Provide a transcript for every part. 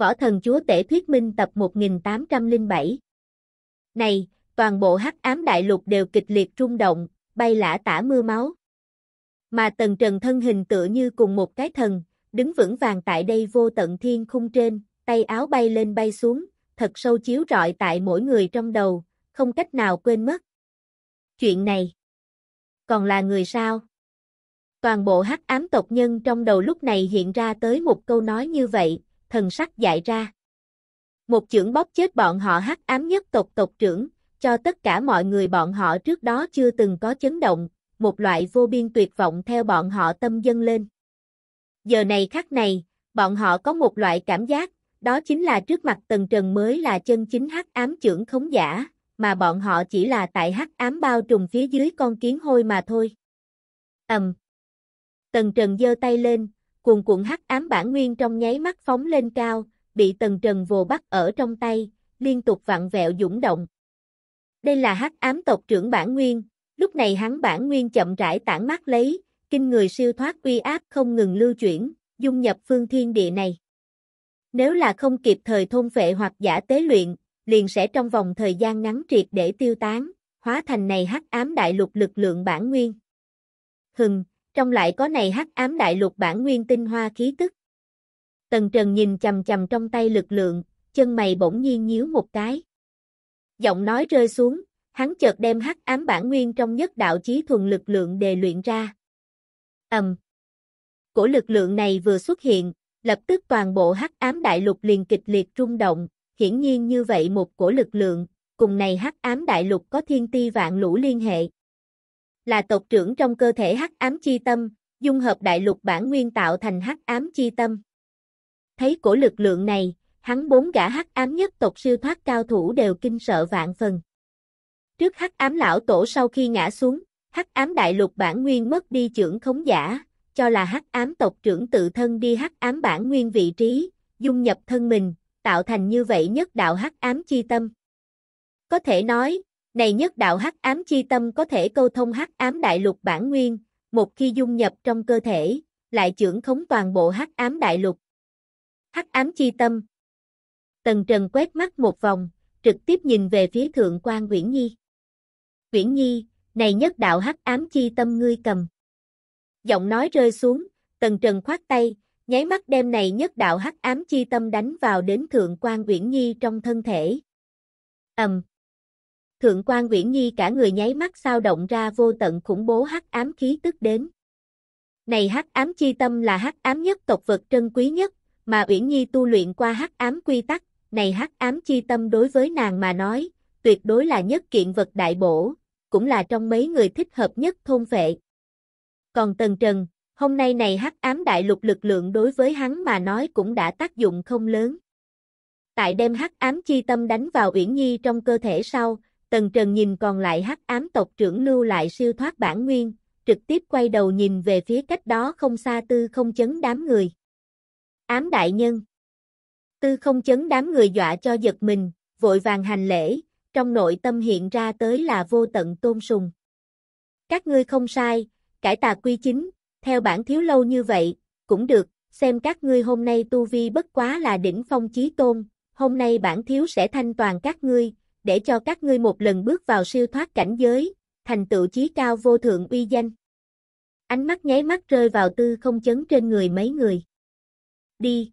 Võ Thần Chúa Tể Thuyết Minh tập 1807 Này, toàn bộ hắc ám đại lục đều kịch liệt rung động, bay lả tả mưa máu. Mà tần trần thân hình tựa như cùng một cái thần, đứng vững vàng tại đây vô tận thiên khung trên, tay áo bay lên bay xuống, thật sâu chiếu rọi tại mỗi người trong đầu, không cách nào quên mất. Chuyện này, còn là người sao? Toàn bộ hắc ám tộc nhân trong đầu lúc này hiện ra tới một câu nói như vậy, thần sắc dại ra. Một trưởng bóp chết bọn họ hắc ám nhất tộc tộc trưởng, cho tất cả mọi người bọn họ trước đó chưa từng có chấn động, một loại vô biên tuyệt vọng theo bọn họ tâm dâng lên. Giờ này khắc này, bọn họ có một loại cảm giác, đó chính là trước mặt tầng trần mới là chân chính hắc ám trưởng khống giả, mà bọn họ chỉ là tại hắc ám bao trùm phía dưới con kiến hôi mà thôi. Ầm. Um. Tần Trần giơ tay lên, cuồn cuộn hắc ám bản nguyên trong nháy mắt phóng lên cao, bị Tần Trần vồ bắt ở trong tay, liên tục vặn vẹo dũng động. Đây là hắc ám tộc trưởng bản nguyên, lúc này hắn bản nguyên chậm rãi tản mắt lấy, kinh người siêu thoát uy áp không ngừng lưu chuyển, dung nhập phương thiên địa này. Nếu là không kịp thời thôn vệ hoặc giả tế luyện, liền sẽ trong vòng thời gian ngắn triệt để tiêu tán, hóa thành này hắc ám đại lục lực lượng bản nguyên. Hừng, trong lại có này hắc ám đại lục bản nguyên tinh hoa khí tức. Tần Trần nhìn chầm chầm trong tay lực lượng, chân mày bỗng nhiên nhíu một cái. Giọng nói rơi xuống, hắn chợt đem hắc ám bản nguyên trong nhất đạo chí thuần lực lượng đề luyện ra. Ầm. Cổ lực lượng này vừa xuất hiện, lập tức toàn bộ hắc ám đại lục liền kịch liệt rung động, hiển nhiên như vậy một cổ lực lượng, cùng này hắc ám đại lục có thiên ti vạn lũ liên hệ là tộc trưởng trong cơ thể hắc ám chi tâm, dung hợp đại lục bản nguyên tạo thành hắc ám chi tâm. Thấy cổ lực lượng này, hắn bốn gã hắc ám nhất tộc siêu thoát cao thủ đều kinh sợ vạn phần. Trước hắc ám lão tổ sau khi ngã xuống, hắc ám đại lục bản nguyên mất đi trưởng khống giả, cho là hắc ám tộc trưởng tự thân đi hắc ám bản nguyên vị trí, dung nhập thân mình, tạo thành như vậy nhất đạo hắc ám chi tâm. Có thể nói, này nhất đạo hắc ám chi tâm có thể câu thông hắc ám đại lục bản nguyên, một khi dung nhập trong cơ thể, lại trưởng khống toàn bộ hắc ám đại lục. Hắc ám chi tâm. Tần Trần quét mắt một vòng, trực tiếp nhìn về phía thượng quan Nguyễn Nhi. Nguyễn Nhi, này nhất đạo hắc ám chi tâm ngươi cầm. Giọng nói rơi xuống, Tần Trần khoát tay, nháy mắt đem này nhất đạo hắc ám chi tâm đánh vào đến thượng quan Uyển Nhi trong thân thể. Ầm. Um, Thượng quan Uyển Nhi cả người nháy mắt sao động ra vô tận khủng bố hắc ám khí tức đến. Này hắc ám chi tâm là hắc ám nhất tộc vật trân quý nhất, mà Uyển Nhi tu luyện qua hắc ám quy tắc, này hắc ám chi tâm đối với nàng mà nói, tuyệt đối là nhất kiện vật đại bổ, cũng là trong mấy người thích hợp nhất thôn vệ. Còn Tần Trần, hôm nay này hắc ám đại lục lực lượng đối với hắn mà nói cũng đã tác dụng không lớn. Tại đem hắc ám chi tâm đánh vào Uyển Nhi trong cơ thể sau, Tần Trần nhìn còn lại hắc ám tộc trưởng lưu lại siêu thoát bản nguyên, trực tiếp quay đầu nhìn về phía cách đó không xa tư không chấn đám người. Ám đại nhân Tư không chấn đám người dọa cho giật mình, vội vàng hành lễ, trong nội tâm hiện ra tới là vô tận tôn sùng. Các ngươi không sai, cải tà quy chính, theo bản thiếu lâu như vậy, cũng được, xem các ngươi hôm nay tu vi bất quá là đỉnh phong chí tôn, hôm nay bản thiếu sẽ thanh toàn các ngươi, để cho các ngươi một lần bước vào siêu thoát cảnh giới, thành tựu chí cao vô thượng uy danh. Ánh mắt nháy mắt rơi vào tư không chấn trên người mấy người. Đi!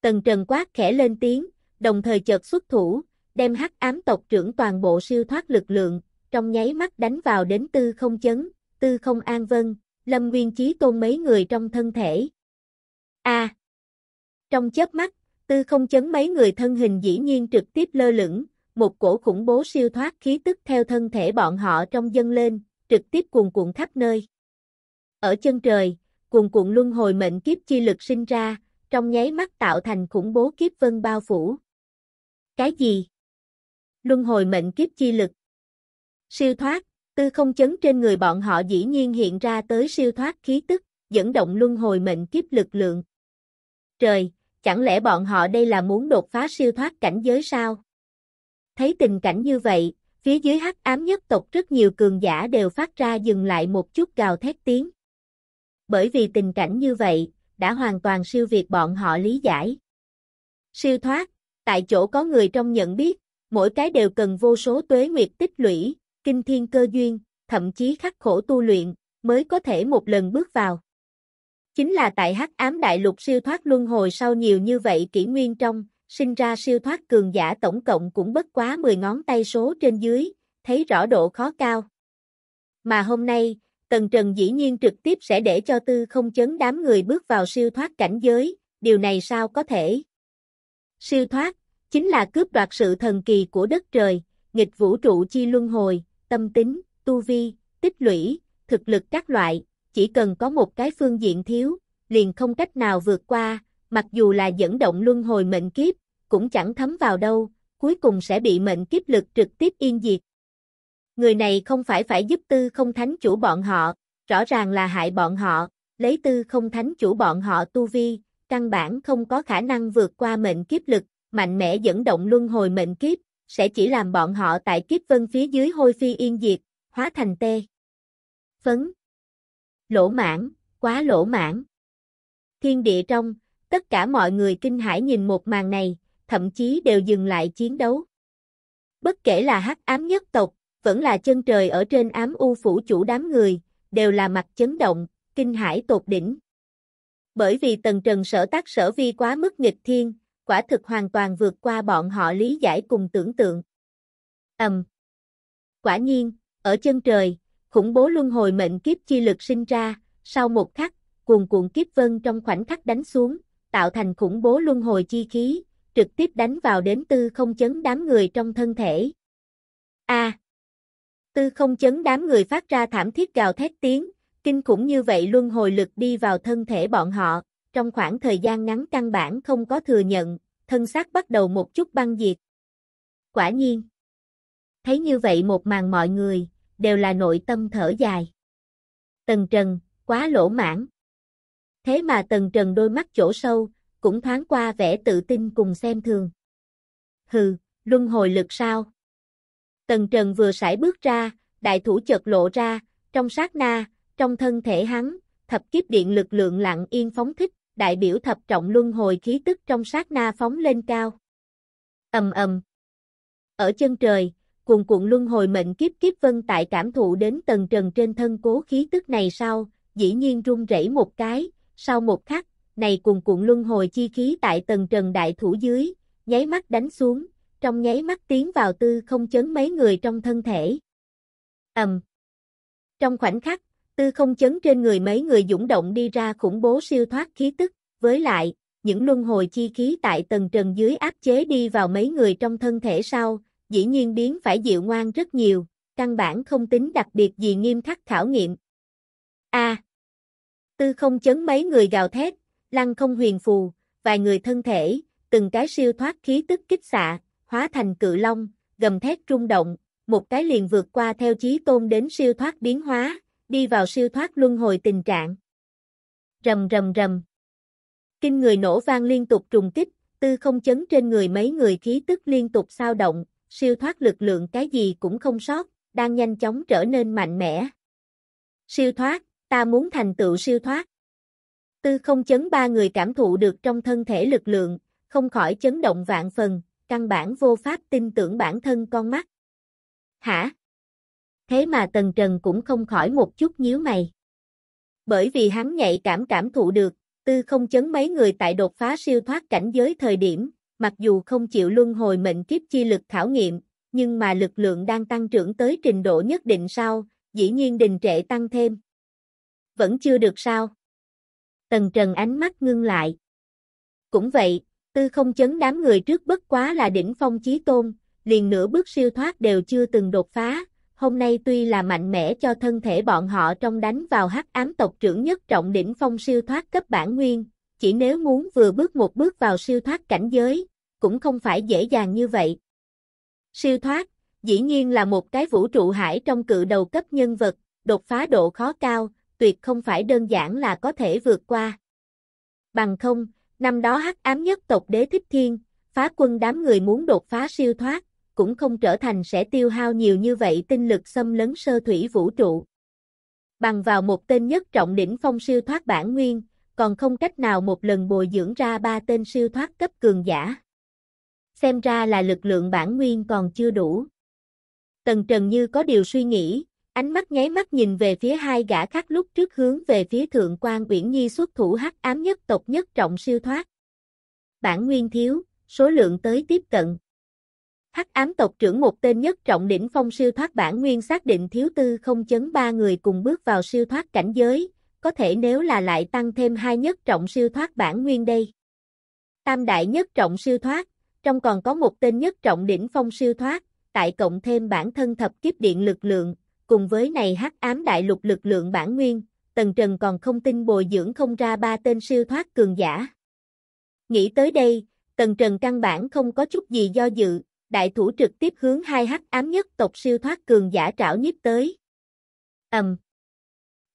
Tần Trần quát khẽ lên tiếng, đồng thời chợt xuất thủ, đem hắc ám tộc trưởng toàn bộ siêu thoát lực lượng, trong nháy mắt đánh vào đến tư không chấn, tư không an vân, lâm nguyên chí tôn mấy người trong thân thể. A. Trong chớp mắt, tư không chấn mấy người thân hình dĩ nhiên trực tiếp lơ lửng, một cổ khủng bố siêu thoát khí tức theo thân thể bọn họ trong dâng lên, trực tiếp cuồn cuộn khắp nơi. Ở chân trời, cuồn cuộn luân hồi mệnh kiếp chi lực sinh ra, trong nháy mắt tạo thành khủng bố kiếp vân bao phủ. Cái gì? Luân hồi mệnh kiếp chi lực. Siêu thoát, tư không chấn trên người bọn họ dĩ nhiên hiện ra tới siêu thoát khí tức, dẫn động luân hồi mệnh kiếp lực lượng. Trời, chẳng lẽ bọn họ đây là muốn đột phá siêu thoát cảnh giới sao? Thấy tình cảnh như vậy, phía dưới hắc ám nhất tộc rất nhiều cường giả đều phát ra dừng lại một chút gào thét tiếng. Bởi vì tình cảnh như vậy, đã hoàn toàn siêu việt bọn họ lý giải. Siêu thoát, tại chỗ có người trong nhận biết, mỗi cái đều cần vô số tuế nguyệt tích lũy, kinh thiên cơ duyên, thậm chí khắc khổ tu luyện, mới có thể một lần bước vào. Chính là tại hắc ám đại lục siêu thoát luân hồi sau nhiều như vậy kỷ nguyên trong, sinh ra siêu thoát cường giả tổng cộng cũng bất quá 10 ngón tay số trên dưới, thấy rõ độ khó cao. Mà hôm nay, Tần Trần dĩ nhiên trực tiếp sẽ để cho tư không chấn đám người bước vào siêu thoát cảnh giới, điều này sao có thể? Siêu thoát, chính là cướp đoạt sự thần kỳ của đất trời, nghịch vũ trụ chi luân hồi, tâm tính, tu vi, tích lũy, thực lực các loại, chỉ cần có một cái phương diện thiếu, liền không cách nào vượt qua, mặc dù là dẫn động luân hồi mệnh kiếp, cũng chẳng thấm vào đâu, cuối cùng sẽ bị mệnh kiếp lực trực tiếp yên diệt. Người này không phải phải giúp tư không thánh chủ bọn họ, rõ ràng là hại bọn họ, lấy tư không thánh chủ bọn họ tu vi, căn bản không có khả năng vượt qua mệnh kiếp lực, mạnh mẽ dẫn động luân hồi mệnh kiếp, sẽ chỉ làm bọn họ tại kiếp vân phía dưới hôi phi yên diệt, hóa thành tê. Phấn Lỗ mãn, quá lỗ mãn. Thiên địa trong, Tất cả mọi người kinh hãi nhìn một màn này, thậm chí đều dừng lại chiến đấu. Bất kể là hắc ám nhất tộc, vẫn là chân trời ở trên ám u phủ chủ đám người, đều là mặt chấn động, kinh hãi tột đỉnh. Bởi vì tần trần sở tác sở vi quá mức nghịch thiên, quả thực hoàn toàn vượt qua bọn họ lý giải cùng tưởng tượng. Ầm. Um. Quả nhiên, ở chân trời, khủng bố luân hồi mệnh kiếp chi lực sinh ra, sau một khắc, cuồn cuộn kiếp vân trong khoảnh khắc đánh xuống, tạo thành khủng bố luân hồi chi khí, trực tiếp đánh vào đến tư không chấn đám người trong thân thể. A. tư không chấn đám người phát ra thảm thiết gào thét tiếng, kinh khủng như vậy luân hồi lực đi vào thân thể bọn họ, trong khoảng thời gian ngắn căn bản không có thừa nhận, thân xác bắt đầu một chút băng diệt. Quả nhiên, thấy như vậy một màn mọi người, đều là nội tâm thở dài. Tần Trần, quá lỗ mãn. Thế mà Tần Trần đôi mắt chỗ sâu, cũng thoáng qua vẻ tự tin cùng xem thường. Hừ, luân hồi lực sao? Tần Trần vừa sải bước ra, đại thủ chợt lộ ra, trong sát na, trong thân thể hắn, thập kiếp điện lực lượng lặng yên phóng thích, đại biểu thập trọng luân hồi khí tức trong sát na phóng lên cao. Ầm ầm. Ở chân trời, cuồn cuộn luân hồi mệnh kiếp kiếp vân tại cảm thụ đến tần trần trên thân cố khí tức này sau, dĩ nhiên rung rẩy một cái, sau một khắc, này cuồn cuộn luân hồi chi khí tại tầng trần đại thủ dưới, nháy mắt đánh xuống, trong nháy mắt tiến vào tư không chấn mấy người trong thân thể. Ầm. Trong khoảnh khắc, tư không chấn trên người mấy người dũng động đi ra khủng bố siêu thoát khí tức, với lại, những luân hồi chi khí tại tầng trần dưới áp chế đi vào mấy người trong thân thể sau, dĩ nhiên biến phải dịu ngoan rất nhiều, căn bản không tính đặc biệt gì nghiêm khắc khảo nghiệm. A. À, Tư không chấn mấy người gào thét, lăng không huyền phù, vài người thân thể, từng cái siêu thoát khí tức kích xạ, hóa thành cự long, gầm thét rung động, một cái liền vượt qua theo chí tôn đến siêu thoát biến hóa, đi vào siêu thoát luân hồi tình trạng. Rầm rầm rầm. Kinh người nổ vang liên tục trùng kích, tư không chấn trên người mấy người khí tức liên tục sao động, siêu thoát lực lượng cái gì cũng không sót, đang nhanh chóng trở nên mạnh mẽ. Siêu thoát, ta muốn thành tựu siêu thoát. Tư không chấn ba người cảm thụ được trong thân thể lực lượng, không khỏi chấn động vạn phần, căn bản vô pháp tin tưởng bản thân con mắt. Hả? Thế mà Tần Trần cũng không khỏi một chút nhíu mày. Bởi vì hắn nhạy cảm cảm thụ được, tư không chấn mấy người tại đột phá siêu thoát cảnh giới thời điểm, mặc dù không chịu luân hồi mệnh kiếp chi lực khảo nghiệm, nhưng mà lực lượng đang tăng trưởng tới trình độ nhất định sau, dĩ nhiên đình trệ tăng thêm vẫn chưa được sao. Tần Trần ánh mắt ngưng lại. Cũng vậy, tư không chấn đám người trước bất quá là đỉnh phong chí tôn, liền nửa bước siêu thoát đều chưa từng đột phá, hôm nay tuy là mạnh mẽ cho thân thể bọn họ trong đánh vào hắc ám tộc trưởng nhất trọng đỉnh phong siêu thoát cấp bản nguyên, chỉ nếu muốn vừa bước một bước vào siêu thoát cảnh giới, cũng không phải dễ dàng như vậy. Siêu thoát, dĩ nhiên là một cái vũ trụ hải trong cự đầu cấp nhân vật, đột phá độ khó cao, tuyệt không phải đơn giản là có thể vượt qua. Bằng không, năm đó hắc ám nhất tộc đế thích thiên, phá quân đám người muốn đột phá siêu thoát, cũng không trở thành sẽ tiêu hao nhiều như vậy tinh lực xâm lấn sơ thủy vũ trụ. Bằng vào một tên nhất trọng đỉnh phong siêu thoát bản nguyên, còn không cách nào một lần bồi dưỡng ra ba tên siêu thoát cấp cường giả. Xem ra là lực lượng bản nguyên còn chưa đủ. Tần Trần như có điều suy nghĩ, Ánh mắt nháy mắt nhìn về phía hai gã khác lúc trước hướng về phía thượng quan Uyển Nhi xuất thủ hắc ám nhất tộc nhất trọng siêu thoát. Bản nguyên thiếu, số lượng tới tiếp cận. Hắc ám tộc trưởng một tên nhất trọng đỉnh phong siêu thoát bản nguyên xác định thiếu tư không chấn ba người cùng bước vào siêu thoát cảnh giới, có thể nếu là lại tăng thêm hai nhất trọng siêu thoát bản nguyên đây. Tam đại nhất trọng siêu thoát, trong còn có một tên nhất trọng đỉnh phong siêu thoát, tại cộng thêm bản thân thập kiếp điện lực lượng, cùng với này hắc ám đại lục lực lượng bản nguyên, Tần Trần còn không tin bồi dưỡng không ra ba tên siêu thoát cường giả. Nghĩ tới đây, Tần Trần căn bản không có chút gì do dự, đại thủ trực tiếp hướng hai hắc ám nhất tộc siêu thoát cường giả trảo nhíp tới. Ầm.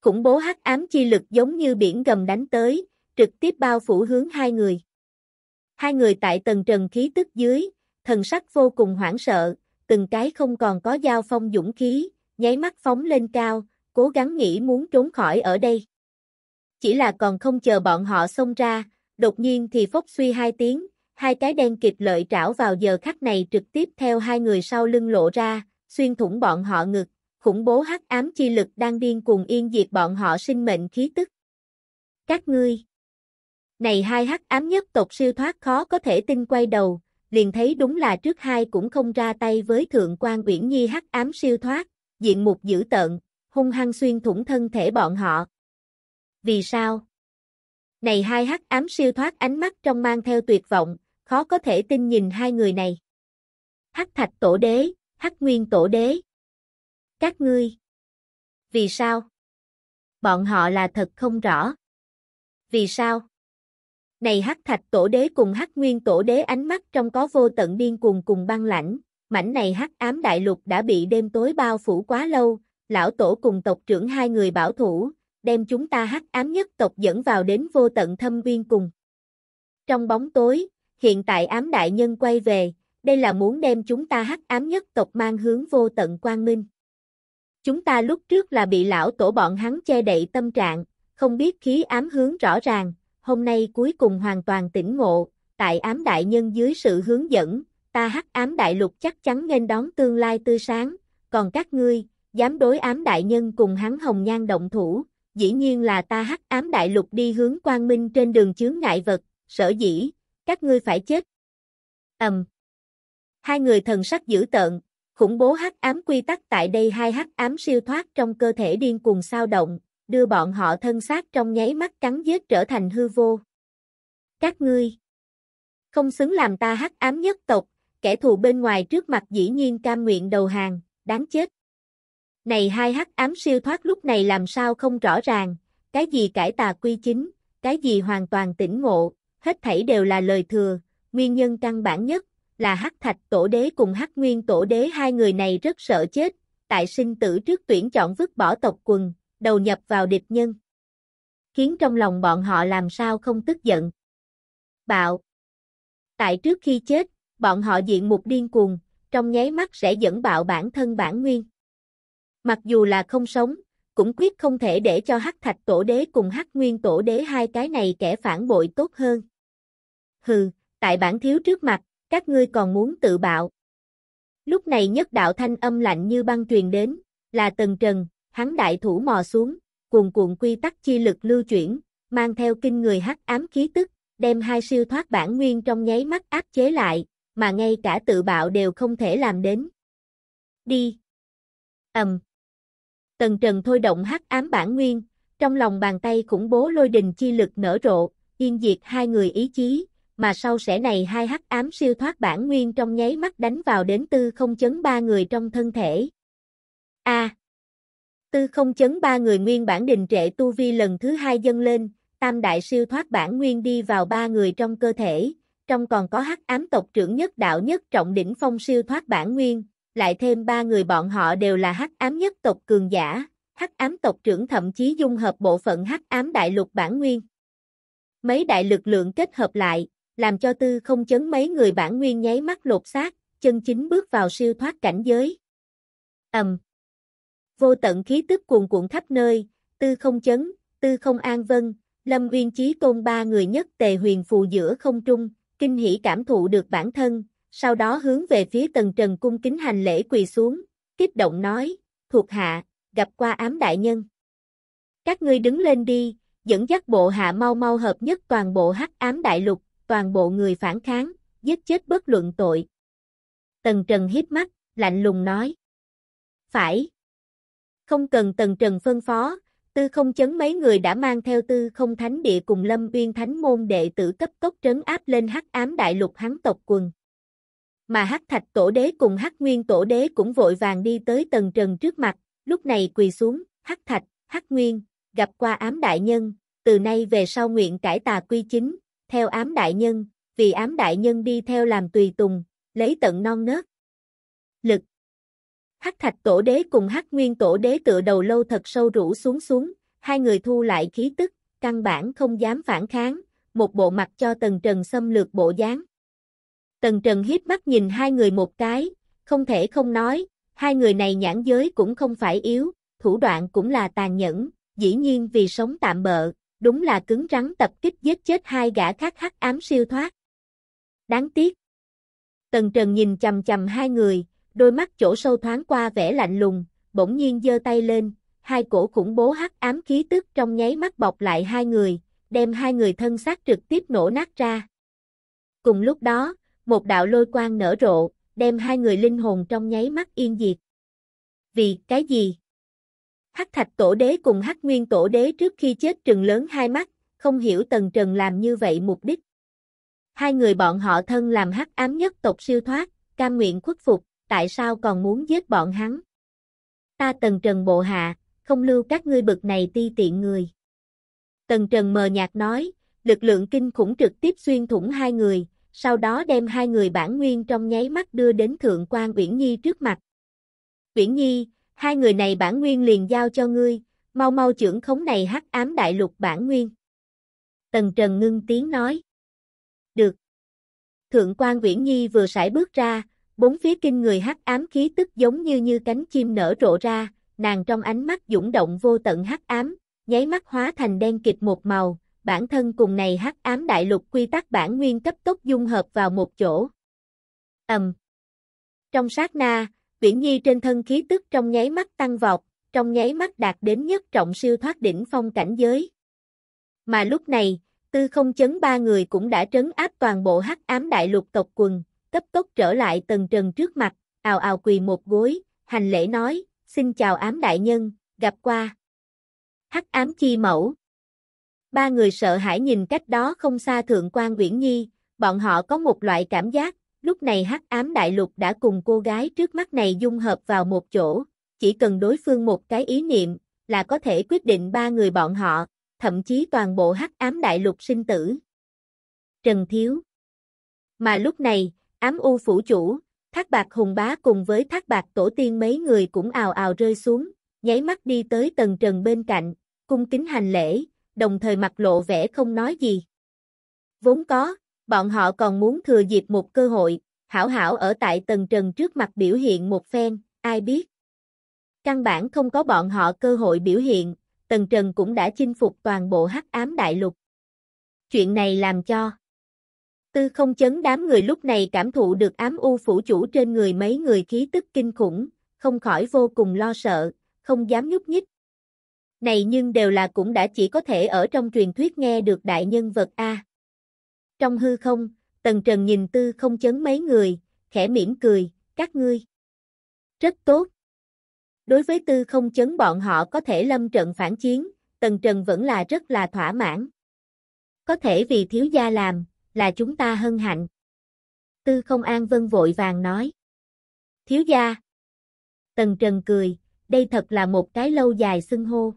Khủng bố hắc ám chi lực giống như biển gầm đánh tới, trực tiếp bao phủ hướng hai người. Hai người tại Tần Trần khí tức dưới, thần sắc vô cùng hoảng sợ, từng cái không còn có giao phong dũng khí, nháy mắt phóng lên cao, cố gắng nghĩ muốn trốn khỏi ở đây. Chỉ là còn không chờ bọn họ xông ra, đột nhiên thì phốc suy hai tiếng, hai cái đen kịp lợi trảo vào giờ khắc này trực tiếp theo hai người sau lưng lộ ra, xuyên thủng bọn họ ngực, khủng bố hắc ám chi lực đang điên cuồng yên diệt bọn họ sinh mệnh khí tức. Các ngươi Này hai hắc ám nhất tộc siêu thoát khó có thể tin quay đầu, liền thấy đúng là trước hai cũng không ra tay với thượng quan uyển nhi hắc ám siêu thoát, diện mục dữ tợn, hung hăng xuyên thủng thân thể bọn họ. Vì sao? Này hai hắc ám siêu thoát ánh mắt trong mang theo tuyệt vọng, khó có thể tin nhìn hai người này. Hắc thạch tổ đế, hắc nguyên tổ đế. Các ngươi. Vì sao? Bọn họ là thật không rõ. Vì sao? Này hắc thạch tổ đế cùng hắc nguyên tổ đế ánh mắt trong có vô tận điên cuồng cùng băng lãnh mảnh này hắc ám đại lục đã bị đêm tối bao phủ quá lâu, lão tổ cùng tộc trưởng hai người bảo thủ, đem chúng ta hắc ám nhất tộc dẫn vào đến vô tận thâm viên cùng. Trong bóng tối, hiện tại ám đại nhân quay về, đây là muốn đem chúng ta hắc ám nhất tộc mang hướng vô tận quang minh. Chúng ta lúc trước là bị lão tổ bọn hắn che đậy tâm trạng, không biết khí ám hướng rõ ràng, hôm nay cuối cùng hoàn toàn tỉnh ngộ, tại ám đại nhân dưới sự hướng dẫn, ta hắc ám đại lục chắc chắn nên đón tương lai tươi sáng, còn các ngươi, dám đối ám đại nhân cùng hắn hồng nhan động thủ, dĩ nhiên là ta hắc ám đại lục đi hướng quang minh trên đường chướng ngại vật, sở dĩ, các ngươi phải chết. Ầm. Hai người thần sắc dữ tợn, khủng bố hắc ám quy tắc tại đây hai hắc ám siêu thoát trong cơ thể điên cuồng sao động, đưa bọn họ thân xác trong nháy mắt cắn giết trở thành hư vô. Các ngươi không xứng làm ta hắc ám nhất tộc, kẻ thù bên ngoài trước mặt dĩ nhiên cam nguyện đầu hàng, đáng chết. Này hai hắc ám siêu thoát lúc này làm sao không rõ ràng, cái gì cải tà quy chính, cái gì hoàn toàn tỉnh ngộ, hết thảy đều là lời thừa, nguyên nhân căn bản nhất là hắc thạch tổ đế cùng hắc nguyên tổ đế hai người này rất sợ chết, tại sinh tử trước tuyển chọn vứt bỏ tộc quần, đầu nhập vào địch nhân. Khiến trong lòng bọn họ làm sao không tức giận. Bạo. Tại trước khi chết, bọn họ diện mục điên cuồng, trong nháy mắt sẽ dẫn bạo bản thân bản nguyên. Mặc dù là không sống, cũng quyết không thể để cho Hắc Thạch Tổ Đế cùng Hắc Nguyên Tổ Đế hai cái này kẻ phản bội tốt hơn. Hừ, tại bản thiếu trước mặt, các ngươi còn muốn tự bạo. Lúc này nhất đạo thanh âm lạnh như băng truyền đến, là Tần Trần, hắn đại thủ mò xuống, cuồn cuộn quy tắc chi lực lưu chuyển, mang theo kinh người hắc ám khí tức, đem hai siêu thoát bản nguyên trong nháy mắt áp chế lại, mà ngay cả tự bạo đều không thể làm đến. Đi. Ầm. Tần Trần thôi động hắc ám bản nguyên, trong lòng bàn tay khủng bố lôi đình chi lực nở rộ, yên diệt hai người ý chí, mà sau sẽ này hai hắc ám siêu thoát bản nguyên trong nháy mắt đánh vào đến tư không chấn ba người trong thân thể. A. Tư không chấn ba người nguyên bản đình trệ tu vi lần thứ hai dâng lên, tam đại siêu thoát bản nguyên đi vào ba người trong cơ thể, trong còn có hắc ám tộc trưởng nhất đạo nhất trọng đỉnh phong siêu thoát bản nguyên, lại thêm ba người bọn họ đều là hắc ám nhất tộc cường giả, hắc ám tộc trưởng thậm chí dung hợp bộ phận hắc ám đại lục bản nguyên. Mấy đại lực lượng kết hợp lại, làm cho tư không chấn mấy người bản nguyên nháy mắt lột xác, chân chính bước vào siêu thoát cảnh giới. Ầm. Vô tận khí tức cuồn cuộn khắp nơi, tư không chấn, tư không an vân, lâm uyên chí tôn ba người nhất tề huyền phù giữa không trung, kinh hỉ cảm thụ được bản thân, sau đó hướng về phía tần trần cung kính hành lễ quỳ xuống, kích động nói, thuộc hạ, gặp qua ám đại nhân. Các ngươi đứng lên đi, dẫn dắt bộ hạ mau mau hợp nhất toàn bộ hắc ám đại lục, toàn bộ người phản kháng, giết chết bất luận tội. Tần Trần hít mắt, lạnh lùng nói. Phải. Không cần Tần Trần phân phó, Tư không chấn mấy người đã mang theo tư không thánh địa cùng lâm uyên thánh môn đệ tử cấp tốc trấn áp lên hắc ám đại lục hắn tộc quần. Mà hắc thạch tổ đế cùng hắc nguyên tổ đế cũng vội vàng đi tới tầng trần trước mặt, lúc này quỳ xuống, hắc thạch, hắc nguyên, gặp qua ám đại nhân, từ nay về sau nguyện cải tà quy chính, theo ám đại nhân, vì ám đại nhân đi theo làm tùy tùng, lấy tận non nớt. Lực Hắc Thạch Tổ Đế cùng Hắc Nguyên Tổ Đế tựa đầu lâu thật sâu rũ xuống xuống, hai người thu lại khí tức, căn bản không dám phản kháng, một bộ mặt cho Tần Trần xâm lược bộ dáng. Tần Trần hiếp mắt nhìn hai người một cái, không thể không nói, hai người này nhãn giới cũng không phải yếu, thủ đoạn cũng là tàn nhẫn, dĩ nhiên vì sống tạm bợ, đúng là cứng rắn tập kích giết chết hai gã khác hắc ám siêu thoát. Đáng tiếc. Tần Trần nhìn chầm chầm hai người, đôi mắt chỗ sâu thoáng qua vẻ lạnh lùng, bỗng nhiên giơ tay lên, hai cổ khủng bố hắc ám khí tức trong nháy mắt bọc lại hai người, đem hai người thân xác trực tiếp nổ nát ra. Cùng lúc đó, một đạo lôi quang nở rộ, đem hai người linh hồn trong nháy mắt yên diệt. Vì cái gì? Hắc Thạch Tổ Đế cùng Hắc Nguyên Tổ Đế trước khi chết trừng lớn hai mắt, không hiểu Tần Trần làm như vậy mục đích. Hai người bọn họ thân làm hắc ám nhất tộc siêu thoát, cam nguyện khuất phục tại sao còn muốn giết bọn hắn? Ta Tần Trần bộ hạ, không lưu các ngươi bực này ti tiện người. Tần Trần mờ nhạt nói, lực lượng kinh khủng trực tiếp xuyên thủng hai người, sau đó đem hai người bản nguyên trong nháy mắt đưa đến Thượng quan Uyển Nhi trước mặt. Uyển Nhi, hai người này bản nguyên liền giao cho ngươi, mau mau trưởng khống này hắc ám đại lục bản nguyên. Tần Trần ngưng tiếng nói. Được. Thượng quan Uyển Nhi vừa sải bước ra, bốn phía kinh người hắc ám khí tức giống như như cánh chim nở rộ ra, nàng trong ánh mắt dũng động vô tận hắc ám, nháy mắt hóa thành đen kịch một màu, bản thân cùng này hắc ám đại lục quy tắc bản nguyên cấp tốc dung hợp vào một chỗ. Ầm. Trong sát na, Viễn Nhi trên thân khí tức trong nháy mắt tăng vọt, trong nháy mắt đạt đến nhất trọng siêu thoát đỉnh phong cảnh giới. Mà lúc này, tư không chấn ba người cũng đã trấn áp toàn bộ hắc ám đại lục tộc quần, cấp tốc trở lại tần trần trước mặt, ào ào quỳ một gối, hành lễ nói, xin chào ám đại nhân, gặp qua. Hắc ám chi mẫu. Ba người sợ hãi nhìn cách đó không xa thượng quan Uyển Nhi, bọn họ có một loại cảm giác, lúc này hắc ám đại lục đã cùng cô gái trước mắt này dung hợp vào một chỗ, chỉ cần đối phương một cái ý niệm, là có thể quyết định ba người bọn họ, thậm chí toàn bộ hắc ám đại lục sinh tử. Trần Thiếu Mà lúc này, Ám U phủ chủ, Thác Bạc Hùng Bá cùng với Thác Bạc Tổ tiên mấy người cũng ào ào rơi xuống, nháy mắt đi tới tầng trần bên cạnh, cung kính hành lễ, đồng thời mặt lộ vẻ không nói gì. Vốn có, bọn họ còn muốn thừa dịp một cơ hội, hảo hảo ở tại tầng trần trước mặt biểu hiện một phen, ai biết. Căn bản không có bọn họ cơ hội biểu hiện, tầng trần cũng đã chinh phục toàn bộ hắc ám đại lục. Chuyện này làm cho Tư không chấn đám người lúc này cảm thụ được ám u phủ chủ trên người mấy người khí tức kinh khủng, không khỏi vô cùng lo sợ, không dám nhúc nhích. Này nhưng đều là cũng đã chỉ có thể ở trong truyền thuyết nghe được đại nhân vật A. Trong hư không, Tần Trần nhìn tư không chấn mấy người, khẽ mỉm cười, các ngươi. Rất tốt. Đối với tư không chấn bọn họ có thể lâm trận phản chiến, Tần Trần vẫn là rất là thỏa mãn. Có thể vì thiếu gia làm, là chúng ta hân hạnh. Tư không an vân vội vàng nói. Thiếu gia. Tần Trần cười, đây thật là một cái lâu dài xưng hô.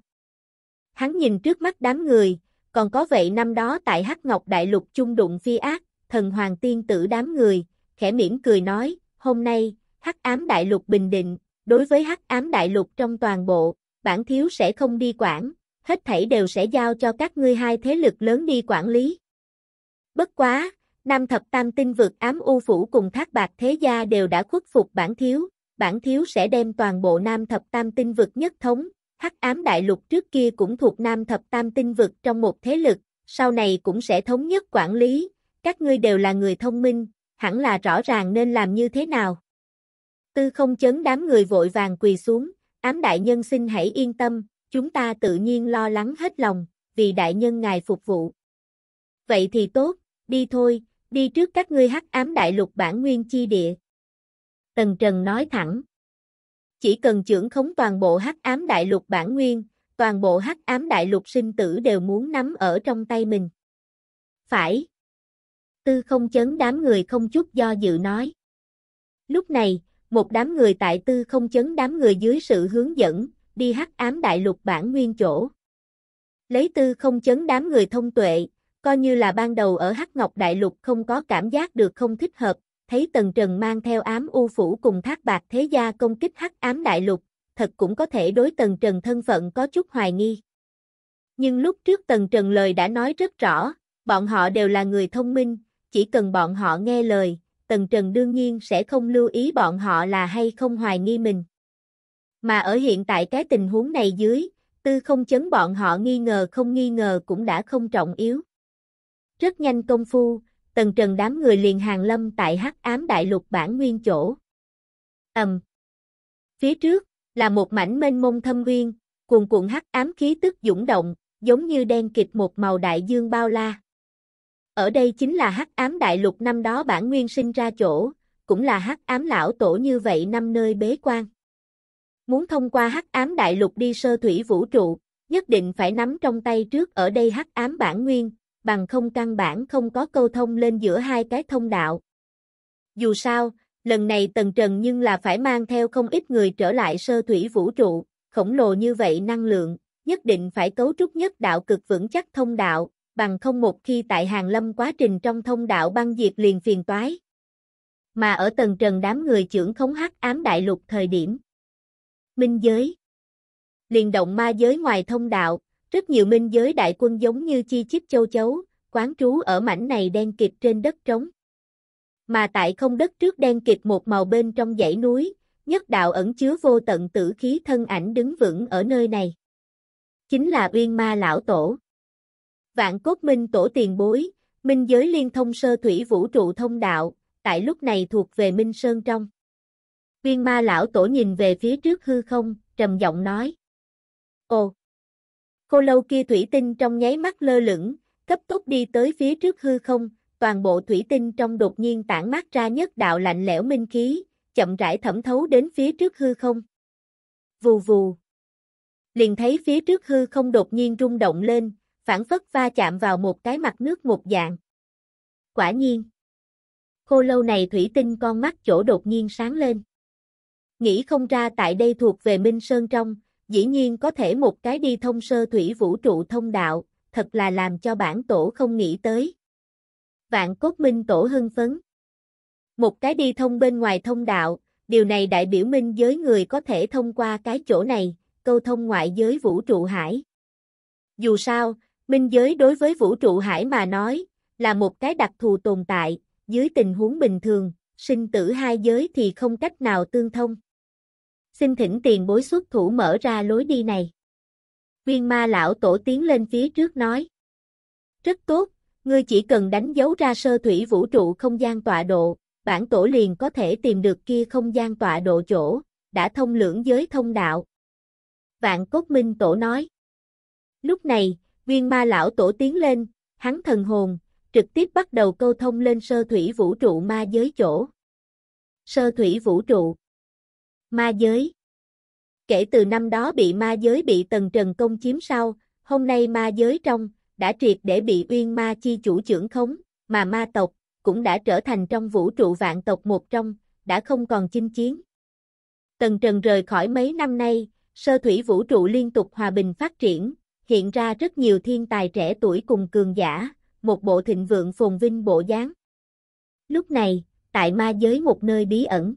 Hắn nhìn trước mắt đám người, còn có vậy năm đó tại Hắc Ngọc Đại Lục chung đụng phi ác, thần hoàng tiên tử đám người, khẽ mỉm cười nói, hôm nay, Hắc Ám Đại Lục bình định, đối với Hắc Ám Đại Lục trong toàn bộ, bản thiếu sẽ không đi quản, hết thảy đều sẽ giao cho các ngươi hai thế lực lớn đi quản lý. Bất quá, Nam Thập Tam Tinh vượt ám u phủ cùng thác bạc thế gia đều đã khuất phục bản thiếu, bản thiếu sẽ đem toàn bộ Nam Thập Tam Tinh vực nhất thống, hắc ám đại lục trước kia cũng thuộc Nam Thập Tam Tinh vực trong một thế lực, sau này cũng sẽ thống nhất quản lý, các ngươi đều là người thông minh, hẳn là rõ ràng nên làm như thế nào. Tư không chấn đám người vội vàng quỳ xuống, ám đại nhân xin hãy yên tâm, chúng ta tự nhiên lo lắng hết lòng, vì đại nhân ngài phục vụ. Vậy thì tốt, đi thôi, đi trước các ngươi hắc ám đại lục bản nguyên chi địa. Tần Trần nói thẳng. Chỉ cần trưởng khống toàn bộ hắc ám đại lục bản nguyên, toàn bộ hắc ám đại lục sinh tử đều muốn nắm ở trong tay mình. Phải. Tư không chấn đám người không chút do dự nói. Lúc này, một đám người tại tư không chấn đám người dưới sự hướng dẫn, đi hắc ám đại lục bản nguyên chỗ. Lấy tư không chấn đám người thông tuệ, coi như là ban đầu ở Hắc Ngọc Đại Lục không có cảm giác được không thích hợp, thấy Tần Trần mang theo ám u phủ cùng thác bạc thế gia công kích Hắc Ám Đại Lục, thật cũng có thể đối Tần Trần thân phận có chút hoài nghi. Nhưng lúc trước Tần Trần lời đã nói rất rõ, bọn họ đều là người thông minh, chỉ cần bọn họ nghe lời, Tần Trần đương nhiên sẽ không lưu ý bọn họ là hay không hoài nghi mình. Mà ở hiện tại cái tình huống này dưới, tư không chấn bọn họ nghi ngờ không nghi ngờ cũng đã không trọng yếu. Rất nhanh công phu, tần trần đám người liền hàng lâm tại hắc ám đại lục bản nguyên chỗ. Ầm. Phía trước, là một mảnh mênh mông thâm nguyên, cuồn cuộn hắc ám khí tức dũng động, giống như đen kịch một màu đại dương bao la. Ở đây chính là hắc ám đại lục năm đó bản nguyên sinh ra chỗ, cũng là hắc ám lão tổ như vậy năm nơi bế quan. Muốn thông qua hắc ám đại lục đi sơ thủy vũ trụ, nhất định phải nắm trong tay trước ở đây hắc ám bản nguyên, bằng không căn bản không có câu thông lên giữa hai cái thông đạo. Dù sao, lần này Tần Trần nhưng là phải mang theo không ít người trở lại sơ thủy vũ trụ, khổng lồ như vậy năng lượng, nhất định phải cấu trúc nhất đạo cực vững chắc thông đạo, bằng không một khi tại hàng lâm quá trình trong thông đạo băng diệt liền phiền toái. Mà ở Tần Trần đám người trưởng khống hắc ám đại lục thời điểm. Minh giới Liền động ma giới ngoài thông đạo, rất nhiều minh giới đại quân giống như chi chít châu chấu, quán trú ở mảnh này đen kịt trên đất trống. Mà tại không đất trước đen kịt một màu bên trong dãy núi, nhất đạo ẩn chứa vô tận tử khí thân ảnh đứng vững ở nơi này. Chính là uyên ma lão tổ. Vạn cốt minh tổ tiền bối, minh giới liên thông sơ thủy vũ trụ thông đạo, tại lúc này thuộc về minh sơn trong. Uyên ma lão tổ nhìn về phía trước hư không, trầm giọng nói. Ồ! Khô lâu kia thủy tinh trong nháy mắt lơ lửng, cấp tốc đi tới phía trước hư không, toàn bộ thủy tinh trong đột nhiên tản mát ra nhất đạo lạnh lẽo minh khí, chậm rãi thẩm thấu đến phía trước hư không. Vù vù. Liền thấy phía trước hư không đột nhiên rung động lên, phản phất va chạm vào một cái mặt nước một dạng. Quả nhiên. Khô lâu này thủy tinh con mắt chỗ đột nhiên sáng lên. Nghĩ không ra tại đây thuộc về Minh Sơn trong, dĩ nhiên có thể một cái đi thông sơ thủy vũ trụ thông đạo, thật là làm cho bản tổ không nghĩ tới. Vạn cốt minh tổ hưng phấn. Một cái đi thông bên ngoài thông đạo, điều này đại biểu minh giới người có thể thông qua cái chỗ này, câu thông ngoại giới vũ trụ hải. Dù sao, minh giới đối với vũ trụ hải mà nói, là một cái đặc thù tồn tại, dưới tình huống bình thường, sinh tử hai giới thì không cách nào tương thông xin thỉnh tiền bối xuất thủ mở ra lối đi này. Viên ma lão tổ tiến lên phía trước nói. Rất tốt, ngươi chỉ cần đánh dấu ra sơ thủy vũ trụ không gian tọa độ, bản tổ liền có thể tìm được kia không gian tọa độ chỗ, đã thông lưỡng giới thông đạo. Vạn Cốt Minh Tổ nói. Lúc này, viên ma lão tổ tiến lên, hắn thần hồn, trực tiếp bắt đầu câu thông lên sơ thủy vũ trụ ma giới chỗ. Sơ thủy vũ trụ ma giới. Kể từ năm đó bị ma giới bị Tần Trần công chiếm sau, hôm nay ma giới trong, đã triệt để bị uyên ma chi chủ trưởng khống, mà ma tộc, cũng đã trở thành trong vũ trụ vạn tộc một trong, đã không còn chinh chiến. Tần Trần rời khỏi mấy năm nay, sơ thủy vũ trụ liên tục hòa bình phát triển, hiện ra rất nhiều thiên tài trẻ tuổi cùng cường giả, một bộ thịnh vượng phồn vinh bộ dáng. Lúc này, tại ma giới một nơi bí ẩn,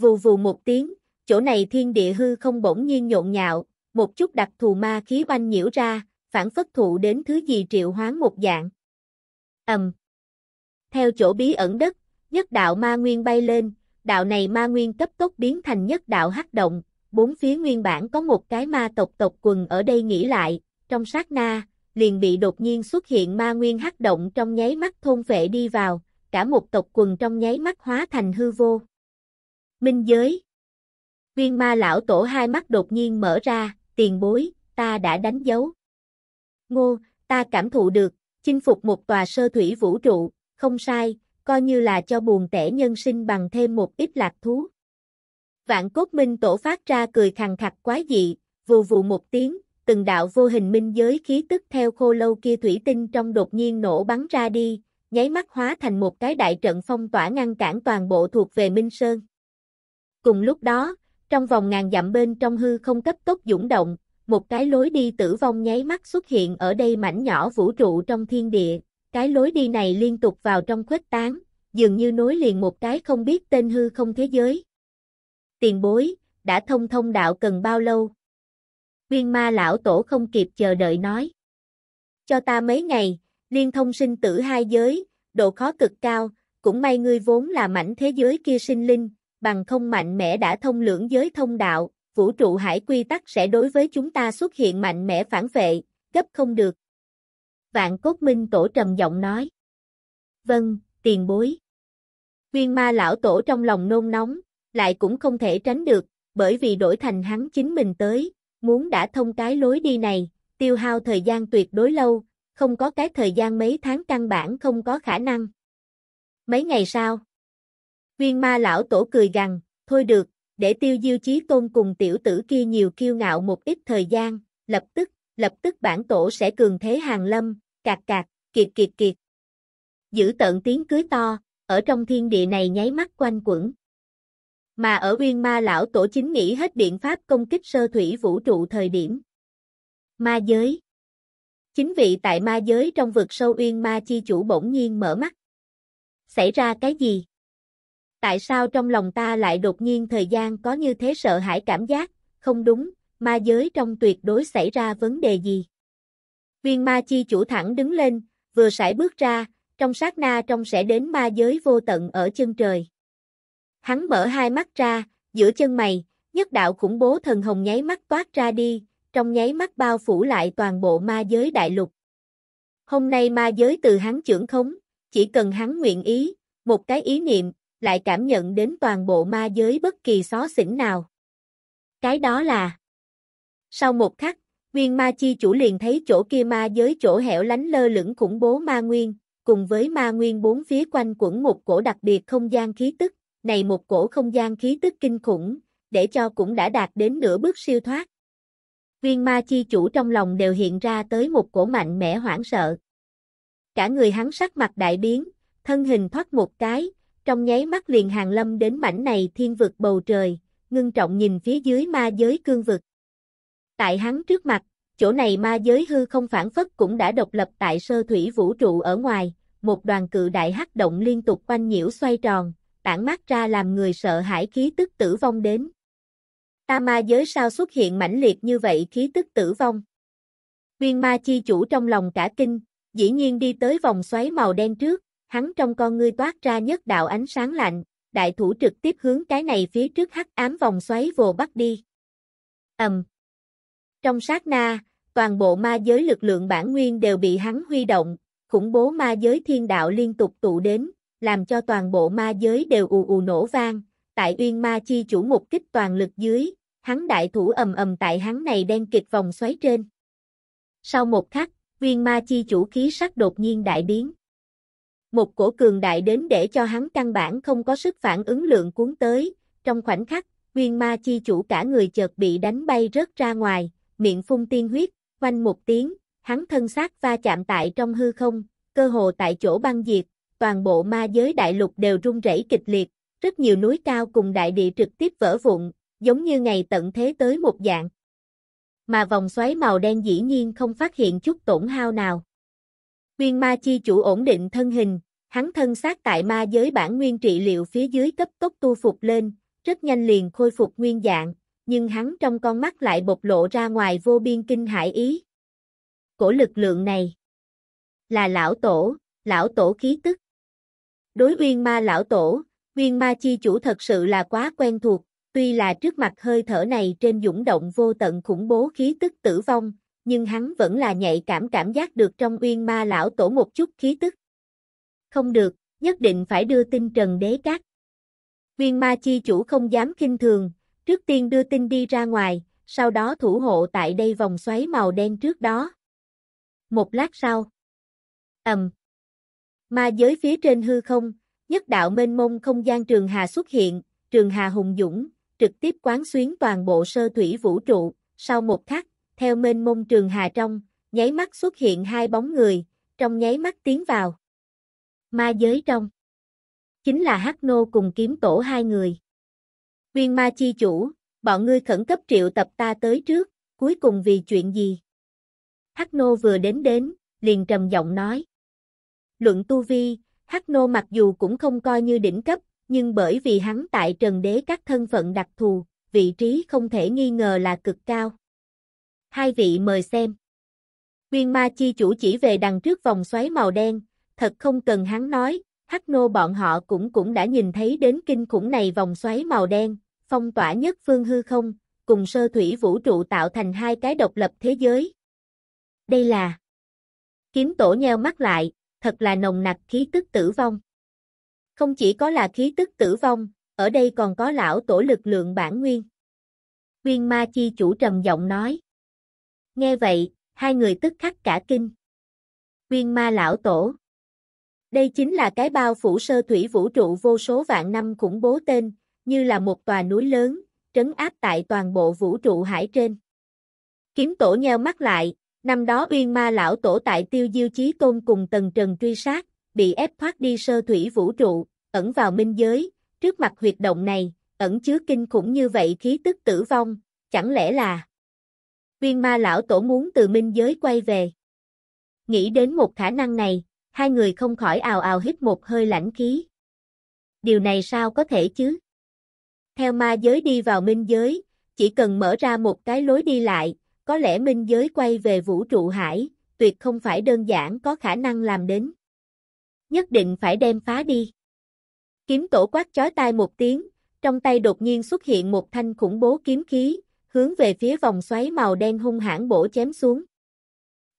Vù vù một tiếng, chỗ này thiên địa hư không bỗng nhiên nhộn nhạo, một chút đặc thù ma khí oanh nhiễu ra, phản phất thụ đến thứ gì triệu hoán một dạng. Ầm. Theo chỗ bí ẩn đất, nhất đạo ma nguyên bay lên, đạo này ma nguyên cấp tốc biến thành nhất đạo hắc động, bốn phía nguyên bản có một cái ma tộc tộc quần ở đây nghĩ lại, trong sát na, liền bị đột nhiên xuất hiện ma nguyên hắc động trong nháy mắt thôn vệ đi vào, cả một tộc quần trong nháy mắt hóa thành hư vô. Minh giới. Viên ma lão tổ hai mắt đột nhiên mở ra, tiền bối, ta đã đánh dấu. Ngô, ta cảm thụ được, chinh phục một tòa sơ thủy vũ trụ, không sai, coi như là cho buồn tẻ nhân sinh bằng thêm một ít lạc thú. Vạn cốt minh tổ phát ra cười khằng khặc quái dị, vù vù một tiếng, từng đạo vô hình minh giới khí tức theo khô lâu kia thủy tinh trong đột nhiên nổ bắn ra đi, nháy mắt hóa thành một cái đại trận phong tỏa ngăn cản toàn bộ thuộc về Minh Sơn. Cùng lúc đó, trong vòng ngàn dặm bên trong hư không cấp tốc dũng động, một cái lối đi tử vong nháy mắt xuất hiện ở đây mảnh nhỏ vũ trụ trong thiên địa. Cái lối đi này liên tục vào trong khuếch tán, dường như nối liền một cái không biết tên hư không thế giới. Tiền bối, đã thông thông đạo cần bao lâu? Viên ma lão tổ không kịp chờ đợi nói. Cho ta mấy ngày, liên thông sinh tử hai giới, độ khó cực cao, cũng may ngươi vốn là mảnh thế giới kia sinh linh, bằng không mạnh mẽ đã thông lưỡng giới thông đạo, vũ trụ hải quy tắc sẽ đối với chúng ta xuất hiện mạnh mẽ phản vệ, gấp không được. Vạn Cốt Minh Tổ trầm giọng nói. Vâng, tiền bối. Nguyên ma lão tổ trong lòng nôn nóng, lại cũng không thể tránh được, bởi vì đổi thành hắn chính mình tới, muốn đã thông cái lối đi này, tiêu hao thời gian tuyệt đối lâu, không có cái thời gian mấy tháng căn bản không có khả năng. Mấy ngày sau Viên ma lão tổ cười gằn, thôi được, để tiêu diêu chí tôn cùng tiểu tử kia nhiều kiêu ngạo một ít thời gian, lập tức, lập tức bản tổ sẽ cường thế hàng lâm, cạc cạc, kiệt kiệt kiệt. Giữ tận tiếng cưới to, ở trong thiên địa này nháy mắt quanh quẩn. Mà ở viên ma lão tổ chính nghĩ hết biện pháp công kích sơ thủy vũ trụ thời điểm. Ma giới Chính vị tại ma giới trong vực sâu uyên ma chi chủ bỗng nhiên mở mắt. Xảy ra cái gì? tại sao trong lòng ta lại đột nhiên thời gian có như thế sợ hãi cảm giác, không đúng, ma giới trong tuyệt đối xảy ra vấn đề gì. Viên ma chi chủ thẳng đứng lên, vừa sải bước ra, trong sát na trong sẽ đến ma giới vô tận ở chân trời. Hắn mở hai mắt ra, giữa chân mày, nhất đạo khủng bố thần hồng nháy mắt toát ra đi, trong nháy mắt bao phủ lại toàn bộ ma giới đại lục. Hôm nay ma giới từ hắn trưởng khống, chỉ cần hắn nguyện ý, một cái ý niệm, lại cảm nhận đến toàn bộ ma giới bất kỳ xó xỉnh nào. Cái đó là... Sau một khắc, viên ma chi chủ liền thấy chỗ kia ma giới chỗ hẻo lánh lơ lửng khủng bố ma nguyên, cùng với ma nguyên bốn phía quanh quẩn một cổ đặc biệt không gian khí tức, này một cổ không gian khí tức kinh khủng, để cho cũng đã đạt đến nửa bước siêu thoát. Viên ma chi chủ trong lòng đều hiện ra tới một cổ mạnh mẽ hoảng sợ. Cả người hắn sắc mặt đại biến, thân hình thoát một cái, trong nháy mắt liền hàng lâm đến mảnh này thiên vực bầu trời, ngưng trọng nhìn phía dưới ma giới cương vực. Tại hắn trước mặt, chỗ này ma giới hư không phản phất cũng đã độc lập tại sơ thủy vũ trụ ở ngoài, một đoàn cự đại hắc động liên tục quanh nhiễu xoay tròn, tản mát ra làm người sợ hãi khí tức tử vong đến. Ta ma giới sao xuất hiện mãnh liệt như vậy khí tức tử vong? Viên ma chi chủ trong lòng cả kinh, dĩ nhiên đi tới vòng xoáy màu đen trước, hắn trong con ngươi toát ra nhất đạo ánh sáng lạnh, đại thủ trực tiếp hướng cái này phía trước hắc ám vòng xoáy vồ bắt đi. Ầm. Trong sát na, toàn bộ ma giới lực lượng bản nguyên đều bị hắn huy động, khủng bố ma giới thiên đạo liên tục tụ đến, làm cho toàn bộ ma giới đều ù ù nổ vang, tại uyên ma chi chủ mục kích toàn lực dưới, hắn đại thủ ầm ầm tại hắn này đen kịch vòng xoáy trên. Sau một khắc, uyên ma chi chủ khí sắc đột nhiên đại biến một cổ cường đại đến để cho hắn căn bản không có sức phản ứng lượng cuốn tới, trong khoảnh khắc, nguyên ma chi chủ cả người chợt bị đánh bay rớt ra ngoài, miệng phun tiên huyết, quanh một tiếng, hắn thân xác va chạm tại trong hư không, cơ hồ tại chỗ băng diệt, toàn bộ ma giới đại lục đều rung rẩy kịch liệt, rất nhiều núi cao cùng đại địa trực tiếp vỡ vụn, giống như ngày tận thế tới một dạng. Mà vòng xoáy màu đen dĩ nhiên không phát hiện chút tổn hao nào. Uyên ma chi chủ ổn định thân hình, hắn thân xác tại ma giới bản nguyên trị liệu phía dưới cấp tốc tu phục lên, rất nhanh liền khôi phục nguyên dạng, nhưng hắn trong con mắt lại bộc lộ ra ngoài vô biên kinh hải ý. Cổ lực lượng này là lão tổ, lão tổ khí tức. Đối uyên ma lão tổ, uyên ma chi chủ thật sự là quá quen thuộc, tuy là trước mặt hơi thở này trên dũng động vô tận khủng bố khí tức tử vong, nhưng hắn vẫn là nhạy cảm cảm giác được trong uyên ma lão tổ một chút khí tức. Không được, nhất định phải đưa tin Trần Đế Cát. Viên ma chi chủ không dám kinh thường, trước tiên đưa tin đi ra ngoài, sau đó thủ hộ tại đây vòng xoáy màu đen trước đó. Một lát sau, ầm, ma giới phía trên hư không, nhất đạo mênh mông không gian Trường Hà xuất hiện, Trường Hà hùng dũng, trực tiếp quán xuyến toàn bộ sơ thủy vũ trụ, sau một khắc, theo mênh mông trường hà trong, nháy mắt xuất hiện hai bóng người, trong nháy mắt tiến vào. Ma giới trong. Chính là Hắc Nô cùng kiếm tổ hai người. Viên ma chi chủ, bọn ngươi khẩn cấp triệu tập ta tới trước, cuối cùng vì chuyện gì? Hắc Nô vừa đến đến, liền trầm giọng nói. Luận tu vi, Hắc Nô mặc dù cũng không coi như đỉnh cấp, nhưng bởi vì hắn tại trần đế các thân phận đặc thù, vị trí không thể nghi ngờ là cực cao. Hai vị mời xem. Nguyên ma chi chủ chỉ về đằng trước vòng xoáy màu đen, thật không cần hắn nói, hắc nô bọn họ cũng cũng đã nhìn thấy đến kinh khủng này vòng xoáy màu đen, phong tỏa nhất phương hư không, cùng sơ thủy vũ trụ tạo thành hai cái độc lập thế giới. Đây là Kiếm tổ nheo mắt lại, thật là nồng nặc khí tức tử vong. Không chỉ có là khí tức tử vong, ở đây còn có lão tổ lực lượng bản nguyên. Nguyên ma chi chủ trầm giọng nói. Nghe vậy, hai người tức khắc cả kinh. Viên ma lão tổ. Đây chính là cái bao phủ sơ thủy vũ trụ vô số vạn năm khủng bố tên, như là một tòa núi lớn, trấn áp tại toàn bộ vũ trụ hải trên. Kiếm tổ nheo mắt lại, năm đó uyên ma lão tổ tại tiêu diêu chí tôn cùng tầng trần truy sát, bị ép thoát đi sơ thủy vũ trụ, ẩn vào minh giới, trước mặt huyệt động này, ẩn chứa kinh khủng như vậy khí tức tử vong, chẳng lẽ là... Viên ma lão tổ muốn từ minh giới quay về. Nghĩ đến một khả năng này, hai người không khỏi ào ào hít một hơi lãnh khí. Điều này sao có thể chứ? Theo ma giới đi vào minh giới, chỉ cần mở ra một cái lối đi lại, có lẽ minh giới quay về vũ trụ hải, tuyệt không phải đơn giản có khả năng làm đến. Nhất định phải đem phá đi. Kiếm tổ quát chói tai một tiếng, trong tay đột nhiên xuất hiện một thanh khủng bố kiếm khí, hướng về phía vòng xoáy màu đen hung hãn bổ chém xuống.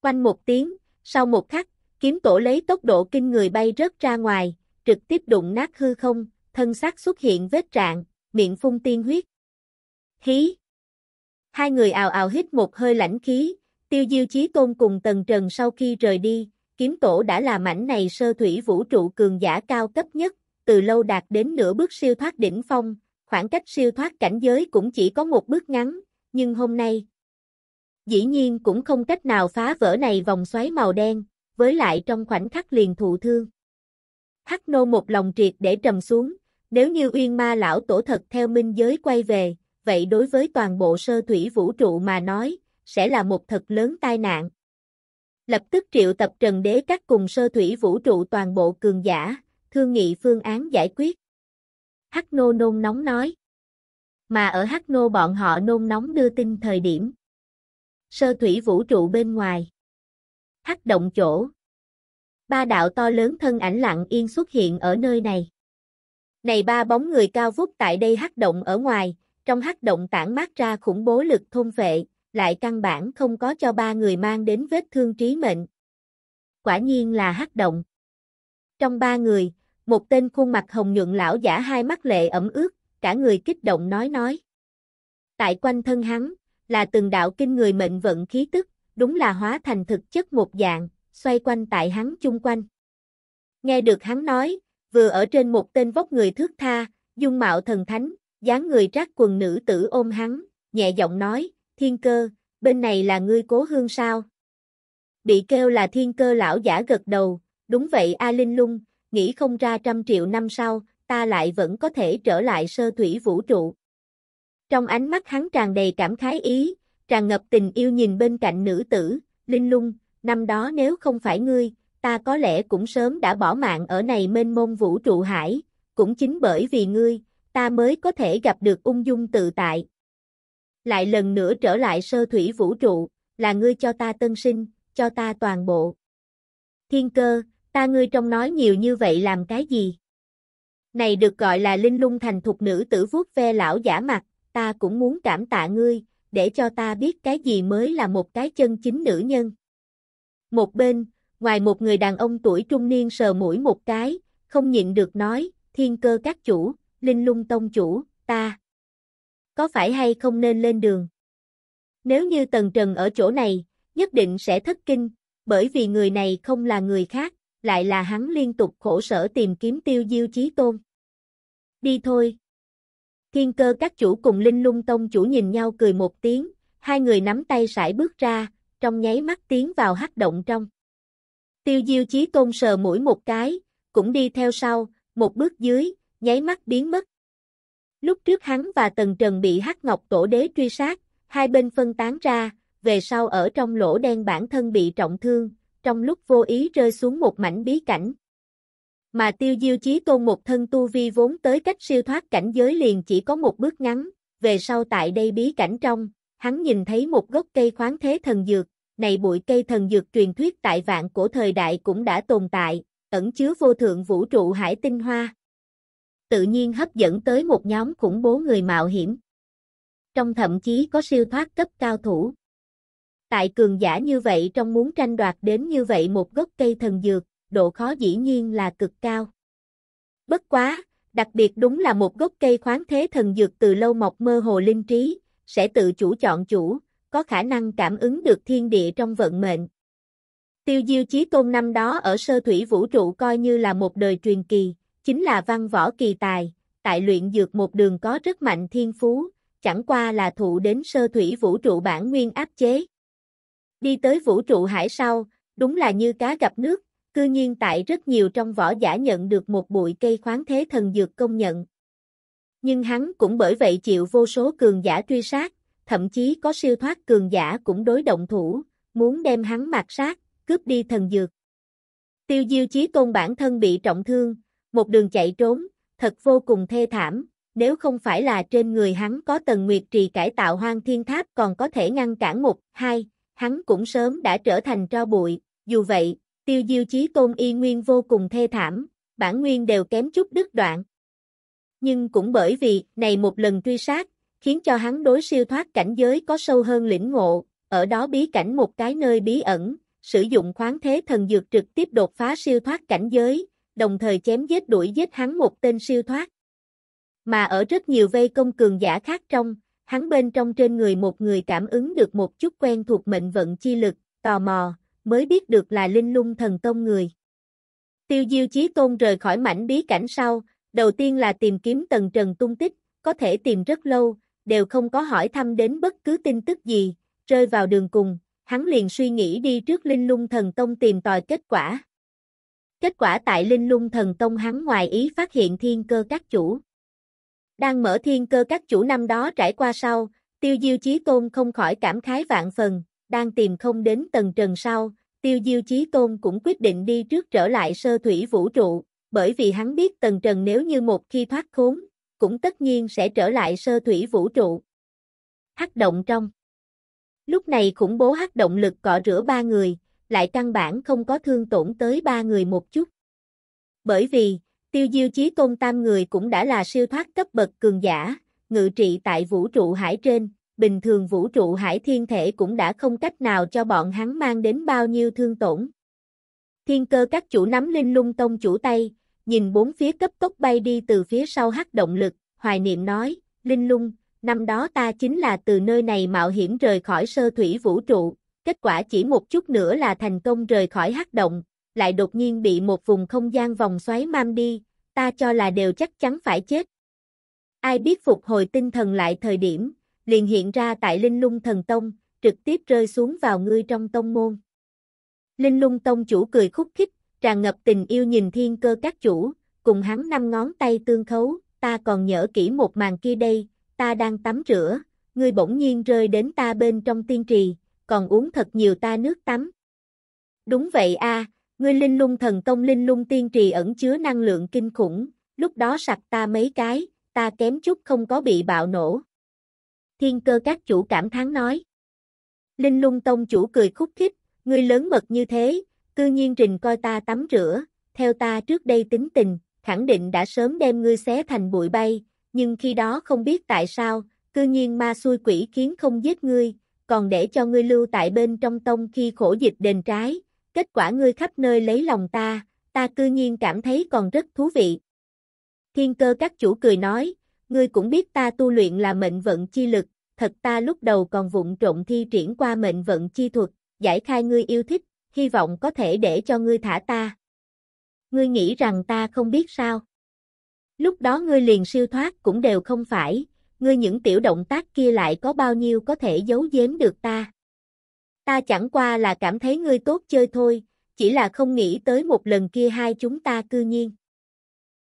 Quanh một tiếng, sau một khắc, kiếm tổ lấy tốc độ kinh người bay rớt ra ngoài, trực tiếp đụng nát hư không, thân xác xuất hiện vết trạng, miệng phun tiên huyết. Hí! Hai người ào ào hít một hơi lãnh khí, tiêu diêu chí tôn cùng tần trần sau khi rời đi, kiếm tổ đã là mảnh này sơ thủy vũ trụ cường giả cao cấp nhất, từ lâu đạt đến nửa bước siêu thoát đỉnh phong, khoảng cách siêu thoát cảnh giới cũng chỉ có một bước ngắn, nhưng hôm nay, dĩ nhiên cũng không cách nào phá vỡ này vòng xoáy màu đen, với lại trong khoảnh khắc liền thụ thương. Hắc nô một lòng triệt để trầm xuống, nếu như uyên ma lão tổ thật theo minh giới quay về, vậy đối với toàn bộ sơ thủy vũ trụ mà nói, sẽ là một thật lớn tai nạn. Lập tức triệu tập trần đế các cùng sơ thủy vũ trụ toàn bộ cường giả, thương nghị phương án giải quyết. Hắc Nô nôn nóng nói. Mà ở Hắc Nô bọn họ nôn nóng đưa tin thời điểm. Sơ thủy vũ trụ bên ngoài. Hắc động chỗ. Ba đạo to lớn thân ảnh lặng yên xuất hiện ở nơi này. Này ba bóng người cao vút tại đây hắc động ở ngoài, trong hắc động tản mát ra khủng bố lực thôn vệ, lại căn bản không có cho ba người mang đến vết thương trí mệnh. Quả nhiên là hắc động. Trong ba người, một tên khuôn mặt hồng nhuận lão giả hai mắt lệ ẩm ướt, cả người kích động nói nói. Tại quanh thân hắn, là từng đạo kinh người mệnh vận khí tức, đúng là hóa thành thực chất một dạng, xoay quanh tại hắn chung quanh. Nghe được hắn nói, vừa ở trên một tên vóc người thước tha, dung mạo thần thánh, dáng người trác quần nữ tử ôm hắn, nhẹ giọng nói, thiên cơ, bên này là ngươi cố hương sao? Bị kêu là thiên cơ lão giả gật đầu, đúng vậy A Linh Lung, nghĩ không ra trăm triệu năm sau, ta lại vẫn có thể trở lại sơ thủy vũ trụ. Trong ánh mắt hắn tràn đầy cảm khái ý, tràn ngập tình yêu nhìn bên cạnh nữ tử, linh lung, năm đó nếu không phải ngươi, ta có lẽ cũng sớm đã bỏ mạng ở này mênh mông vũ trụ hải, cũng chính bởi vì ngươi, ta mới có thể gặp được ung dung tự tại. Lại lần nữa trở lại sơ thủy vũ trụ, là ngươi cho ta tân sinh, cho ta toàn bộ. Thiên cơ, ta ngươi trong nói nhiều như vậy làm cái gì? Này được gọi là linh lung thành thục nữ tử vuốt ve lão giả mặt, ta cũng muốn cảm tạ ngươi, để cho ta biết cái gì mới là một cái chân chính nữ nhân. Một bên, ngoài một người đàn ông tuổi trung niên sờ mũi một cái, không nhịn được nói, thiên cơ các chủ, linh lung tông chủ, ta. Có phải hay không nên lên đường? Nếu như Tần Trần ở chỗ này, nhất định sẽ thất kinh, bởi vì người này không là người khác, lại là hắn liên tục khổ sở tìm kiếm tiêu diêu chí tôn. Đi thôi. Thiên cơ các chủ cùng Linh Lung Tông chủ nhìn nhau cười một tiếng, hai người nắm tay sải bước ra, trong nháy mắt tiến vào hắc động trong. Tiêu diêu chí tôn sờ mũi một cái, cũng đi theo sau, một bước dưới, nháy mắt biến mất. Lúc trước hắn và Tần Trần bị hắc ngọc tổ đế truy sát, hai bên phân tán ra, về sau ở trong lỗ đen bản thân bị trọng thương, trong lúc vô ý rơi xuống một mảnh bí cảnh. Mà tiêu diêu chí tôn một thân tu vi vốn tới cách siêu thoát cảnh giới liền chỉ có một bước ngắn, về sau tại đây bí cảnh trong, hắn nhìn thấy một gốc cây khoáng thế thần dược, này bụi cây thần dược truyền thuyết tại vạn cổ thời đại cũng đã tồn tại, ẩn chứa vô thượng vũ trụ hải tinh hoa. Tự nhiên hấp dẫn tới một nhóm khủng bố người mạo hiểm. Trong thậm chí có siêu thoát cấp cao thủ. Tại cường giả như vậy trong muốn tranh đoạt đến như vậy một gốc cây thần dược, độ khó dĩ nhiên là cực cao. Bất quá, đặc biệt đúng là một gốc cây khoáng thế thần dược từ lâu mọc mơ hồ linh trí, sẽ tự chủ chọn chủ, có khả năng cảm ứng được thiên địa trong vận mệnh. Tiêu diêu chí tôn năm đó ở sơ thủy vũ trụ coi như là một đời truyền kỳ, chính là văn võ kỳ tài, tại luyện dược một đường có rất mạnh thiên phú, chẳng qua là thụ đến sơ thủy vũ trụ bản nguyên áp chế. Đi tới vũ trụ hải sao đúng là như cá gặp nước, cư nhiên tại rất nhiều trong võ giả nhận được một bụi cây khoáng thế thần dược công nhận. Nhưng hắn cũng bởi vậy chịu vô số cường giả truy sát, thậm chí có siêu thoát cường giả cũng đối động thủ, muốn đem hắn mạt sát, cướp đi thần dược. Tiêu Diêu Chí Tôn bản thân bị trọng thương, một đường chạy trốn, thật vô cùng thê thảm, nếu không phải là trên người hắn có tầng nguyệt trì cải tạo hoang thiên tháp còn có thể ngăn cản một, hai, hắn cũng sớm đã trở thành tro bụi, dù vậy, tiêu diêu chí tôn y nguyên vô cùng thê thảm, bản nguyên đều kém chút đứt đoạn. Nhưng cũng bởi vì này một lần truy sát, khiến cho hắn đối siêu thoát cảnh giới có sâu hơn lĩnh ngộ, ở đó bí cảnh một cái nơi bí ẩn, sử dụng khoáng thế thần dược trực tiếp đột phá siêu thoát cảnh giới, đồng thời chém giết đuổi giết hắn một tên siêu thoát. Mà ở rất nhiều vây công cường giả khác trong, hắn bên trong trên người một người cảm ứng được một chút quen thuộc mệnh vận chi lực, tò mò, mới biết được là linh lung thần tông người. Tiêu diêu chí tôn rời khỏi mảnh bí cảnh sau, đầu tiên là tìm kiếm tầng trần tung tích, có thể tìm rất lâu, đều không có hỏi thăm đến bất cứ tin tức gì, rơi vào đường cùng, hắn liền suy nghĩ đi trước linh lung thần tông tìm tòi kết quả. Kết quả tại linh lung thần tông hắn ngoài ý phát hiện thiên cơ các chủ. Đang mở thiên cơ các chủ năm đó trải qua sau, tiêu diêu chí tôn không khỏi cảm khái vạn phần, đang tìm không đến tầng trần sau, tiêu diêu chí tôn cũng quyết định đi trước trở lại sơ thủy vũ trụ, bởi vì hắn biết tầng trần nếu như một khi thoát khốn, cũng tất nhiên sẽ trở lại sơ thủy vũ trụ. Hắc động trong Lúc này khủng bố hắc động lực cọ rửa ba người, lại căn bản không có thương tổn tới ba người một chút. Bởi vì, Tiêu Diêu Chí Tôn tam người cũng đã là siêu thoát cấp bậc cường giả, ngự trị tại vũ trụ hải trên, bình thường vũ trụ hải thiên thể cũng đã không cách nào cho bọn hắn mang đến bao nhiêu thương tổn. Thiên cơ các chủ nắm linh lung tông chủ tay, nhìn bốn phía cấp tốc bay đi từ phía sau hắc động lực, hoài niệm nói, linh lung, năm đó ta chính là từ nơi này mạo hiểm rời khỏi sơ thủy vũ trụ, kết quả chỉ một chút nữa là thành công rời khỏi hắc động, lại đột nhiên bị một vùng không gian vòng xoáy mam đi, ta cho là đều chắc chắn phải chết. Ai biết phục hồi tinh thần lại thời điểm, liền hiện ra tại Linh Lung Thần Tông, trực tiếp rơi xuống vào ngươi trong tông môn. Linh Lung Tông chủ cười khúc khích, tràn ngập tình yêu nhìn thiên cơ các chủ, cùng hắn năm ngón tay tương khấu, ta còn nhớ kỹ một màn kia đây, ta đang tắm rửa, ngươi bỗng nhiên rơi đến ta bên trong tiên trì, còn uống thật nhiều ta nước tắm. Đúng vậy a, Ngươi linh lung thần công linh lung tiên trì ẩn chứa năng lượng kinh khủng, lúc đó sặc ta mấy cái, ta kém chút không có bị bạo nổ. Thiên cơ các chủ cảm thán nói. Linh lung tông chủ cười khúc khích, ngươi lớn mật như thế, cư nhiên trình coi ta tắm rửa, theo ta trước đây tính tình, khẳng định đã sớm đem ngươi xé thành bụi bay, nhưng khi đó không biết tại sao, cư nhiên ma xui quỷ khiến không giết ngươi, còn để cho ngươi lưu tại bên trong tông khi khổ dịch đền trái, kết quả ngươi khắp nơi lấy lòng ta, ta cư nhiên cảm thấy còn rất thú vị. Thiên cơ các chủ cười nói, ngươi cũng biết ta tu luyện là mệnh vận chi lực, thật ta lúc đầu còn vụng trộn thi triển qua mệnh vận chi thuật, giải khai ngươi yêu thích, hy vọng có thể để cho ngươi thả ta. Ngươi nghĩ rằng ta không biết sao. Lúc đó ngươi liền siêu thoát cũng đều không phải, ngươi những tiểu động tác kia lại có bao nhiêu có thể giấu giếm được ta. Ta chẳng qua là cảm thấy ngươi tốt chơi thôi, chỉ là không nghĩ tới một lần kia hai chúng ta cư nhiên.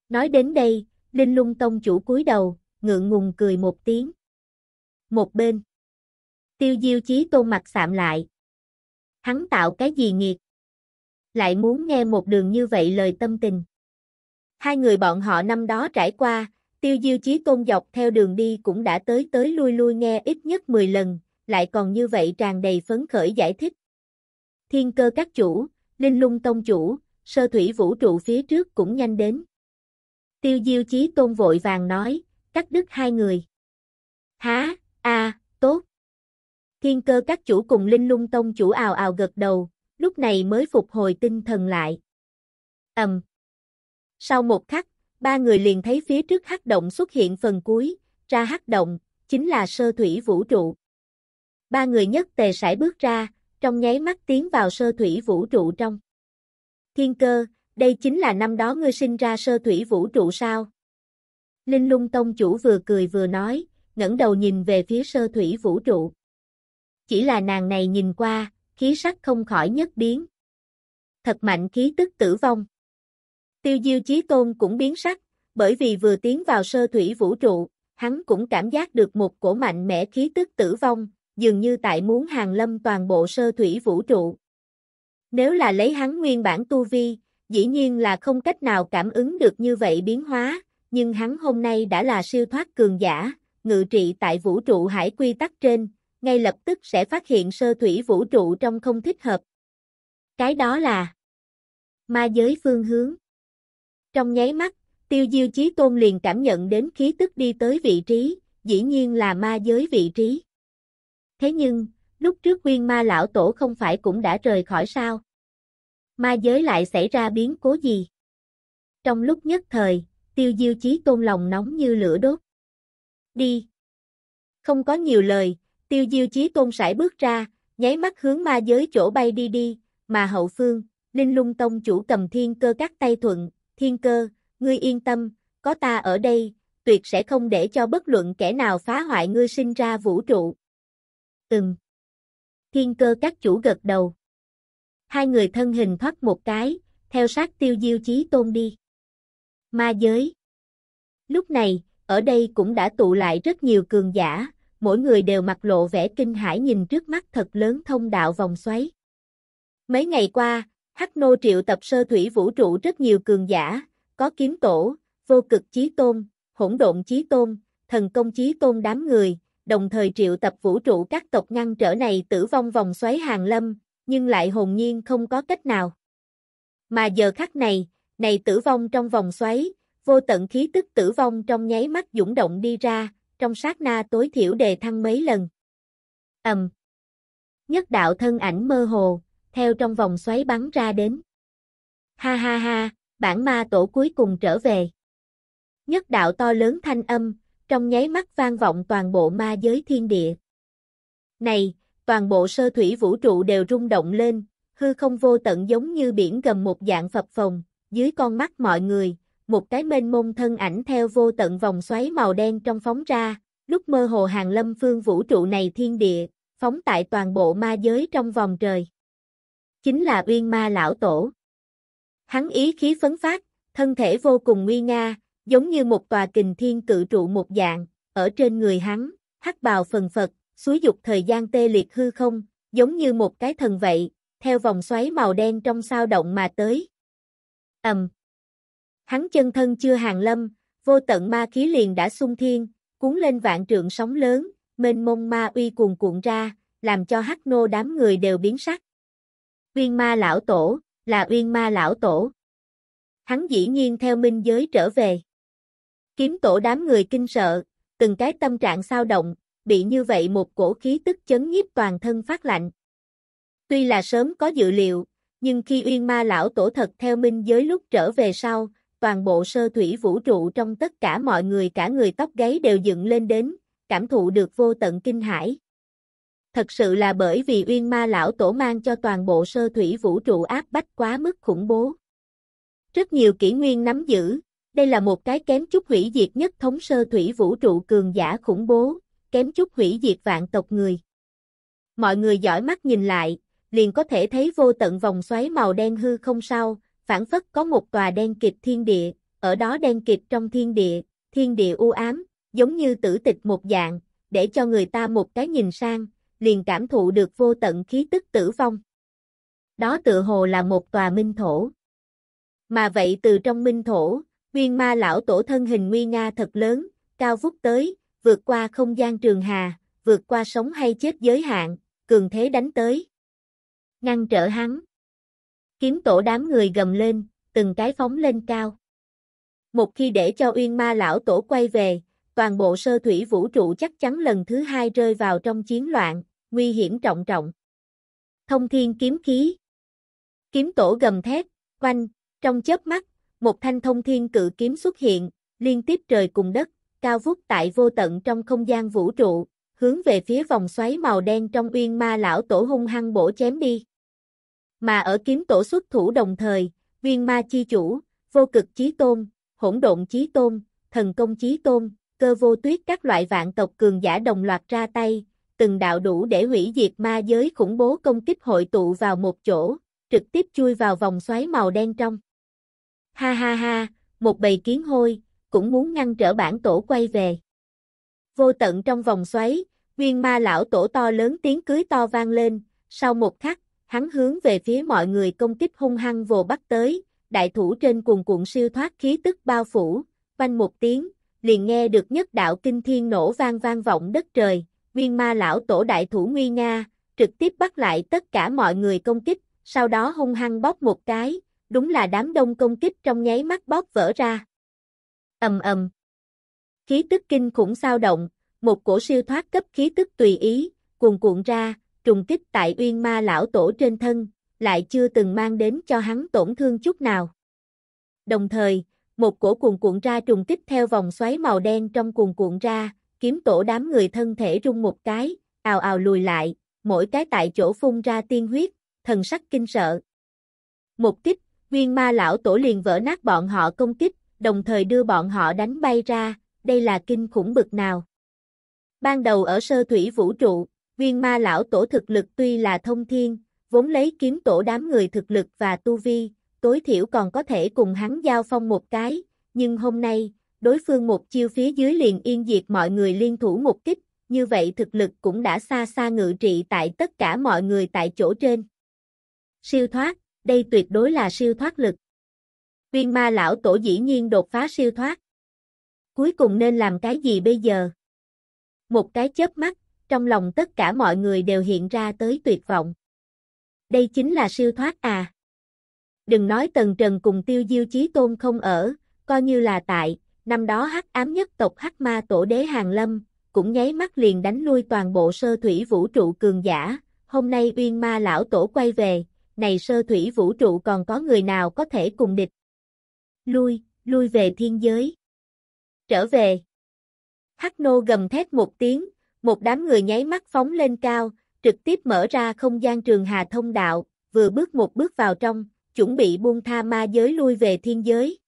Nói đến đây, Linh Lung Tông chủ cúi đầu, ngượng ngùng cười một tiếng. Một bên. Tiêu Diêu Chí Tôn mặt sạm lại. Hắn tạo cái gì nghiệt? Lại muốn nghe một đường như vậy lời tâm tình. Hai người bọn họ năm đó trải qua, Tiêu Diêu Chí Tôn dọc theo đường đi cũng đã tới tới lui lui nghe ít nhất 10 lần, lại còn như vậy tràn đầy phấn khởi giải thích. Thiên cơ các chủ, linh lung tông chủ, sơ thủy vũ trụ phía trước cũng nhanh đến. Tiêu diêu chí tôn vội vàng nói, cắt đứt hai người. Há, a, tốt. Thiên cơ các chủ cùng linh lung tông chủ ào ào gật đầu, lúc này mới phục hồi tinh thần lại. ầm. Sau một khắc, ba người liền thấy phía trước hắc động xuất hiện phần cuối, ra hắc động, chính là sơ thủy vũ trụ ba người nhất tề sải bước ra, trong nháy mắt tiến vào sơ thủy vũ trụ trong. Thiên cơ, đây chính là năm đó ngươi sinh ra sơ thủy vũ trụ sao? Linh lung tông chủ vừa cười vừa nói, ngẩng đầu nhìn về phía sơ thủy vũ trụ. Chỉ là nàng này nhìn qua, khí sắc không khỏi nhất biến. Thật mạnh khí tức tử vong. Tiêu diêu chí tôn cũng biến sắc, bởi vì vừa tiến vào sơ thủy vũ trụ, hắn cũng cảm giác được một cổ mạnh mẽ khí tức tử vong, dường như tại muốn hàng lâm toàn bộ sơ thủy vũ trụ. Nếu là lấy hắn nguyên bản tu vi, dĩ nhiên là không cách nào cảm ứng được như vậy biến hóa, nhưng hắn hôm nay đã là siêu thoát cường giả, ngự trị tại vũ trụ hải quy tắc trên, ngay lập tức sẽ phát hiện sơ thủy vũ trụ trong không thích hợp. Cái đó là ma giới phương hướng. Trong nháy mắt, tiêu diêu chí tôn liền cảm nhận đến khí tức đi tới vị trí, dĩ nhiên là ma giới vị trí. Thế nhưng, lúc trước nguyên ma lão tổ không phải cũng đã rời khỏi sao? Ma giới lại xảy ra biến cố gì? Trong lúc nhất thời, tiêu diêu chí tôn lòng nóng như lửa đốt. Đi! Không có nhiều lời, tiêu diêu chí tôn sải bước ra, nháy mắt hướng ma giới chỗ bay đi đi, mà hậu phương, linh lung tông chủ cầm thiên cơ các tay thuận, thiên cơ, ngươi yên tâm, có ta ở đây, tuyệt sẽ không để cho bất luận kẻ nào phá hoại ngươi sinh ra vũ trụ từng. Thiên cơ các chủ gật đầu. Hai người thân hình thoát một cái, theo sát tiêu diêu chí tôn đi. Ma giới. Lúc này, ở đây cũng đã tụ lại rất nhiều cường giả, mỗi người đều mặt lộ vẻ kinh hãi nhìn trước mắt thật lớn thông đạo vòng xoáy. Mấy ngày qua, Hắc Nô triệu tập sơ thủy vũ trụ rất nhiều cường giả, có kiếm tổ, vô cực chí tôn, hỗn độn chí tôn, thần công chí tôn đám người, đồng thời triệu tập vũ trụ các tộc ngăn trở này tử vong vòng xoáy hàng lâm, nhưng lại hồn nhiên không có cách nào. Mà giờ khắc này, này tử vong trong vòng xoáy, vô tận khí tức tử vong trong nháy mắt dũng động đi ra, trong sát na tối thiểu đề thăng mấy lần. Ầm. Nhất đạo thân ảnh mơ hồ, theo trong vòng xoáy bắn ra đến. Ha ha ha, bản ma tổ cuối cùng trở về. Nhất đạo to lớn thanh âm, trong nháy mắt vang vọng toàn bộ ma giới thiên địa. Này, toàn bộ sơ thủy vũ trụ đều rung động lên, hư không vô tận giống như biển gầm một dạng phập phồng, dưới con mắt mọi người, một cái mênh mông thân ảnh theo vô tận vòng xoáy màu đen trong phóng ra, lúc mơ hồ hàng lâm phương vũ trụ này thiên địa, phóng tại toàn bộ ma giới trong vòng trời. Chính là Uyên Ma Lão Tổ. Hắn ý khí phấn phát, thân thể vô cùng nguy nga, giống như một tòa kình thiên cự trụ một dạng, ở trên người hắn, hắc bào phần phật, suối dục thời gian tê liệt hư không, giống như một cái thần vậy, theo vòng xoáy màu đen trong sao động mà tới. Ầm. Hắn chân thân chưa hàng lâm, vô tận ma khí liền đã xung thiên, cuốn lên vạn trượng sóng lớn, mênh mông ma uy cuồn cuộn ra, làm cho hắc nô đám người đều biến sắc. Uyên ma lão tổ, là uyên ma lão tổ. Hắn dĩ nhiên theo minh giới trở về. Kiếm tổ đám người kinh sợ, từng cái tâm trạng sao động, bị như vậy một cổ khí tức chấn nhiếp toàn thân phát lạnh. Tuy là sớm có dự liệu, nhưng khi Uyên Ma lão tổ thật theo minh giới lúc trở về sau, toàn bộ sơ thủy vũ trụ trong tất cả mọi người cả người tóc gáy đều dựng lên đến, cảm thụ được vô tận kinh hải. Thật sự là bởi vì Uyên Ma lão tổ mang cho toàn bộ sơ thủy vũ trụ áp bách quá mức khủng bố. Rất nhiều kỷ nguyên nắm giữ, đây là một cái kém chút hủy diệt nhất thống sơ thủy vũ trụ cường giả khủng bố, kém chút hủy diệt vạn tộc người. Mọi người giỏi mắt nhìn lại, liền có thể thấy vô tận vòng xoáy màu đen hư không sao, phản phất có một tòa đen kịch thiên địa, ở đó đen kịch trong thiên địa, thiên địa u ám, giống như tử tịch một dạng, để cho người ta một cái nhìn sang, liền cảm thụ được vô tận khí tức tử vong. Đó tự hồ là một tòa minh thổ. Mà vậy từ trong minh thổ, Huyên ma lão tổ thân hình nguy nga thật lớn, cao vút tới, vượt qua không gian trường hà, vượt qua sống hay chết giới hạn, cường thế đánh tới. Ngăn trở hắn. Kiếm tổ đám người gầm lên, từng cái phóng lên cao. Một khi để cho uyên ma lão tổ quay về, toàn bộ sơ thủy vũ trụ chắc chắn lần thứ hai rơi vào trong chiến loạn, nguy hiểm trọng trọng. Thông thiên kiếm khí. Kiếm tổ gầm thét, quanh, trong chớp mắt, một thanh thông thiên cự kiếm xuất hiện, liên tiếp trời cùng đất, cao vút tại vô tận trong không gian vũ trụ, hướng về phía vòng xoáy màu đen trong uyên ma lão tổ hung hăng bổ chém đi. Mà ở kiếm tổ xuất thủ đồng thời, viên ma chi chủ, vô cực chí tôn, hỗn độn chí tôn, thần công chí tôn, cơ vô tuyết các loại vạn tộc cường giả đồng loạt ra tay, từng đạo đủ để hủy diệt ma giới khủng bố công kích hội tụ vào một chỗ, trực tiếp chui vào vòng xoáy màu đen trong. Ha ha ha, một bầy kiến hôi, cũng muốn ngăn trở bản tổ quay về. Vô tận trong vòng xoáy, viên ma lão tổ to lớn tiếng cưới to vang lên, sau một khắc, hắn hướng về phía mọi người công kích hung hăng vồ bắt tới, đại thủ trên cuồng cuộn siêu thoát khí tức bao phủ, vanh một tiếng, liền nghe được nhất đạo kinh thiên nổ vang vang vọng đất trời, viên ma lão tổ đại thủ nguy nga, trực tiếp bắt lại tất cả mọi người công kích, sau đó hung hăng bóp một cái, đúng là đám đông công kích trong nháy mắt bóp vỡ ra. Ầm ầm. Khí tức kinh khủng sao động, một cổ siêu thoát cấp khí tức tùy ý, cuồn cuộn ra, trùng kích tại Uyên Ma lão tổ trên thân, lại chưa từng mang đến cho hắn tổn thương chút nào. Đồng thời, một cổ cuồn cuộn ra trùng kích theo vòng xoáy màu đen trong cuồn cuộn ra, kiếm tổ đám người thân thể rung một cái, ào ào lùi lại, mỗi cái tại chỗ phun ra tiên huyết, thần sắc kinh sợ. Một kích Huyên ma lão tổ liền vỡ nát bọn họ công kích, đồng thời đưa bọn họ đánh bay ra, đây là kinh khủng bực nào. Ban đầu ở sơ thủy vũ trụ, viên ma lão tổ thực lực tuy là thông thiên, vốn lấy kiếm tổ đám người thực lực và tu vi, tối thiểu còn có thể cùng hắn giao phong một cái, nhưng hôm nay, đối phương một chiêu phía dưới liền yên diệt mọi người liên thủ một kích, như vậy thực lực cũng đã xa xa ngự trị tại tất cả mọi người tại chỗ trên. Siêu thoát đây tuyệt đối là siêu thoát lực. Viên ma lão tổ dĩ nhiên đột phá siêu thoát. Cuối cùng nên làm cái gì bây giờ? Một cái chớp mắt, trong lòng tất cả mọi người đều hiện ra tới tuyệt vọng. Đây chính là siêu thoát à. Đừng nói Tần Trần cùng Tiêu Diêu Chí Tôn không ở, coi như là tại, năm đó hắc ám nhất tộc hắc ma tổ đế Hàng Lâm, cũng nháy mắt liền đánh lui toàn bộ sơ thủy vũ trụ cường giả, hôm nay Uyên Ma lão tổ quay về, này sơ thủy vũ trụ còn có người nào có thể cùng địch. Lui, lui về thiên giới. Trở về. Hắc nô gầm thét một tiếng, một đám người nháy mắt phóng lên cao, trực tiếp mở ra không gian trường hà thông đạo, vừa bước một bước vào trong, chuẩn bị buông tha ma giới lui về thiên giới.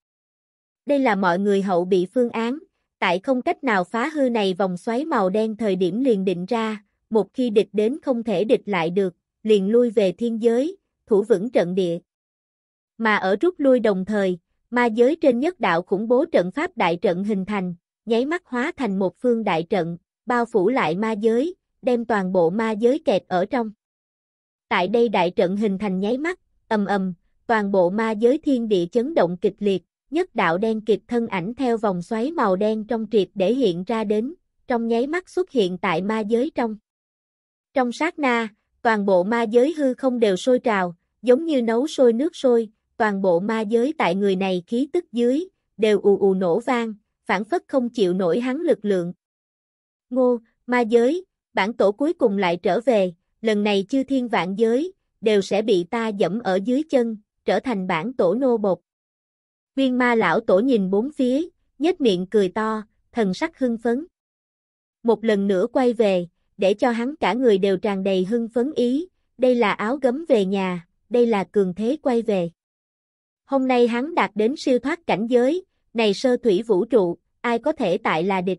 Đây là mọi người hậu bị phương án, tại không cách nào phá hư này vòng xoáy màu đen thời điểm liền định ra, một khi địch đến không thể địch lại được, liền lui về thiên giới, thủ vững trận địa. Mà ở rút lui đồng thời, ma giới trên nhất đạo khủng bố trận pháp đại trận hình thành, nháy mắt hóa thành một phương đại trận, bao phủ lại ma giới, đem toàn bộ ma giới kẹt ở trong. Tại đây đại trận hình thành nháy mắt, ầm ầm, toàn bộ ma giới thiên địa chấn động kịch liệt, nhất đạo đen kịp thân ảnh theo vòng xoáy màu đen trong triệt để hiện ra đến, trong nháy mắt xuất hiện tại ma giới trong. Trong sát na, toàn bộ ma giới hư không đều sôi trào, giống như nấu sôi nước sôi, toàn bộ ma giới tại người này khí tức dưới, đều ù ù nổ vang, phản phất không chịu nổi hắn lực lượng. Ngô, ma giới, bản tổ cuối cùng lại trở về, lần này chư thiên vạn giới, đều sẽ bị ta dẫm ở dưới chân, trở thành bản tổ nô bộc. Viên ma lão tổ nhìn bốn phía, nhếch miệng cười to, thần sắc hưng phấn. Một lần nữa quay về, để cho hắn cả người đều tràn đầy hưng phấn ý, đây là áo gấm về nhà đây là cường thế quay về. Hôm nay hắn đạt đến siêu thoát cảnh giới, này sơ thủy vũ trụ, ai có thể tại là địch.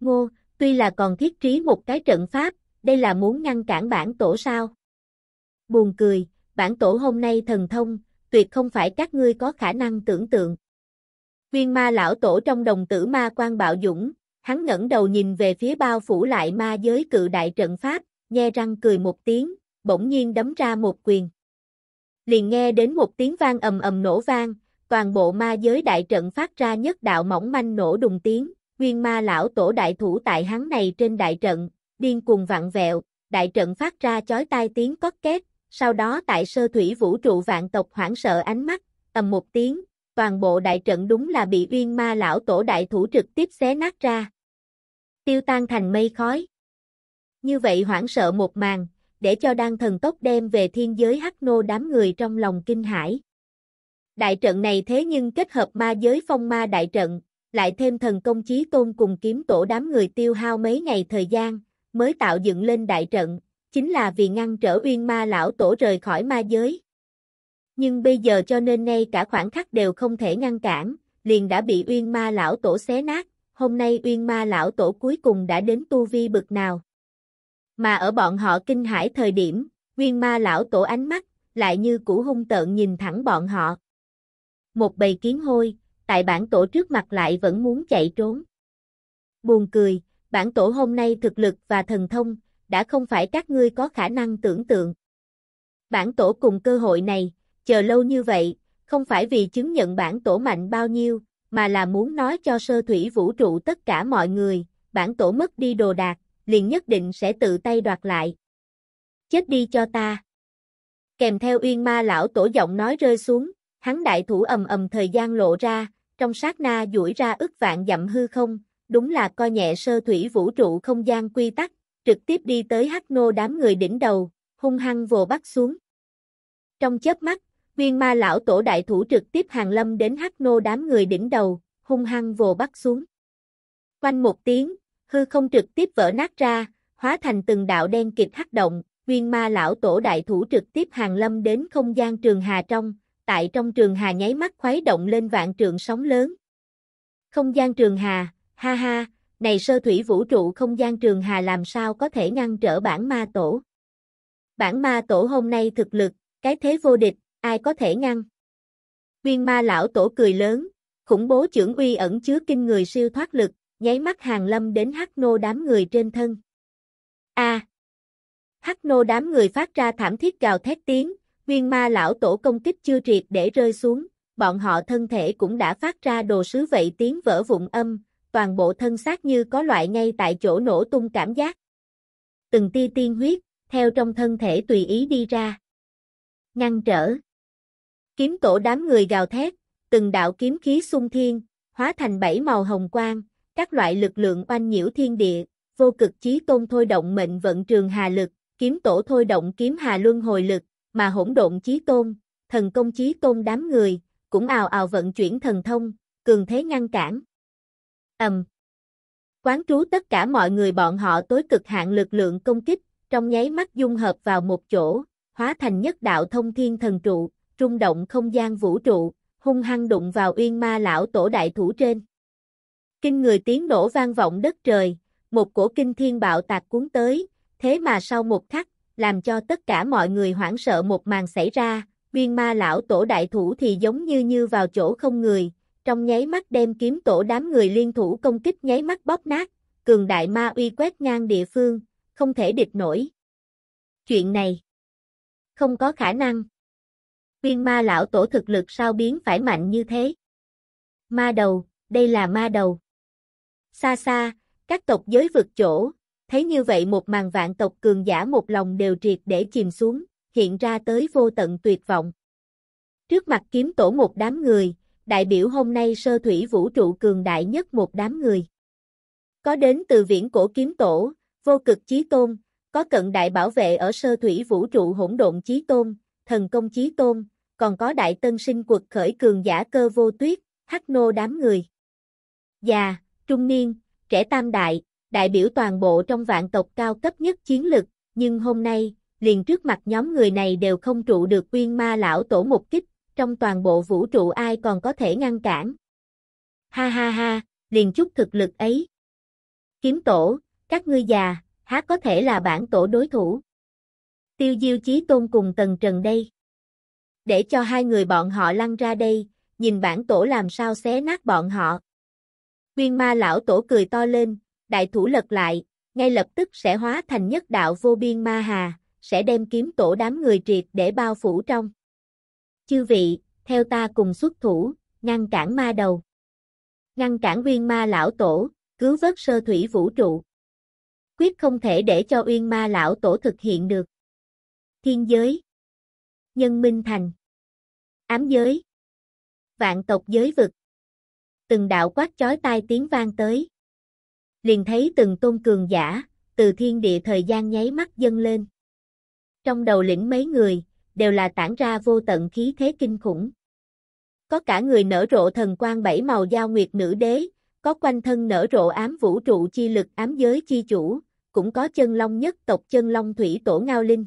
Ngô, tuy là còn thiết trí một cái trận pháp, đây là muốn ngăn cản bản tổ sao. Buồn cười, bản tổ hôm nay thần thông, tuyệt không phải các ngươi có khả năng tưởng tượng. Viên ma lão tổ trong đồng tử ma quan bạo dũng, hắn ngẩng đầu nhìn về phía bao phủ lại ma giới cự đại trận pháp, nghe răng cười một tiếng, bỗng nhiên đấm ra một quyền liền nghe đến một tiếng vang ầm ầm nổ vang, toàn bộ ma giới đại trận phát ra nhất đạo mỏng manh nổ đùng tiếng, nguyên ma lão tổ đại thủ tại hắn này trên đại trận, điên cuồng vặn vẹo, đại trận phát ra chói tai tiếng cót két, sau đó tại sơ thủy vũ trụ vạn tộc hoảng sợ ánh mắt, ầm một tiếng, toàn bộ đại trận đúng là bị uyên ma lão tổ đại thủ trực tiếp xé nát ra. Tiêu tan thành mây khói. Như vậy hoảng sợ một màn, để cho đan thần tốc đem về thiên giới hắc nô đám người trong lòng kinh hải Đại trận này thế nhưng kết hợp ma giới phong ma đại trận, lại thêm thần công chí tôn cùng kiếm tổ đám người tiêu hao mấy ngày thời gian, mới tạo dựng lên đại trận, chính là vì ngăn trở uyên ma lão tổ rời khỏi ma giới. Nhưng bây giờ cho nên nay cả khoảng khắc đều không thể ngăn cản, liền đã bị uyên ma lão tổ xé nát, hôm nay uyên ma lão tổ cuối cùng đã đến tu vi bực nào. Mà ở bọn họ kinh hãi thời điểm, nguyên ma lão tổ ánh mắt, lại như củ hung tợn nhìn thẳng bọn họ. Một bầy kiến hôi, tại bản tổ trước mặt lại vẫn muốn chạy trốn. Buồn cười, bản tổ hôm nay thực lực và thần thông, đã không phải các ngươi có khả năng tưởng tượng. Bản tổ cùng cơ hội này, chờ lâu như vậy, không phải vì chứng nhận bản tổ mạnh bao nhiêu, mà là muốn nói cho sơ thủy vũ trụ tất cả mọi người, bản tổ mất đi đồ đạc, liền nhất định sẽ tự tay đoạt lại. Chết đi cho ta. Kèm theo uyên ma lão tổ giọng nói rơi xuống, hắn đại thủ ầm ầm thời gian lộ ra, trong sát na duỗi ra ức vạn dặm hư không, đúng là coi nhẹ sơ thủy vũ trụ không gian quy tắc, trực tiếp đi tới hắc nô đám người đỉnh đầu, hung hăng vồ bắt xuống. Trong chớp mắt, uyên ma lão tổ đại thủ trực tiếp hàng lâm đến hắc nô đám người đỉnh đầu, hung hăng vồ bắt xuống. Quanh một tiếng, hư không trực tiếp vỡ nát ra, hóa thành từng đạo đen kịch hắc động, nguyên ma lão tổ đại thủ trực tiếp hàng lâm đến không gian trường hà trong, tại trong trường hà nháy mắt khuấy động lên vạn trường sóng lớn. Không gian trường hà, ha ha, này sơ thủy vũ trụ không gian trường hà làm sao có thể ngăn trở bản ma tổ. Bản ma tổ hôm nay thực lực, cái thế vô địch, ai có thể ngăn. Nguyên ma lão tổ cười lớn, khủng bố trưởng uy ẩn chứa kinh người siêu thoát lực, nháy mắt hàng lâm đến hắc nô đám người trên thân. A. Hắc nô đám người phát ra thảm thiết gào thét tiếng, nguyên ma lão tổ công kích chưa triệt để rơi xuống, bọn họ thân thể cũng đã phát ra đồ sứ vậy tiếng vỡ vụn âm, toàn bộ thân xác như có loại ngay tại chỗ nổ tung cảm giác. Từng tia tiên huyết, theo trong thân thể tùy ý đi ra. Ngăn trở. Kiếm tổ đám người gào thét, từng đạo kiếm khí xung thiên, hóa thành bảy màu hồng quang, các loại lực lượng oanh nhiễu thiên địa, vô cực chí tôn thôi động mệnh vận trường hà lực, kiếm tổ thôi động kiếm hà luân hồi lực, mà hỗn độn chí tôn, thần công chí tôn đám người, cũng ào ào vận chuyển thần thông, cường thế ngăn cản. Ầm. Um. Quán trú tất cả mọi người bọn họ tối cực hạn lực lượng công kích, trong nháy mắt dung hợp vào một chỗ, hóa thành nhất đạo thông thiên thần trụ, trung động không gian vũ trụ, hung hăng đụng vào uyên ma lão tổ đại thủ trên. Kinh người tiếng nổ vang vọng đất trời, một cổ kinh thiên bạo tạc cuốn tới, thế mà sau một khắc, làm cho tất cả mọi người hoảng sợ một màn xảy ra, viên ma lão tổ đại thủ thì giống như như vào chỗ không người, trong nháy mắt đem kiếm tổ đám người liên thủ công kích nháy mắt bóp nát, cường đại ma uy quét ngang địa phương, không thể địch nổi. Chuyện này không có khả năng. Viên ma lão tổ thực lực sao biến phải mạnh như thế? Ma đầu, đây là ma đầu. Xa xa, các tộc giới vượt chỗ, thấy như vậy một màn vạn tộc cường giả một lòng đều triệt để chìm xuống, hiện ra tới vô tận tuyệt vọng. Trước mặt kiếm tổ một đám người, đại biểu hôm nay sơ thủy vũ trụ cường đại nhất một đám người. Có đến từ viễn cổ kiếm tổ, vô cực chí tôn, có cận đại bảo vệ ở sơ thủy vũ trụ hỗn độn chí tôn, thần công chí tôn, còn có đại tân sinh quật khởi cường giả cơ vô tuyết, hắc nô đám người. Già, trung niên, trẻ tam đại, đại biểu toàn bộ trong vạn tộc cao cấp nhất chiến lực, nhưng hôm nay, liền trước mặt nhóm người này đều không trụ được quyên ma lão tổ một kích, trong toàn bộ vũ trụ ai còn có thể ngăn cản. Ha ha ha, liền chút thực lực ấy. Kiếm tổ, các ngươi già, há có thể là bản tổ đối thủ. Tiêu diêu chí tôn cùng tần trần đây. Để cho hai người bọn họ lăn ra đây, nhìn bản tổ làm sao xé nát bọn họ. Huyên ma lão tổ cười to lên, đại thủ lật lại, ngay lập tức sẽ hóa thành nhất đạo vô biên ma hà, sẽ đem kiếm tổ đám người triệt để bao phủ trong. Chư vị, theo ta cùng xuất thủ, ngăn cản ma đầu. Ngăn cản viên ma lão tổ, cứu vớt sơ thủy vũ trụ. Quyết không thể để cho uyên ma lão tổ thực hiện được. Thiên giới. Nhân minh thành. Ám giới. Vạn tộc giới vực từng đạo quát chói tai tiếng vang tới. Liền thấy từng tôn cường giả, từ thiên địa thời gian nháy mắt dâng lên. Trong đầu lĩnh mấy người, đều là tản ra vô tận khí thế kinh khủng. Có cả người nở rộ thần quang bảy màu giao nguyệt nữ đế, có quanh thân nở rộ ám vũ trụ chi lực ám giới chi chủ, cũng có chân long nhất tộc chân long thủy tổ ngao linh.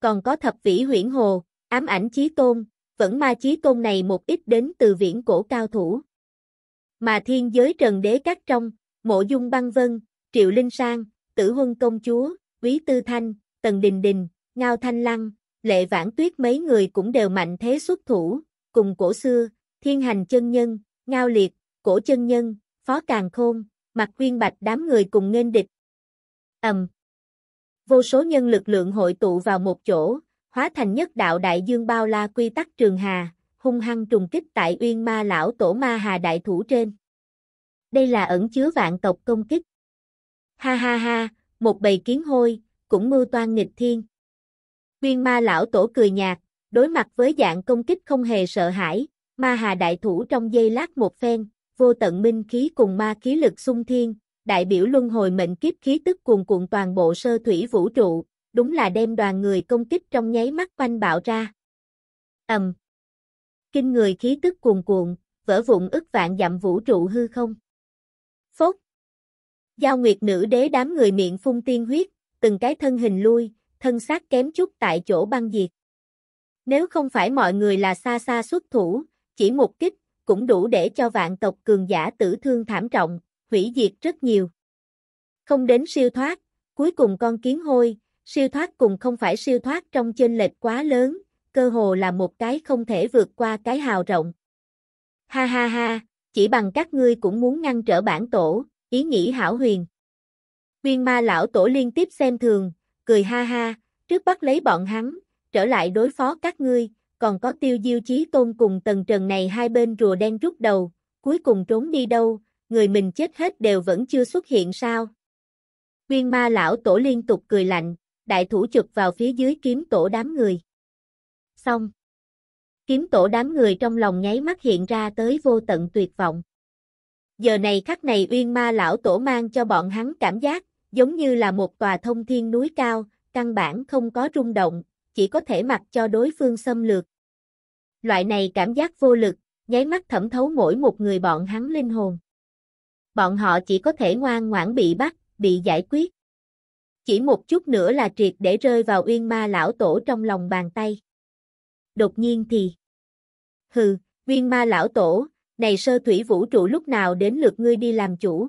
Còn có thập vĩ huyển hồ, ám ảnh chí tôn, vẫn ma chí tôn này một ít đến từ viễn cổ cao thủ mà thiên giới trần đế các trong, mộ dung băng vân, triệu linh sang, tử huân công chúa, quý tư thanh, tần đình đình, ngao thanh lăng, lệ vãn tuyết mấy người cũng đều mạnh thế xuất thủ, cùng cổ xưa, thiên hành chân nhân, ngao liệt, cổ chân nhân, phó càng khôn, mặt quyên bạch đám người cùng nên địch. ầm Vô số nhân lực lượng hội tụ vào một chỗ, hóa thành nhất đạo đại dương bao la quy tắc trường hà, hung hăng trùng kích tại Uyên Ma lão tổ Ma Hà đại thủ trên. Đây là ẩn chứa vạn tộc công kích. Ha ha ha, một bầy kiến hôi, cũng mưu toan nghịch thiên. Uyên Ma lão tổ cười nhạt, đối mặt với dạng công kích không hề sợ hãi, Ma Hà đại thủ trong giây lát một phen, vô tận minh khí cùng ma khí lực xung thiên, đại biểu luân hồi mệnh kiếp khí tức cuồn cuộn toàn bộ sơ thủy vũ trụ, đúng là đem đoàn người công kích trong nháy mắt quanh bạo ra. Ầm, um, kinh người khí tức cuồn cuộn, vỡ vụn ức vạn dặm vũ trụ hư không. Phốc. Giao Nguyệt nữ đế đám người miệng phun tiên huyết, từng cái thân hình lui, thân xác kém chút tại chỗ băng diệt. Nếu không phải mọi người là xa xa xuất thủ, chỉ một kích, cũng đủ để cho vạn tộc cường giả tử thương thảm trọng, hủy diệt rất nhiều. Không đến siêu thoát, cuối cùng con kiến hôi, siêu thoát cùng không phải siêu thoát trong chênh lệch quá lớn, cơ hồ là một cái không thể vượt qua cái hào rộng. Ha ha ha, chỉ bằng các ngươi cũng muốn ngăn trở bản tổ, ý nghĩ hảo huyền. Huyên ma lão tổ liên tiếp xem thường, cười ha ha, trước bắt lấy bọn hắn, trở lại đối phó các ngươi, còn có tiêu diêu chí tôn cùng tầng trần này hai bên rùa đen rút đầu, cuối cùng trốn đi đâu, người mình chết hết đều vẫn chưa xuất hiện sao. Huyên ma lão tổ liên tục cười lạnh, đại thủ chụp vào phía dưới kiếm tổ đám người. Xong. Kiếm tổ đám người trong lòng nháy mắt hiện ra tới vô tận tuyệt vọng. Giờ này khắc này uyên ma lão tổ mang cho bọn hắn cảm giác, giống như là một tòa thông thiên núi cao, căn bản không có rung động, chỉ có thể mặc cho đối phương xâm lược. Loại này cảm giác vô lực, nháy mắt thẩm thấu mỗi một người bọn hắn linh hồn. Bọn họ chỉ có thể ngoan ngoãn bị bắt, bị giải quyết. Chỉ một chút nữa là triệt để rơi vào uyên ma lão tổ trong lòng bàn tay đột nhiên thì. Hừ, viên ma lão tổ, này sơ thủy vũ trụ lúc nào đến lượt ngươi đi làm chủ.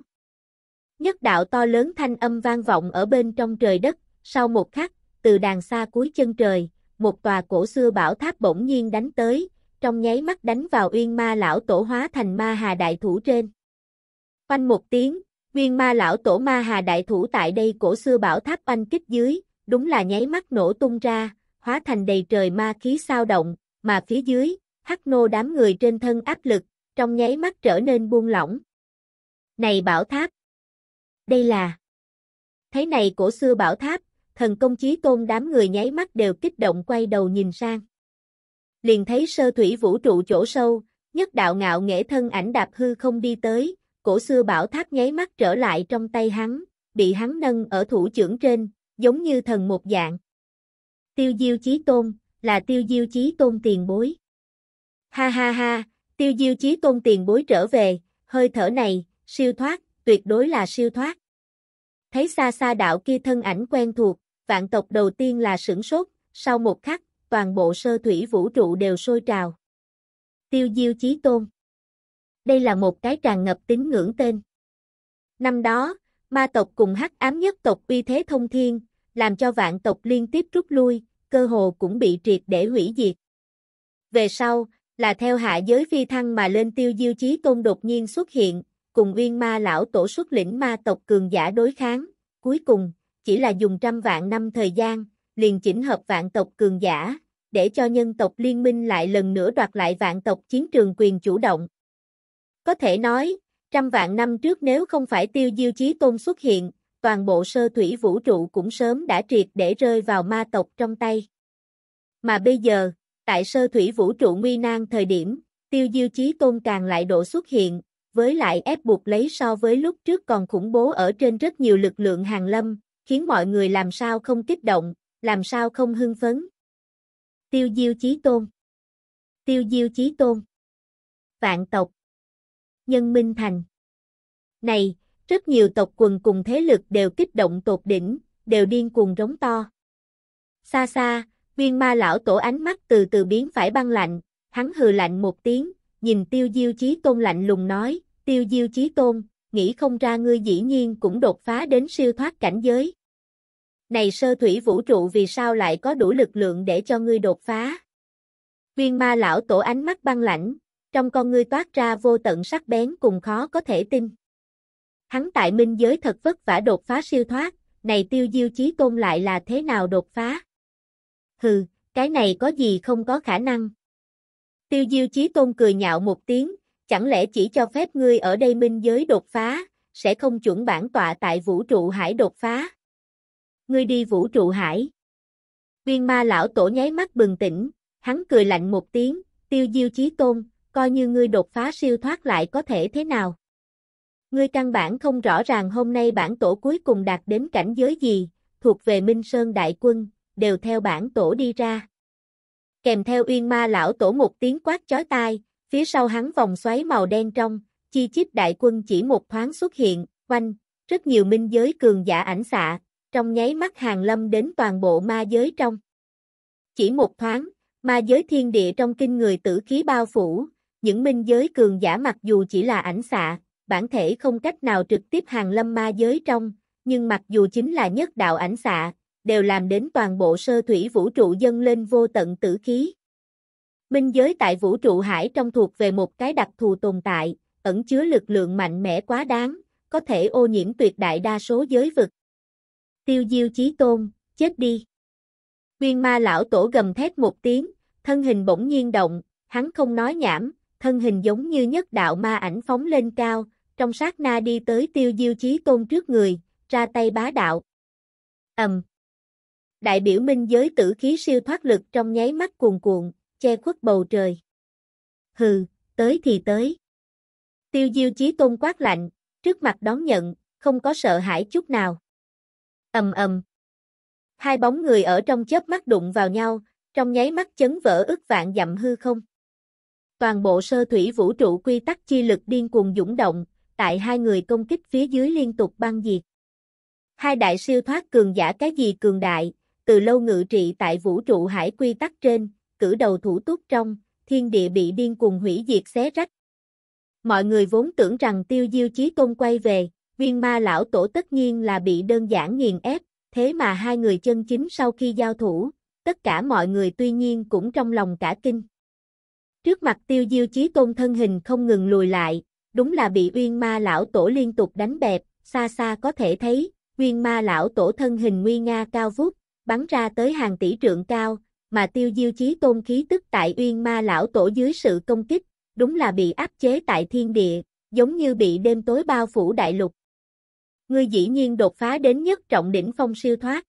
Nhất đạo to lớn thanh âm vang vọng ở bên trong trời đất, sau một khắc, từ đàn xa cuối chân trời, một tòa cổ xưa bảo tháp bỗng nhiên đánh tới, trong nháy mắt đánh vào uyên ma lão tổ hóa thành ma hà đại thủ trên. quanh một tiếng, uyên ma lão tổ ma hà đại thủ tại đây cổ xưa bảo tháp oanh kích dưới, đúng là nháy mắt nổ tung ra, hóa thành đầy trời ma khí sao động, mà phía dưới, hắc nô đám người trên thân áp lực, trong nháy mắt trở nên buông lỏng. Này bảo tháp! Đây là... Thấy này cổ xưa bảo tháp, thần công chí tôn đám người nháy mắt đều kích động quay đầu nhìn sang. Liền thấy sơ thủy vũ trụ chỗ sâu, nhất đạo ngạo nghệ thân ảnh đạp hư không đi tới, cổ xưa bảo tháp nháy mắt trở lại trong tay hắn, bị hắn nâng ở thủ trưởng trên, giống như thần một dạng. Tiêu Diêu Chí Tôn, là Tiêu Diêu Chí Tôn tiền bối. Ha ha ha, Tiêu Diêu Chí Tôn tiền bối trở về, hơi thở này, siêu thoát, tuyệt đối là siêu thoát. Thấy xa xa đạo kia thân ảnh quen thuộc, vạn tộc đầu tiên là sửng sốt, sau một khắc, toàn bộ sơ thủy vũ trụ đều sôi trào. Tiêu Diêu Chí Tôn. Đây là một cái tràn ngập tín ngưỡng tên. Năm đó, ma tộc cùng hắc ám nhất tộc uy thế thông thiên, làm cho vạn tộc liên tiếp rút lui, cơ hồ cũng bị triệt để hủy diệt. Về sau, là theo hạ giới phi thăng mà lên tiêu diêu chí tôn đột nhiên xuất hiện, cùng uyên ma lão tổ xuất lĩnh ma tộc cường giả đối kháng, cuối cùng, chỉ là dùng trăm vạn năm thời gian, liền chỉnh hợp vạn tộc cường giả, để cho nhân tộc liên minh lại lần nữa đoạt lại vạn tộc chiến trường quyền chủ động. Có thể nói, trăm vạn năm trước nếu không phải tiêu diêu chí tôn xuất hiện, toàn bộ sơ thủy vũ trụ cũng sớm đã triệt để rơi vào ma tộc trong tay. Mà bây giờ, tại sơ thủy vũ trụ nguy nan thời điểm, tiêu diêu chí tôn càng lại độ xuất hiện, với lại ép buộc lấy so với lúc trước còn khủng bố ở trên rất nhiều lực lượng hàng lâm, khiến mọi người làm sao không kích động, làm sao không hưng phấn. Tiêu diêu chí tôn Tiêu diêu chí tôn Vạn tộc Nhân Minh Thành Này, rất nhiều tộc quần cùng thế lực đều kích động tột đỉnh, đều điên cuồng rống to. Xa xa, viên ma lão tổ ánh mắt từ từ biến phải băng lạnh, hắn hừ lạnh một tiếng, nhìn tiêu diêu chí tôn lạnh lùng nói, tiêu diêu chí tôn, nghĩ không ra ngươi dĩ nhiên cũng đột phá đến siêu thoát cảnh giới. Này sơ thủy vũ trụ vì sao lại có đủ lực lượng để cho ngươi đột phá? Viên ma lão tổ ánh mắt băng lạnh trong con ngươi toát ra vô tận sắc bén cùng khó có thể tin. Hắn tại minh giới thật vất vả đột phá siêu thoát, này tiêu diêu chí tôn lại là thế nào đột phá? Hừ, cái này có gì không có khả năng? Tiêu diêu chí tôn cười nhạo một tiếng, chẳng lẽ chỉ cho phép ngươi ở đây minh giới đột phá, sẽ không chuẩn bản tọa tại vũ trụ hải đột phá? Ngươi đi vũ trụ hải. Viên ma lão tổ nháy mắt bừng tỉnh, hắn cười lạnh một tiếng, tiêu diêu chí tôn, coi như ngươi đột phá siêu thoát lại có thể thế nào? Ngươi căn bản không rõ ràng hôm nay bản tổ cuối cùng đạt đến cảnh giới gì, thuộc về Minh Sơn Đại Quân, đều theo bản tổ đi ra. Kèm theo uyên ma lão tổ một tiếng quát chói tai, phía sau hắn vòng xoáy màu đen trong, chi chít đại quân chỉ một thoáng xuất hiện, quanh, rất nhiều minh giới cường giả ảnh xạ, trong nháy mắt hàng lâm đến toàn bộ ma giới trong. Chỉ một thoáng, ma giới thiên địa trong kinh người tử khí bao phủ, những minh giới cường giả mặc dù chỉ là ảnh xạ, bản thể không cách nào trực tiếp hàng lâm ma giới trong, nhưng mặc dù chính là nhất đạo ảnh xạ, đều làm đến toàn bộ sơ thủy vũ trụ dâng lên vô tận tử khí. Minh giới tại vũ trụ hải trong thuộc về một cái đặc thù tồn tại, ẩn chứa lực lượng mạnh mẽ quá đáng, có thể ô nhiễm tuyệt đại đa số giới vực. Tiêu diêu chí tôn, chết đi. Nguyên ma lão tổ gầm thét một tiếng, thân hình bỗng nhiên động, hắn không nói nhảm, thân hình giống như nhất đạo ma ảnh phóng lên cao, trong sát na đi tới tiêu diêu chí tôn trước người, ra tay bá đạo. ầm, Đại biểu minh giới tử khí siêu thoát lực trong nháy mắt cuồn cuộn, che khuất bầu trời. Hừ, tới thì tới. Tiêu diêu chí tôn quát lạnh, trước mặt đón nhận, không có sợ hãi chút nào. ầm ầm. Hai bóng người ở trong chớp mắt đụng vào nhau, trong nháy mắt chấn vỡ ức vạn dặm hư không. Toàn bộ sơ thủy vũ trụ quy tắc chi lực điên cuồng dũng động, tại hai người công kích phía dưới liên tục băng diệt. Hai đại siêu thoát cường giả cái gì cường đại, từ lâu ngự trị tại vũ trụ hải quy tắc trên, cử đầu thủ túc trong, thiên địa bị điên cuồng hủy diệt xé rách. Mọi người vốn tưởng rằng tiêu diêu chí tôn quay về, viên ma lão tổ tất nhiên là bị đơn giản nghiền ép, thế mà hai người chân chính sau khi giao thủ, tất cả mọi người tuy nhiên cũng trong lòng cả kinh. Trước mặt tiêu diêu chí tôn thân hình không ngừng lùi lại, đúng là bị uyên ma lão tổ liên tục đánh bẹp, xa xa có thể thấy, uyên ma lão tổ thân hình nguy nga cao vút, bắn ra tới hàng tỷ trượng cao, mà tiêu diêu chí tôn khí tức tại uyên ma lão tổ dưới sự công kích, đúng là bị áp chế tại thiên địa, giống như bị đêm tối bao phủ đại lục. Ngươi dĩ nhiên đột phá đến nhất trọng đỉnh phong siêu thoát.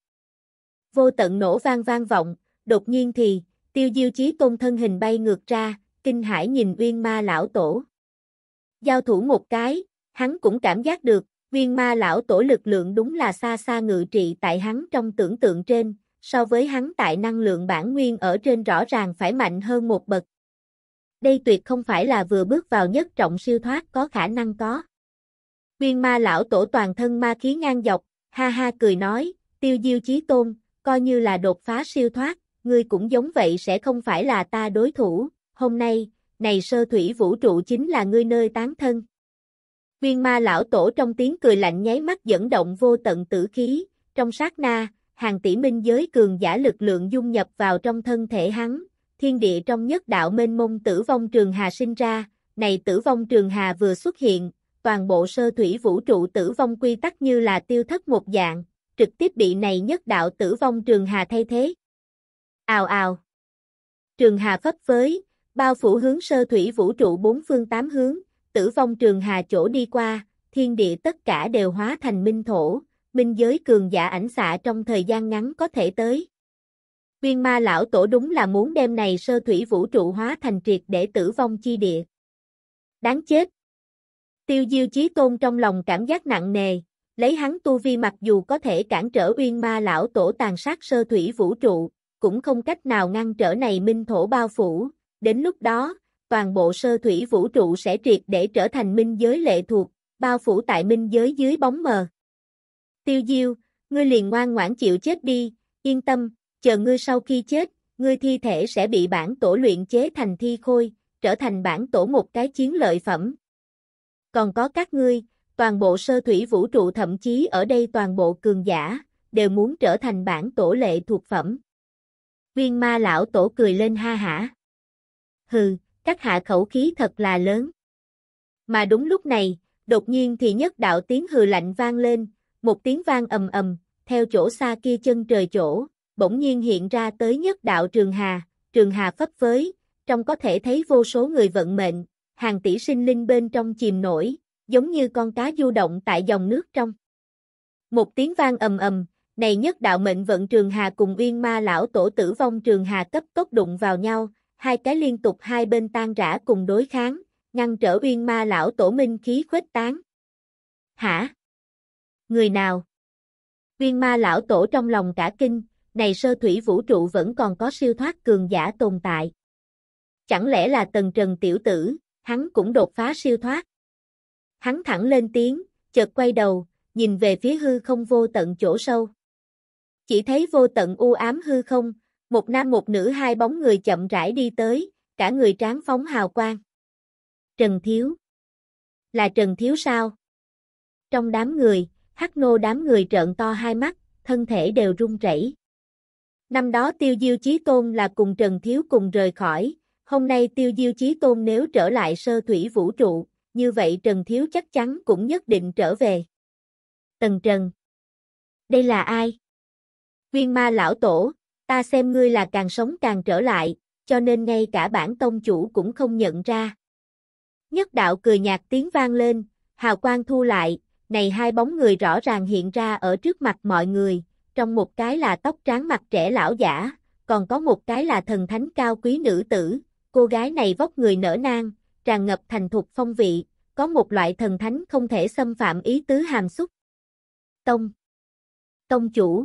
Vô tận nổ vang vang vọng, đột nhiên thì, tiêu diêu chí tôn thân hình bay ngược ra, kinh hải nhìn uyên ma lão tổ. Giao thủ một cái, hắn cũng cảm giác được, viên ma lão tổ lực lượng đúng là xa xa ngự trị tại hắn trong tưởng tượng trên, so với hắn tại năng lượng bản nguyên ở trên rõ ràng phải mạnh hơn một bậc. Đây tuyệt không phải là vừa bước vào nhất trọng siêu thoát có khả năng có. Viên ma lão tổ toàn thân ma khí ngang dọc, ha ha cười nói, tiêu diêu chí tôn, coi như là đột phá siêu thoát, ngươi cũng giống vậy sẽ không phải là ta đối thủ, hôm nay, này sơ thủy vũ trụ chính là ngươi nơi tán thân. Viên ma lão tổ trong tiếng cười lạnh nháy mắt dẫn động vô tận tử khí, trong sát na, hàng tỷ minh giới cường giả lực lượng dung nhập vào trong thân thể hắn, thiên địa trong nhất đạo mênh mông tử vong trường hà sinh ra, này tử vong trường hà vừa xuất hiện, toàn bộ sơ thủy vũ trụ tử vong quy tắc như là tiêu thất một dạng, trực tiếp bị này nhất đạo tử vong trường hà thay thế. Ào ào. Trường hà phấp phới, bao phủ hướng sơ thủy vũ trụ bốn phương tám hướng, tử vong trường hà chỗ đi qua, thiên địa tất cả đều hóa thành minh thổ, minh giới cường giả ảnh xạ trong thời gian ngắn có thể tới. Viên ma lão tổ đúng là muốn đem này sơ thủy vũ trụ hóa thành triệt để tử vong chi địa. Đáng chết. Tiêu diêu chí tôn trong lòng cảm giác nặng nề, lấy hắn tu vi mặc dù có thể cản trở uyên ma lão tổ tàn sát sơ thủy vũ trụ, cũng không cách nào ngăn trở này minh thổ bao phủ, Đến lúc đó, toàn bộ sơ thủy vũ trụ sẽ triệt để trở thành minh giới lệ thuộc, bao phủ tại minh giới dưới bóng mờ. Tiêu Diêu, ngươi liền ngoan ngoãn chịu chết đi, yên tâm, chờ ngươi sau khi chết, ngươi thi thể sẽ bị bản tổ luyện chế thành thi khôi, trở thành bản tổ một cái chiến lợi phẩm. Còn có các ngươi, toàn bộ sơ thủy vũ trụ thậm chí ở đây toàn bộ cường giả, đều muốn trở thành bản tổ lệ thuộc phẩm. Viên ma lão tổ cười lên ha hả hừ, các hạ khẩu khí thật là lớn. Mà đúng lúc này, đột nhiên thì nhất đạo tiếng hừ lạnh vang lên, một tiếng vang ầm ầm, theo chỗ xa kia chân trời chỗ, bỗng nhiên hiện ra tới nhất đạo trường hà, trường hà phấp phới, trong có thể thấy vô số người vận mệnh, hàng tỷ sinh linh bên trong chìm nổi, giống như con cá du động tại dòng nước trong. Một tiếng vang ầm ầm, này nhất đạo mệnh vận trường hà cùng uyên ma lão tổ tử vong trường hà cấp tốc đụng vào nhau, hai cái liên tục hai bên tan rã cùng đối kháng, ngăn trở uyên ma lão tổ minh khí khuếch tán. Hả? Người nào? Uyên ma lão tổ trong lòng cả kinh, này sơ thủy vũ trụ vẫn còn có siêu thoát cường giả tồn tại. Chẳng lẽ là tần trần tiểu tử, hắn cũng đột phá siêu thoát. Hắn thẳng lên tiếng, chợt quay đầu, nhìn về phía hư không vô tận chỗ sâu. Chỉ thấy vô tận u ám hư không, một nam một nữ hai bóng người chậm rãi đi tới, cả người tráng phóng hào quang. Trần Thiếu Là Trần Thiếu sao? Trong đám người, hắc nô đám người trợn to hai mắt, thân thể đều run rẩy. Năm đó Tiêu Diêu Chí Tôn là cùng Trần Thiếu cùng rời khỏi, hôm nay Tiêu Diêu Chí Tôn nếu trở lại sơ thủy vũ trụ, như vậy Trần Thiếu chắc chắn cũng nhất định trở về. Tần Trần Đây là ai? Viên ma lão tổ, Ta xem ngươi là càng sống càng trở lại, cho nên ngay cả bản tông chủ cũng không nhận ra. Nhất đạo cười nhạt tiếng vang lên, hào quang thu lại, này hai bóng người rõ ràng hiện ra ở trước mặt mọi người, trong một cái là tóc trắng mặt trẻ lão giả, còn có một cái là thần thánh cao quý nữ tử, cô gái này vóc người nở nang, tràn ngập thành thục phong vị, có một loại thần thánh không thể xâm phạm ý tứ hàm xúc. Tông Tông chủ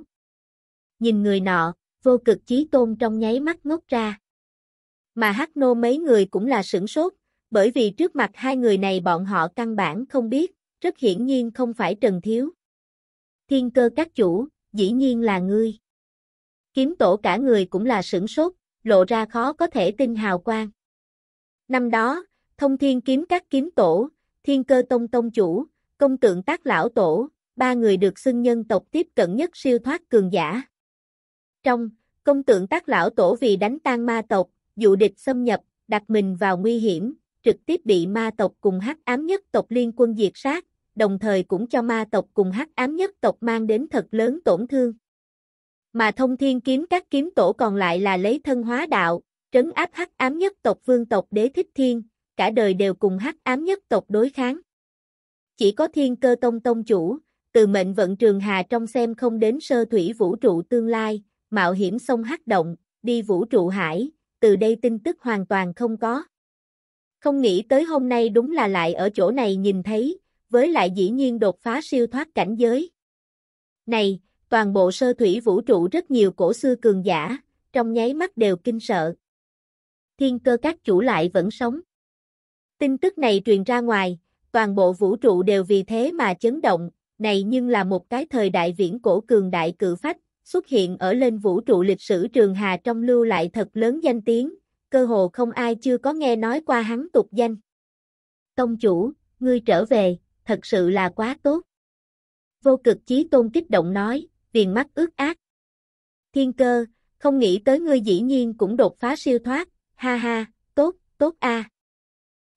Nhìn người nọ, vô cực chí tôn trong nháy mắt ngốc ra. Mà hắc nô mấy người cũng là sửng sốt, bởi vì trước mặt hai người này bọn họ căn bản không biết, rất hiển nhiên không phải Trần Thiếu. Thiên cơ các chủ, dĩ nhiên là ngươi. Kiếm tổ cả người cũng là sửng sốt, lộ ra khó có thể tin hào quang. Năm đó, thông thiên kiếm các kiếm tổ, thiên cơ tông tông chủ, công tượng tác lão tổ, ba người được xưng nhân tộc tiếp cận nhất siêu thoát cường giả trong, công tượng tác lão tổ vì đánh tan ma tộc, dụ địch xâm nhập, đặt mình vào nguy hiểm, trực tiếp bị ma tộc cùng hắc ám nhất tộc liên quân diệt sát, đồng thời cũng cho ma tộc cùng hắc ám nhất tộc mang đến thật lớn tổn thương. Mà thông thiên kiếm các kiếm tổ còn lại là lấy thân hóa đạo, trấn áp hắc ám nhất tộc vương tộc đế thích thiên, cả đời đều cùng hắc ám nhất tộc đối kháng. Chỉ có thiên cơ tông tông chủ, từ mệnh vận trường hà trong xem không đến sơ thủy vũ trụ tương lai, mạo hiểm sông Hắc Động, đi vũ trụ hải, từ đây tin tức hoàn toàn không có. Không nghĩ tới hôm nay đúng là lại ở chỗ này nhìn thấy, với lại dĩ nhiên đột phá siêu thoát cảnh giới. Này, toàn bộ sơ thủy vũ trụ rất nhiều cổ xưa cường giả, trong nháy mắt đều kinh sợ. Thiên cơ các chủ lại vẫn sống. Tin tức này truyền ra ngoài, toàn bộ vũ trụ đều vì thế mà chấn động, này nhưng là một cái thời đại viễn cổ cường đại cự phách, xuất hiện ở lên vũ trụ lịch sử Trường Hà trong lưu lại thật lớn danh tiếng, cơ hồ không ai chưa có nghe nói qua hắn tục danh. Tông chủ, ngươi trở về, thật sự là quá tốt. Vô cực chí tôn kích động nói, viền mắt ướt ác. Thiên cơ, không nghĩ tới ngươi dĩ nhiên cũng đột phá siêu thoát, ha ha, tốt, tốt a.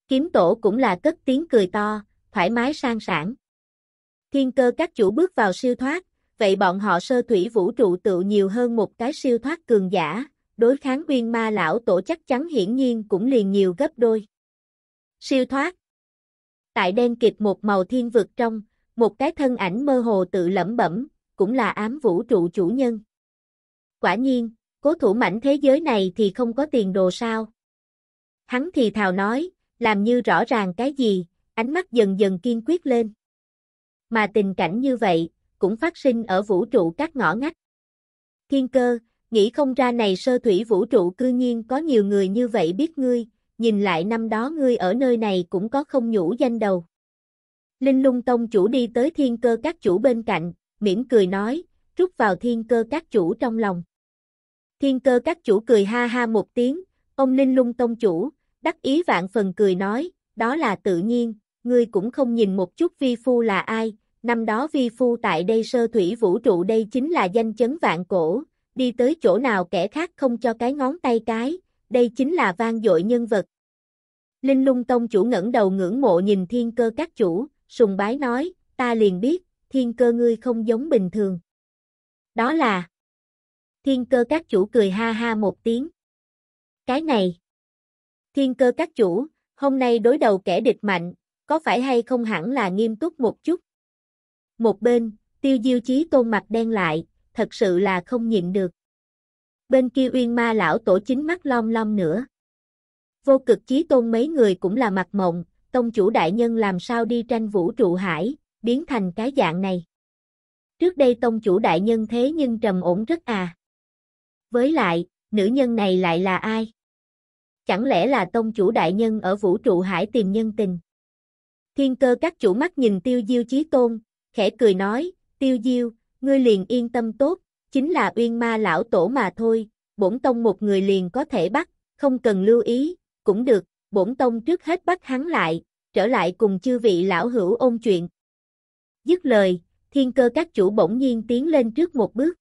Kiếm tổ cũng là cất tiếng cười to, thoải mái sang sản Thiên cơ các chủ bước vào siêu thoát, vậy bọn họ sơ thủy vũ trụ tự nhiều hơn một cái siêu thoát cường giả, đối kháng viên ma lão tổ chắc chắn hiển nhiên cũng liền nhiều gấp đôi. Siêu thoát Tại đen kịp một màu thiên vực trong, một cái thân ảnh mơ hồ tự lẩm bẩm, cũng là ám vũ trụ chủ nhân. Quả nhiên, cố thủ mảnh thế giới này thì không có tiền đồ sao. Hắn thì thào nói, làm như rõ ràng cái gì, ánh mắt dần dần kiên quyết lên. Mà tình cảnh như vậy, cũng phát sinh ở vũ trụ các ngõ ngách. Thiên cơ, nghĩ không ra này sơ thủy vũ trụ cư nhiên có nhiều người như vậy biết ngươi, nhìn lại năm đó ngươi ở nơi này cũng có không nhũ danh đầu. Linh lung tông chủ đi tới thiên cơ các chủ bên cạnh, mỉm cười nói, rút vào thiên cơ các chủ trong lòng. Thiên cơ các chủ cười ha ha một tiếng, ông Linh lung tông chủ, đắc ý vạn phần cười nói, đó là tự nhiên, ngươi cũng không nhìn một chút vi phu là ai, năm đó vi phu tại đây sơ thủy vũ trụ đây chính là danh chấn vạn cổ, đi tới chỗ nào kẻ khác không cho cái ngón tay cái, đây chính là vang dội nhân vật. Linh lung tông chủ ngẩng đầu ngưỡng mộ nhìn thiên cơ các chủ, sùng bái nói, ta liền biết, thiên cơ ngươi không giống bình thường. Đó là Thiên cơ các chủ cười ha ha một tiếng. Cái này Thiên cơ các chủ, hôm nay đối đầu kẻ địch mạnh, có phải hay không hẳn là nghiêm túc một chút. Một bên, tiêu diêu chí tôn mặt đen lại, thật sự là không nhịn được. Bên kia uyên ma lão tổ chính mắt long long nữa. Vô cực chí tôn mấy người cũng là mặt mộng, tông chủ đại nhân làm sao đi tranh vũ trụ hải, biến thành cái dạng này. Trước đây tông chủ đại nhân thế nhưng trầm ổn rất à. Với lại, nữ nhân này lại là ai? Chẳng lẽ là tông chủ đại nhân ở vũ trụ hải tìm nhân tình? Thiên cơ các chủ mắt nhìn tiêu diêu chí tôn, khẽ cười nói, tiêu diêu, ngươi liền yên tâm tốt, chính là uyên ma lão tổ mà thôi, bổn tông một người liền có thể bắt, không cần lưu ý, cũng được, bổn tông trước hết bắt hắn lại, trở lại cùng chư vị lão hữu ôn chuyện. Dứt lời, thiên cơ các chủ bỗng nhiên tiến lên trước một bước.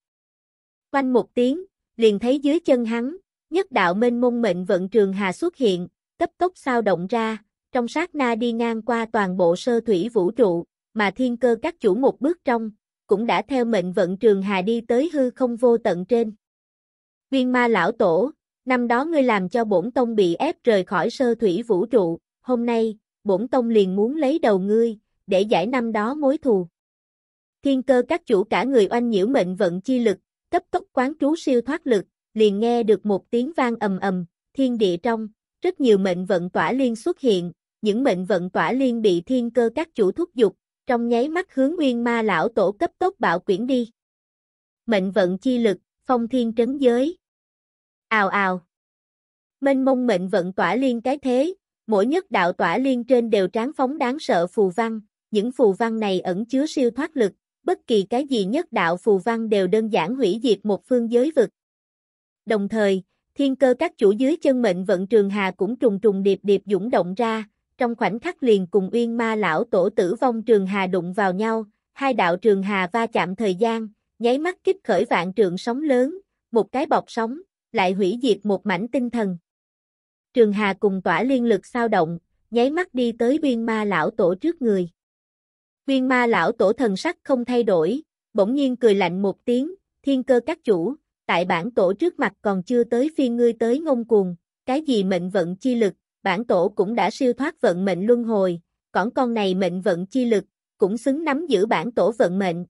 Quanh một tiếng, liền thấy dưới chân hắn, nhất đạo mênh mông mệnh vận trường hà xuất hiện, cấp tốc sao động ra, trong sát na đi ngang qua toàn bộ sơ thủy vũ trụ, mà thiên cơ các chủ một bước trong, cũng đã theo mệnh vận trường hà đi tới hư không vô tận trên. Viên ma lão tổ, năm đó ngươi làm cho bổn tông bị ép rời khỏi sơ thủy vũ trụ, hôm nay, bổn tông liền muốn lấy đầu ngươi, để giải năm đó mối thù. Thiên cơ các chủ cả người oanh nhiễu mệnh vận chi lực, cấp tốc quán trú siêu thoát lực, liền nghe được một tiếng vang ầm ầm, thiên địa trong, rất nhiều mệnh vận tỏa liên xuất hiện, những mệnh vận tỏa liên bị thiên cơ các chủ thúc dục, trong nháy mắt hướng nguyên ma lão tổ cấp tốc bạo quyển đi. Mệnh vận chi lực, phong thiên trấn giới. Ào ào. Mênh mông mệnh vận tỏa liên cái thế, mỗi nhất đạo tỏa liên trên đều tráng phóng đáng sợ phù văn, những phù văn này ẩn chứa siêu thoát lực, bất kỳ cái gì nhất đạo phù văn đều đơn giản hủy diệt một phương giới vực. Đồng thời, thiên cơ các chủ dưới chân mệnh vận trường hà cũng trùng trùng điệp điệp dũng động ra, trong khoảnh khắc liền cùng Uyên Ma lão tổ tử vong trường hà đụng vào nhau, hai đạo trường hà va chạm thời gian, nháy mắt kích khởi vạn trường sóng lớn, một cái bọc sóng, lại hủy diệt một mảnh tinh thần. Trường hà cùng tỏa liên lực sao động, nháy mắt đi tới Uyên Ma lão tổ trước người. Uyên Ma lão tổ thần sắc không thay đổi, bỗng nhiên cười lạnh một tiếng, thiên cơ các chủ, tại bản tổ trước mặt còn chưa tới phiên ngươi tới ngông cuồng, cái gì mệnh vận chi lực, bản tổ cũng đã siêu thoát vận mệnh luân hồi, còn con này mệnh vận chi lực, cũng xứng nắm giữ bản tổ vận mệnh.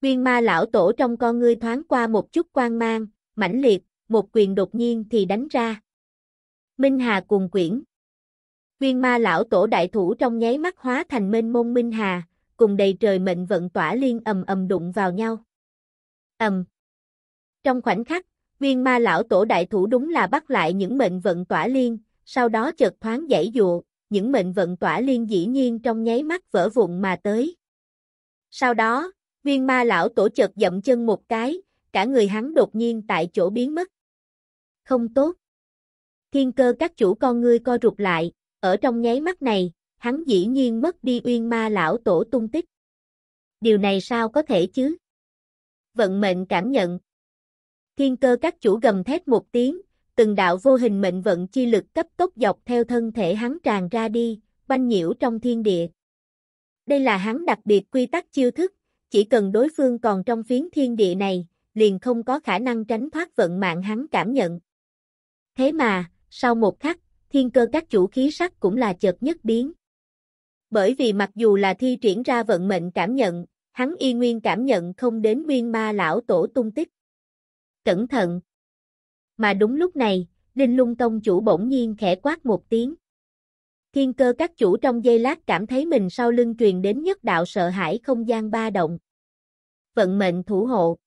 Viên ma lão tổ trong con ngươi thoáng qua một chút quan mang, mãnh liệt, một quyền đột nhiên thì đánh ra. Minh Hà cùng quyển. Viên ma lão tổ đại thủ trong nháy mắt hóa thành mênh mông Minh Hà, cùng đầy trời mệnh vận tỏa liên ầm ầm đụng vào nhau. Ầm. Trong khoảnh khắc, viên ma lão tổ đại thủ đúng là bắt lại những mệnh vận tỏa liên, sau đó chợt thoáng dãy dụa, những mệnh vận tỏa liên dĩ nhiên trong nháy mắt vỡ vụn mà tới. Sau đó, viên ma lão tổ chợt dậm chân một cái, cả người hắn đột nhiên tại chỗ biến mất. Không tốt. Thiên cơ các chủ con ngươi co rụt lại, ở trong nháy mắt này, hắn dĩ nhiên mất đi uyên ma lão tổ tung tích. Điều này sao có thể chứ? Vận mệnh cảm nhận. Thiên cơ các chủ gầm thét một tiếng, từng đạo vô hình mệnh vận chi lực cấp tốc dọc theo thân thể hắn tràn ra đi, banh nhiễu trong thiên địa. Đây là hắn đặc biệt quy tắc chiêu thức, chỉ cần đối phương còn trong phiến thiên địa này, liền không có khả năng tránh thoát vận mạng hắn cảm nhận. Thế mà, sau một khắc, thiên cơ các chủ khí sắc cũng là chợt nhất biến. Bởi vì mặc dù là thi triển ra vận mệnh cảm nhận, hắn y nguyên cảm nhận không đến nguyên ma lão tổ tung tích. Cẩn thận! mà đúng lúc này, Linh Lung Tông chủ bỗng nhiên khẽ quát một tiếng. Thiên cơ các chủ trong giây lát cảm thấy mình sau lưng truyền đến nhất đạo sợ hãi không gian ba động. Vận mệnh thủ hộ.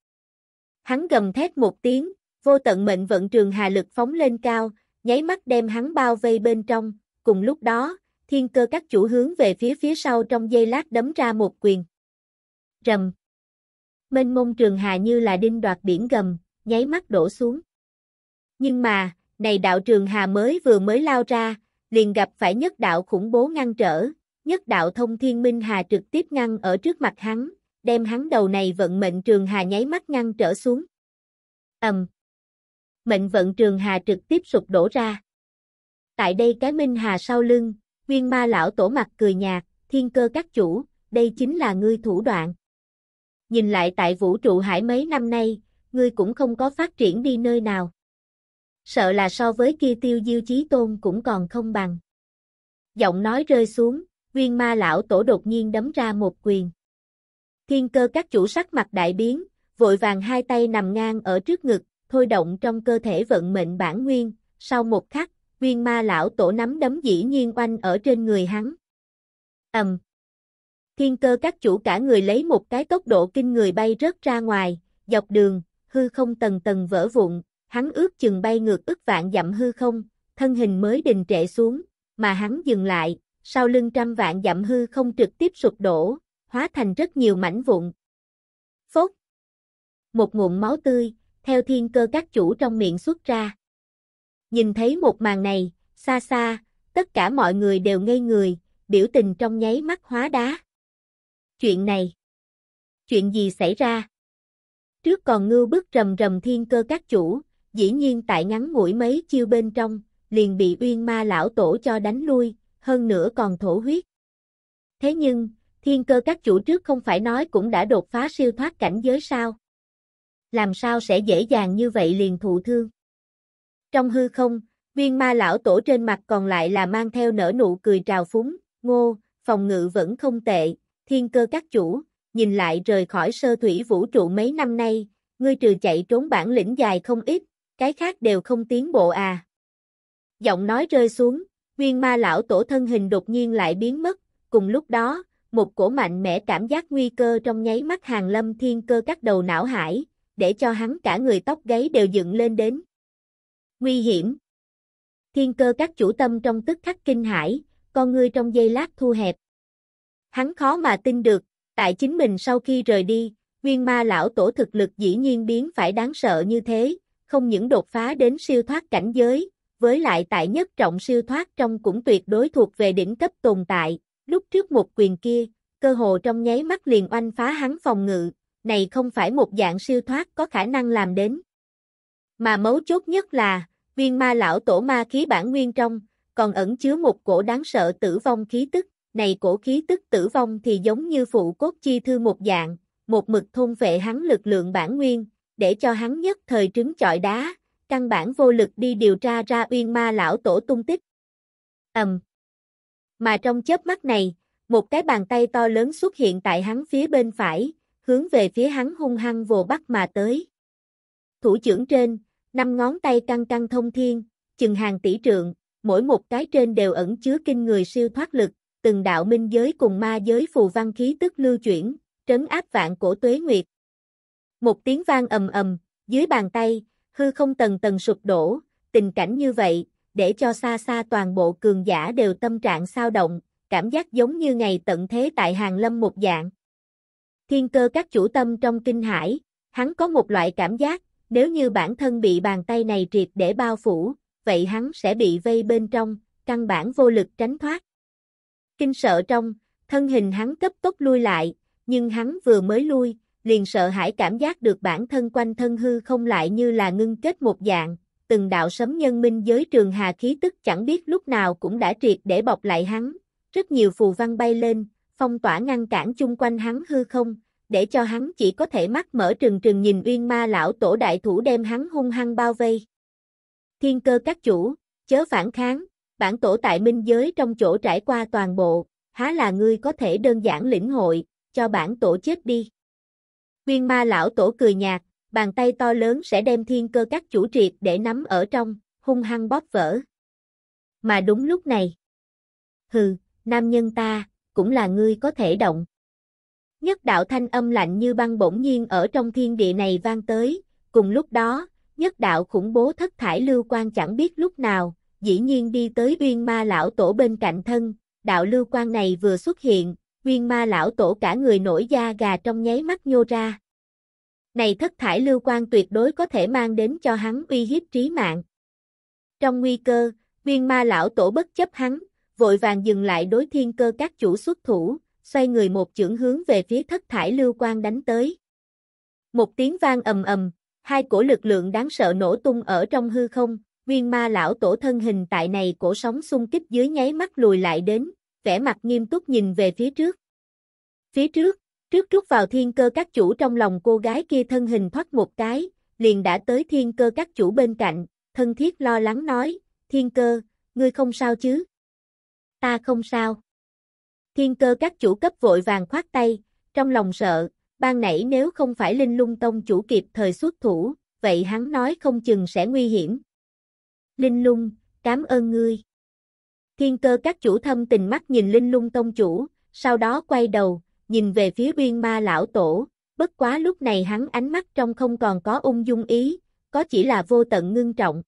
Hắn gầm thét một tiếng, vô tận mệnh vận trường hà lực phóng lên cao, nháy mắt đem hắn bao vây bên trong, cùng lúc đó, thiên cơ các chủ hướng về phía phía sau trong giây lát đấm ra một quyền. Rầm. Mênh mông trường hà như là đinh đoạt biển gầm, nháy mắt đổ xuống. Nhưng mà, này đạo trường hà mới vừa mới lao ra, liền gặp phải nhất đạo khủng bố ngăn trở, nhất đạo thông thiên minh hà trực tiếp ngăn ở trước mặt hắn, đem hắn đầu này vận mệnh trường hà nháy mắt ngăn trở xuống. Ầm. Mệnh vận trường hà trực tiếp sụp đổ ra. Tại đây cái minh hà sau lưng, Nguyên ma lão tổ mặt cười nhạt, thiên cơ các chủ, đây chính là ngươi thủ đoạn. Nhìn lại tại vũ trụ hải mấy năm nay, ngươi cũng không có phát triển đi nơi nào sợ là so với kia tiêu diêu chí tôn cũng còn không bằng. Giọng nói rơi xuống, viên ma lão tổ đột nhiên đấm ra một quyền. Thiên cơ các chủ sắc mặt đại biến, vội vàng hai tay nằm ngang ở trước ngực, thôi động trong cơ thể vận mệnh bản nguyên, sau một khắc, viên ma lão tổ nắm đấm dĩ nhiên oanh ở trên người hắn. Ầm. Thiên cơ các chủ cả người lấy một cái tốc độ kinh người bay rớt ra ngoài, dọc đường, hư không tầng tầng vỡ vụn, Hắn ước chừng bay ngược ức vạn dặm hư không, thân hình mới đình trệ xuống, mà hắn dừng lại, sau lưng trăm vạn dặm hư không trực tiếp sụp đổ, hóa thành rất nhiều mảnh vụn. Phốt! Một nguồn máu tươi, theo thiên cơ các chủ trong miệng xuất ra. Nhìn thấy một màn này, xa xa, tất cả mọi người đều ngây người, biểu tình trong nháy mắt hóa đá. Chuyện này! Chuyện gì xảy ra? Trước còn ngư bức rầm rầm thiên cơ các chủ, dĩ nhiên tại ngắn ngủi mấy chiêu bên trong, liền bị uyên ma lão tổ cho đánh lui, hơn nữa còn thổ huyết. Thế nhưng, thiên cơ các chủ trước không phải nói cũng đã đột phá siêu thoát cảnh giới sao? Làm sao sẽ dễ dàng như vậy liền thụ thương? Trong hư không, viên ma lão tổ trên mặt còn lại là mang theo nở nụ cười trào phúng, ngô, phòng ngự vẫn không tệ, thiên cơ các chủ, nhìn lại rời khỏi sơ thủy vũ trụ mấy năm nay, ngươi trừ chạy trốn bản lĩnh dài không ít, cái khác đều không tiến bộ à. Giọng nói rơi xuống, nguyên ma lão tổ thân hình đột nhiên lại biến mất, cùng lúc đó, một cổ mạnh mẽ cảm giác nguy cơ trong nháy mắt hàng lâm thiên cơ cắt đầu não hải, để cho hắn cả người tóc gáy đều dựng lên đến. Nguy hiểm! Thiên cơ các chủ tâm trong tức khắc kinh hãi, con ngươi trong giây lát thu hẹp. Hắn khó mà tin được, tại chính mình sau khi rời đi, nguyên ma lão tổ thực lực dĩ nhiên biến phải đáng sợ như thế, không những đột phá đến siêu thoát cảnh giới, với lại tại nhất trọng siêu thoát trong cũng tuyệt đối thuộc về đỉnh cấp tồn tại, lúc trước một quyền kia, cơ hồ trong nháy mắt liền oanh phá hắn phòng ngự, này không phải một dạng siêu thoát có khả năng làm đến. Mà mấu chốt nhất là, viên ma lão tổ ma khí bản nguyên trong, còn ẩn chứa một cổ đáng sợ tử vong khí tức, này cổ khí tức tử vong thì giống như phụ cốt chi thư một dạng, một mực thôn vệ hắn lực lượng bản nguyên, để cho hắn nhất thời trứng chọi đá, căn bản vô lực đi điều tra ra uyên ma lão tổ tung tích. Ầm. Um. Mà trong chớp mắt này, một cái bàn tay to lớn xuất hiện tại hắn phía bên phải, hướng về phía hắn hung hăng vồ bắt mà tới. Thủ trưởng trên, năm ngón tay căng căng thông thiên, chừng hàng tỷ trượng, mỗi một cái trên đều ẩn chứa kinh người siêu thoát lực, từng đạo minh giới cùng ma giới phù văn khí tức lưu chuyển, trấn áp vạn cổ tuế nguyệt. Một tiếng vang ầm ầm, dưới bàn tay, hư không tầng tầng sụp đổ, tình cảnh như vậy, để cho xa xa toàn bộ cường giả đều tâm trạng sao động, cảm giác giống như ngày tận thế tại hàng lâm một dạng. Thiên cơ các chủ tâm trong kinh hải, hắn có một loại cảm giác, nếu như bản thân bị bàn tay này triệt để bao phủ, vậy hắn sẽ bị vây bên trong, căn bản vô lực tránh thoát. Kinh sợ trong, thân hình hắn cấp tốc lui lại, nhưng hắn vừa mới lui, liền sợ hãi cảm giác được bản thân quanh thân hư không lại như là ngưng kết một dạng, từng đạo sấm nhân minh giới trường hà khí tức chẳng biết lúc nào cũng đã triệt để bọc lại hắn, rất nhiều phù văn bay lên, phong tỏa ngăn cản chung quanh hắn hư không, để cho hắn chỉ có thể mắt mở trừng trừng nhìn uyên ma lão tổ đại thủ đem hắn hung hăng bao vây. Thiên cơ các chủ, chớ phản kháng, bản tổ tại minh giới trong chỗ trải qua toàn bộ, há là ngươi có thể đơn giản lĩnh hội, cho bản tổ chết đi. Huyên ma lão tổ cười nhạt, bàn tay to lớn sẽ đem thiên cơ các chủ triệt để nắm ở trong, hung hăng bóp vỡ. Mà đúng lúc này. Hừ, nam nhân ta, cũng là ngươi có thể động. Nhất đạo thanh âm lạnh như băng bỗng nhiên ở trong thiên địa này vang tới, cùng lúc đó, nhất đạo khủng bố thất thải lưu quan chẳng biết lúc nào, dĩ nhiên đi tới uyên ma lão tổ bên cạnh thân, đạo lưu quan này vừa xuất hiện, viên ma lão tổ cả người nổi da gà trong nháy mắt nhô ra. Này thất thải lưu quan tuyệt đối có thể mang đến cho hắn uy hiếp trí mạng. Trong nguy cơ, viên ma lão tổ bất chấp hắn, vội vàng dừng lại đối thiên cơ các chủ xuất thủ, xoay người một chưởng hướng về phía thất thải lưu quan đánh tới. Một tiếng vang ầm ầm, hai cổ lực lượng đáng sợ nổ tung ở trong hư không, viên ma lão tổ thân hình tại này cổ sóng xung kích dưới nháy mắt lùi lại đến, vẻ mặt nghiêm túc nhìn về phía trước. Phía trước, trước rút vào thiên cơ các chủ trong lòng cô gái kia thân hình thoát một cái, liền đã tới thiên cơ các chủ bên cạnh, thân thiết lo lắng nói, thiên cơ, ngươi không sao chứ? Ta không sao. Thiên cơ các chủ cấp vội vàng khoát tay, trong lòng sợ, ban nãy nếu không phải linh lung tông chủ kịp thời xuất thủ, vậy hắn nói không chừng sẽ nguy hiểm. Linh lung, cảm ơn ngươi. Thiên cơ các chủ thâm tình mắt nhìn linh lung tông chủ, sau đó quay đầu, nhìn về phía biên ma lão tổ, bất quá lúc này hắn ánh mắt trong không còn có ung dung ý, có chỉ là vô tận ngưng trọng.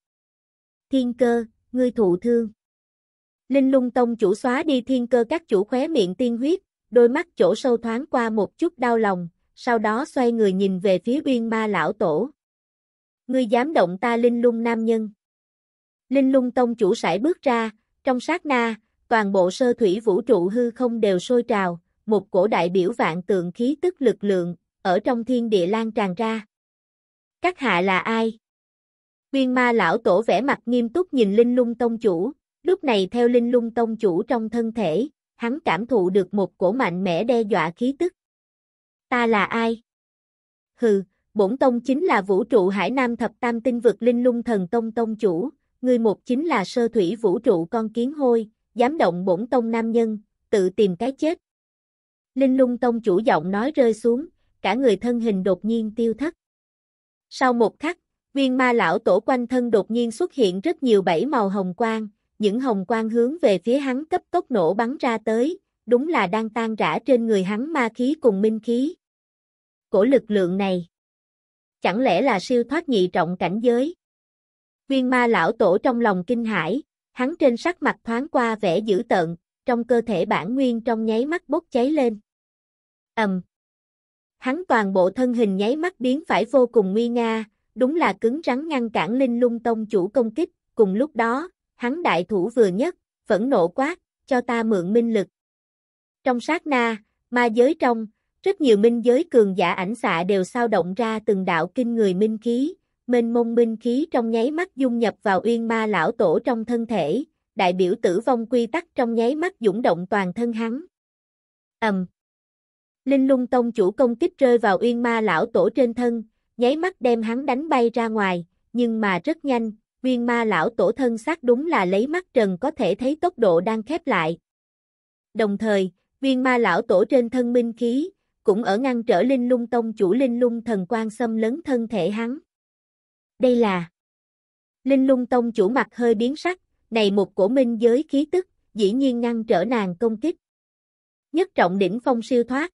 Thiên cơ, ngươi thụ thương. Linh lung tông chủ xóa đi thiên cơ các chủ khóe miệng tiên huyết, đôi mắt chỗ sâu thoáng qua một chút đau lòng, sau đó xoay người nhìn về phía biên ma lão tổ. Ngươi dám động ta linh lung nam nhân. Linh lung tông chủ sải bước ra, trong sát na, toàn bộ sơ thủy vũ trụ hư không đều sôi trào, một cổ đại biểu vạn tượng khí tức lực lượng, ở trong thiên địa lan tràn ra. Các hạ là ai? Viên ma lão tổ vẻ mặt nghiêm túc nhìn Linh Lung Tông Chủ, lúc này theo Linh Lung Tông Chủ trong thân thể, hắn cảm thụ được một cổ mạnh mẽ đe dọa khí tức. Ta là ai? Hừ, bổn tông chính là vũ trụ Hải Nam Thập Tam Tinh Vực Linh Lung Thần Tông Tông Chủ, ngươi một chính là sơ thủy vũ trụ con kiến hôi, dám động bổn tông nam nhân, tự tìm cái chết. Linh lung tông chủ giọng nói rơi xuống, cả người thân hình đột nhiên tiêu thất. Sau một khắc, viên ma lão tổ quanh thân đột nhiên xuất hiện rất nhiều bảy màu hồng quang, những hồng quang hướng về phía hắn cấp tốc nổ bắn ra tới, đúng là đang tan rã trên người hắn ma khí cùng minh khí. Cổ lực lượng này, chẳng lẽ là siêu thoát nhị trọng cảnh giới? Viên ma lão tổ trong lòng kinh hãi, hắn trên sắc mặt thoáng qua vẻ dữ tợn, trong cơ thể bản nguyên trong nháy mắt bốc cháy lên. Ầm. Hắn toàn bộ thân hình nháy mắt biến phải vô cùng nguy nga, đúng là cứng rắn ngăn cản Linh Lung Tông chủ công kích, cùng lúc đó, hắn đại thủ vừa nhất, phẫn nộ quát, cho ta mượn minh lực. Trong sát na, ma giới trong, rất nhiều minh giới cường giả ảnh xạ đều sao động ra từng đạo kinh người minh khí, mênh mông minh khí trong nháy mắt dung nhập vào uyên ma lão tổ trong thân thể, đại biểu tử vong quy tắc trong nháy mắt dũng động toàn thân hắn. Ầm. Linh lung tông chủ công kích rơi vào uyên ma lão tổ trên thân, nháy mắt đem hắn đánh bay ra ngoài, nhưng mà rất nhanh, uyên ma lão tổ thân xác đúng là lấy mắt trần có thể thấy tốc độ đang khép lại. Đồng thời, uyên ma lão tổ trên thân minh khí, cũng ở ngăn trở linh lung tông chủ linh lung thần quan xâm lấn thân thể hắn. Đây là Linh lung tông chủ mặt hơi biến sắc, này một cổ minh giới khí tức, dĩ nhiên ngăn trở nàng công kích. Nhất trọng đỉnh phong siêu thoát.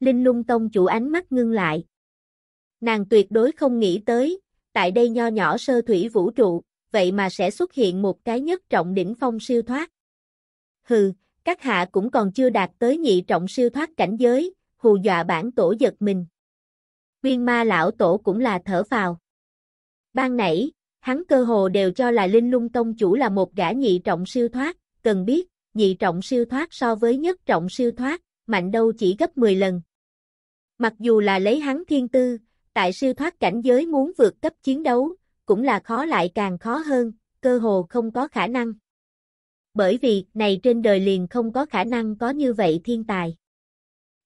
Linh lung tông chủ ánh mắt ngưng lại. Nàng tuyệt đối không nghĩ tới, tại đây nho nhỏ sơ thủy vũ trụ, vậy mà sẽ xuất hiện một cái nhất trọng đỉnh phong siêu thoát. Hừ, các hạ cũng còn chưa đạt tới nhị trọng siêu thoát cảnh giới, hù dọa bản tổ giật mình. Viên ma lão tổ cũng là thở phào. Ban nãy, hắn cơ hồ đều cho là Linh Lung Tông chủ là một gã nhị trọng siêu thoát, cần biết, nhị trọng siêu thoát so với nhất trọng siêu thoát, mạnh đâu chỉ gấp 10 lần. Mặc dù là lấy hắn thiên tư, tại siêu thoát cảnh giới muốn vượt cấp chiến đấu, cũng là khó lại càng khó hơn, cơ hồ không có khả năng. Bởi vì, này trên đời liền không có khả năng có như vậy thiên tài.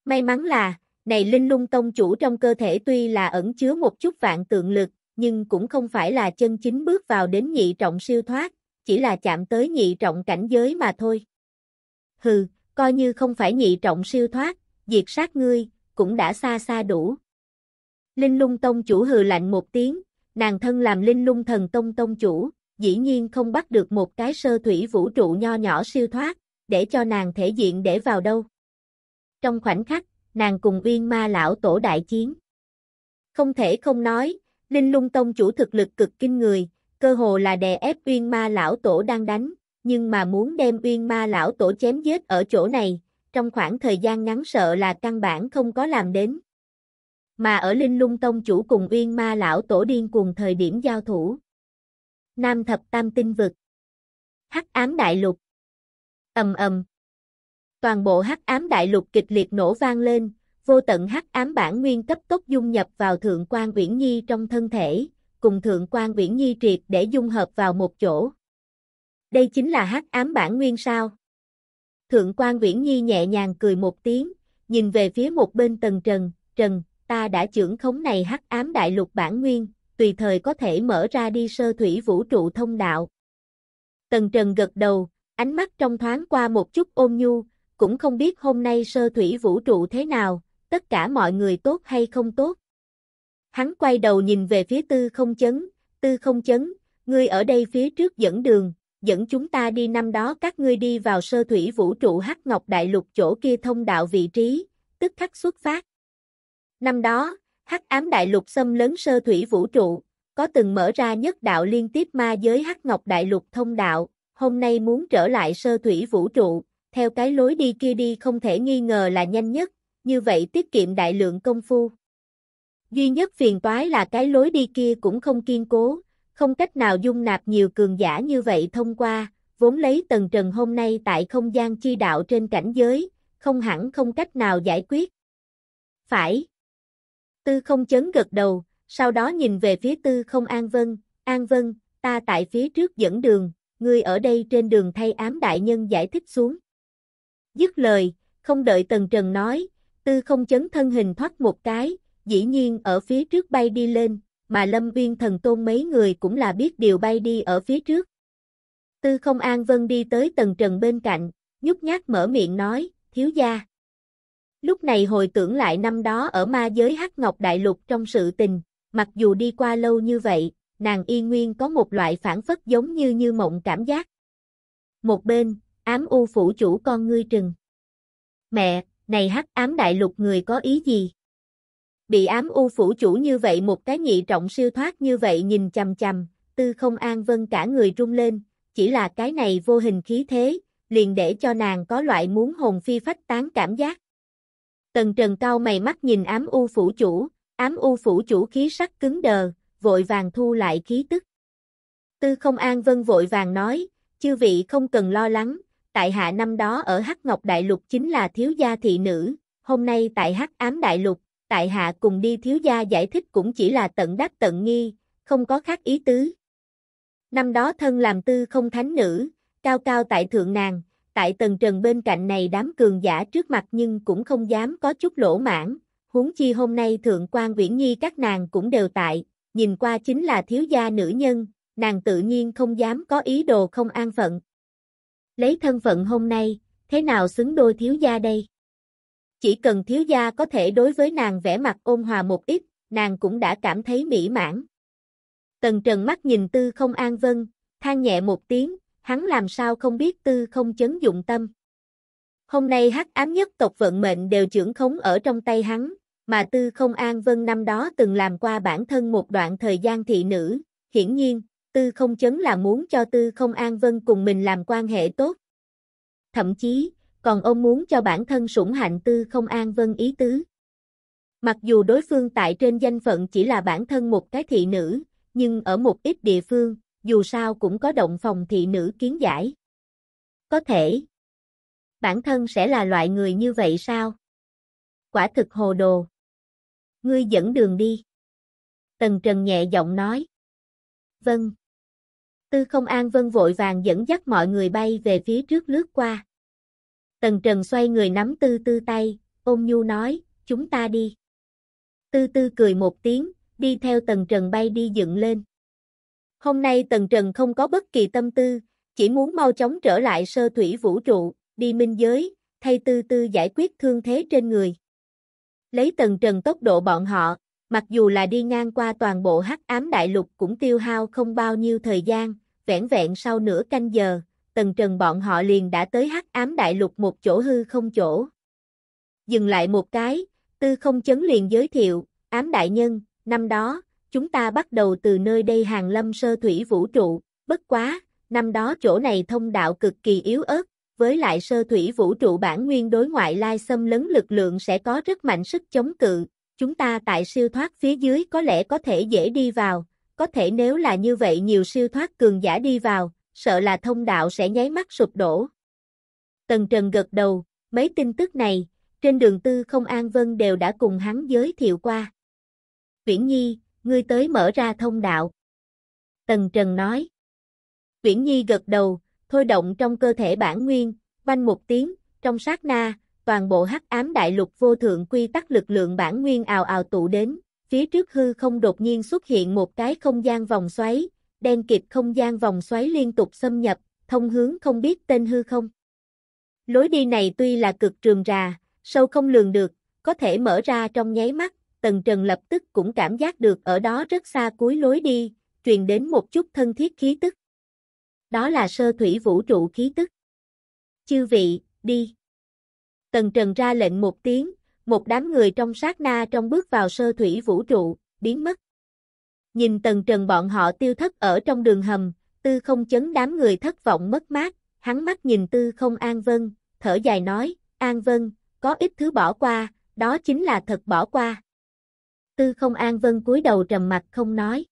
May mắn là, này linh lung tông chủ trong cơ thể tuy là ẩn chứa một chút vạn tượng lực, nhưng cũng không phải là chân chính bước vào đến nhị trọng siêu thoát, chỉ là chạm tới nhị trọng cảnh giới mà thôi. Hừ, coi như không phải nhị trọng siêu thoát, diệt sát ngươi, cũng đã xa xa đủ. Linh lung tông chủ hừ lạnh một tiếng, nàng thân làm linh lung thần tông tông chủ, dĩ nhiên không bắt được một cái sơ thủy vũ trụ nho nhỏ siêu thoát, để cho nàng thể diện để vào đâu. Trong khoảnh khắc, nàng cùng uyên ma lão tổ đại chiến. Không thể không nói, Linh lung tông chủ thực lực cực kinh người, cơ hồ là đè ép uyên ma lão tổ đang đánh, nhưng mà muốn đem uyên ma lão tổ chém giết ở chỗ này, trong khoảng thời gian ngắn sợ là căn bản không có làm đến. Mà ở Linh Lung Tông chủ cùng Uyên Ma lão tổ điên cùng thời điểm giao thủ. Nam thập tam tinh vực. Hắc ám đại lục. Ầm ầm. Toàn bộ Hắc ám đại lục kịch liệt nổ vang lên, vô tận hắc ám bản nguyên cấp tốc dung nhập vào Thượng quan Uyển Nhi trong thân thể, cùng Thượng quan Uyển Nhi triệt để dung hợp vào một chỗ. Đây chính là hắc ám bản nguyên sao? Thượng quan Uyển Nhi nhẹ nhàng cười một tiếng, nhìn về phía một bên tầng Trần, "Trần, ta đã trưởng khống này hắc ám đại lục bản nguyên, tùy thời có thể mở ra đi sơ thủy vũ trụ thông đạo." tầng Trần gật đầu, ánh mắt trong thoáng qua một chút ôn nhu, cũng không biết hôm nay sơ thủy vũ trụ thế nào, tất cả mọi người tốt hay không tốt. Hắn quay đầu nhìn về phía tư không chấn, tư không chấn, ngươi ở đây phía trước dẫn đường, dẫn chúng ta đi năm đó các ngươi đi vào sơ thủy vũ trụ hắc ngọc đại lục chỗ kia thông đạo vị trí, tức khắc xuất phát. Năm đó, hắc ám đại lục xâm lớn sơ thủy vũ trụ, có từng mở ra nhất đạo liên tiếp ma giới hắc ngọc đại lục thông đạo, hôm nay muốn trở lại sơ thủy vũ trụ, theo cái lối đi kia đi không thể nghi ngờ là nhanh nhất, như vậy tiết kiệm đại lượng công phu. Duy nhất phiền toái là cái lối đi kia cũng không kiên cố, không cách nào dung nạp nhiều cường giả như vậy thông qua, vốn lấy tầng trần hôm nay tại không gian chi đạo trên cảnh giới, không hẳn không cách nào giải quyết. Phải. Tư không chấn gật đầu, sau đó nhìn về phía tư không An Vân, An Vân, ta tại phía trước dẫn đường, ngươi ở đây trên đường thay ám đại nhân giải thích xuống. Dứt lời, không đợi tầng Trần nói, Tư không chấn thân hình thoát một cái, dĩ nhiên ở phía trước bay đi lên, mà Lâm Viên thần tôn mấy người cũng là biết điều bay đi ở phía trước. Tư không an vân đi tới tầng trần bên cạnh, nhút nhát mở miệng nói, thiếu gia. Lúc này hồi tưởng lại năm đó ở ma giới hắc ngọc đại lục trong sự tình, mặc dù đi qua lâu như vậy, nàng y nguyên có một loại phản phất giống như như mộng cảm giác. Một bên, ám u phủ chủ con ngươi trừng. Mẹ, này hắc ám đại lục người có ý gì? Bị ám u phủ chủ như vậy một cái nhị trọng siêu thoát như vậy nhìn chầm chầm, tư không an vân cả người rung lên, chỉ là cái này vô hình khí thế, liền để cho nàng có loại muốn hồn phi phách tán cảm giác. Tần trần cao mày mắt nhìn ám u phủ chủ, ám u phủ chủ khí sắc cứng đờ, vội vàng thu lại khí tức. Tư không an vân vội vàng nói, chư vị không cần lo lắng, tại hạ năm đó ở Hắc Ngọc Đại Lục chính là thiếu gia thị nữ, hôm nay tại Hắc Ám Đại Lục, tại hạ cùng đi thiếu gia giải thích cũng chỉ là tận đáp tận nghi, không có khác ý tứ. Năm đó thân làm tư không thánh nữ, cao cao tại thượng nàng, tại tầng trần bên cạnh này đám cường giả trước mặt nhưng cũng không dám có chút lỗ mãn, huống chi hôm nay thượng quan Uyển Nhi các nàng cũng đều tại, nhìn qua chính là thiếu gia nữ nhân, nàng tự nhiên không dám có ý đồ không an phận lấy thân phận hôm nay, thế nào xứng đôi thiếu gia đây? Chỉ cần thiếu gia có thể đối với nàng vẻ mặt ôn hòa một ít, nàng cũng đã cảm thấy mỹ mãn. Tần Trần mắt nhìn Tư Không An Vân, than nhẹ một tiếng, hắn làm sao không biết Tư Không chấn dụng tâm. Hôm nay hắc ám nhất tộc vận mệnh đều trưởng khống ở trong tay hắn, mà Tư Không An Vân năm đó từng làm qua bản thân một đoạn thời gian thị nữ, hiển nhiên, Tư không chấn là muốn cho Tư không An Vân cùng mình làm quan hệ tốt. Thậm chí, còn ông muốn cho bản thân sủng hạnh Tư không An Vân ý tứ. Mặc dù đối phương tại trên danh phận chỉ là bản thân một cái thị nữ, nhưng ở một ít địa phương, dù sao cũng có động phòng thị nữ kiến giải. Có thể, bản thân sẽ là loại người như vậy sao? Quả thực hồ đồ. Ngươi dẫn đường đi. Tần Trần nhẹ giọng nói. Vâng. Tư không an vân vội vàng dẫn dắt mọi người bay về phía trước lướt qua. Tần Trần xoay người nắm tư tư tay, ôm nhu nói, chúng ta đi. Tư tư cười một tiếng, đi theo Tần Trần bay đi dựng lên. Hôm nay Tần Trần không có bất kỳ tâm tư, chỉ muốn mau chóng trở lại sơ thủy vũ trụ, đi minh giới, thay tư tư giải quyết thương thế trên người. Lấy Tần Trần tốc độ bọn họ, Mặc dù là đi ngang qua toàn bộ hắc ám đại lục cũng tiêu hao không bao nhiêu thời gian, vẻn vẹn sau nửa canh giờ, tần trần bọn họ liền đã tới hắc ám đại lục một chỗ hư không chỗ. Dừng lại một cái, tư không chấn liền giới thiệu, ám đại nhân, năm đó, chúng ta bắt đầu từ nơi đây hàng lâm sơ thủy vũ trụ, bất quá, năm đó chỗ này thông đạo cực kỳ yếu ớt, với lại sơ thủy vũ trụ bản nguyên đối ngoại lai xâm lấn lực lượng sẽ có rất mạnh sức chống cự, chúng ta tại siêu thoát phía dưới có lẽ có thể dễ đi vào, có thể nếu là như vậy nhiều siêu thoát cường giả đi vào, sợ là thông đạo sẽ nháy mắt sụp đổ. Tần Trần gật đầu, mấy tin tức này, trên đường tư không An Vân đều đã cùng hắn giới thiệu qua. Viễn Nhi, ngươi tới mở ra thông đạo. Tần Trần nói. Viễn Nhi gật đầu, thôi động trong cơ thể bản nguyên, banh một tiếng, trong sát na, toàn bộ hắc ám đại lục vô thượng quy tắc lực lượng bản nguyên ào ào tụ đến, phía trước hư không đột nhiên xuất hiện một cái không gian vòng xoáy, đen kịp không gian vòng xoáy liên tục xâm nhập, thông hướng không biết tên hư không. Lối đi này tuy là cực trường rà, sâu không lường được, có thể mở ra trong nháy mắt, Tần Trần lập tức cũng cảm giác được ở đó rất xa cuối lối đi, truyền đến một chút thân thiết khí tức. Đó là sơ thủy vũ trụ khí tức. Chư vị, đi. Tần Trần ra lệnh một tiếng, một đám người trong sát na trong bước vào sơ thủy vũ trụ, biến mất. Nhìn Tần Trần bọn họ tiêu thất ở trong đường hầm, tư không chấn đám người thất vọng mất mát, hắn mắt nhìn tư không An Vân, thở dài nói, An Vân, có ít thứ bỏ qua, đó chính là thật bỏ qua. Tư không An Vân cúi đầu trầm mặt không nói.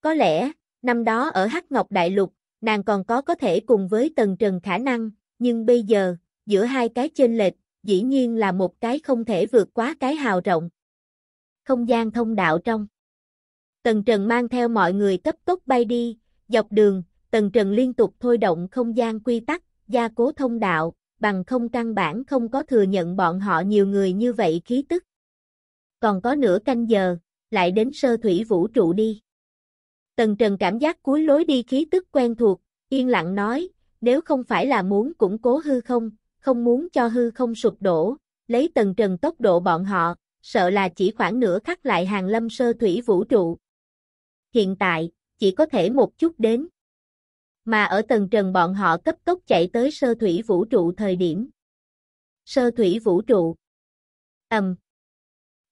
Có lẽ, năm đó ở Hắc Ngọc Đại Lục, nàng còn có có thể cùng với Tần Trần khả năng, nhưng bây giờ, giữa hai cái chênh lệch, dĩ nhiên là một cái không thể vượt quá cái hào rộng. Không gian thông đạo trong. Tần Trần mang theo mọi người cấp tốc bay đi, dọc đường, Tần Trần liên tục thôi động không gian quy tắc, gia cố thông đạo, bằng không căn bản không có thừa nhận bọn họ nhiều người như vậy khí tức. Còn có nửa canh giờ, lại đến sơ thủy vũ trụ đi. Tần Trần cảm giác cuối lối đi khí tức quen thuộc, yên lặng nói, nếu không phải là muốn củng cố hư không, không muốn cho hư không sụp đổ, lấy tần trần tốc độ bọn họ, sợ là chỉ khoảng nửa khắc lại hàng lâm sơ thủy vũ trụ. Hiện tại, chỉ có thể một chút đến. Mà ở tầng trần bọn họ cấp tốc chạy tới sơ thủy vũ trụ thời điểm. Sơ thủy vũ trụ. Ầm.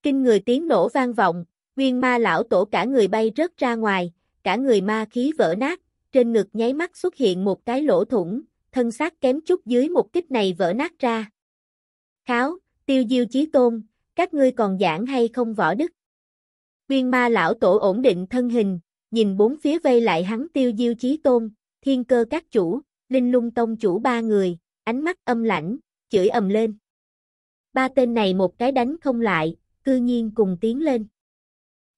Kinh người tiếng nổ vang vọng, nguyên ma lão tổ cả người bay rớt ra ngoài, cả người ma khí vỡ nát, trên ngực nháy mắt xuất hiện một cái lỗ thủng, thân xác kém chút dưới một kích này vỡ nát ra. Kháo, tiêu diêu chí tôn, các ngươi còn giảng hay không võ đức? Viên ma lão tổ ổn định thân hình, nhìn bốn phía vây lại hắn tiêu diêu chí tôn, thiên cơ các chủ, linh lung tông chủ ba người, ánh mắt âm lãnh, chửi ầm lên. Ba tên này một cái đánh không lại, cư nhiên cùng tiến lên.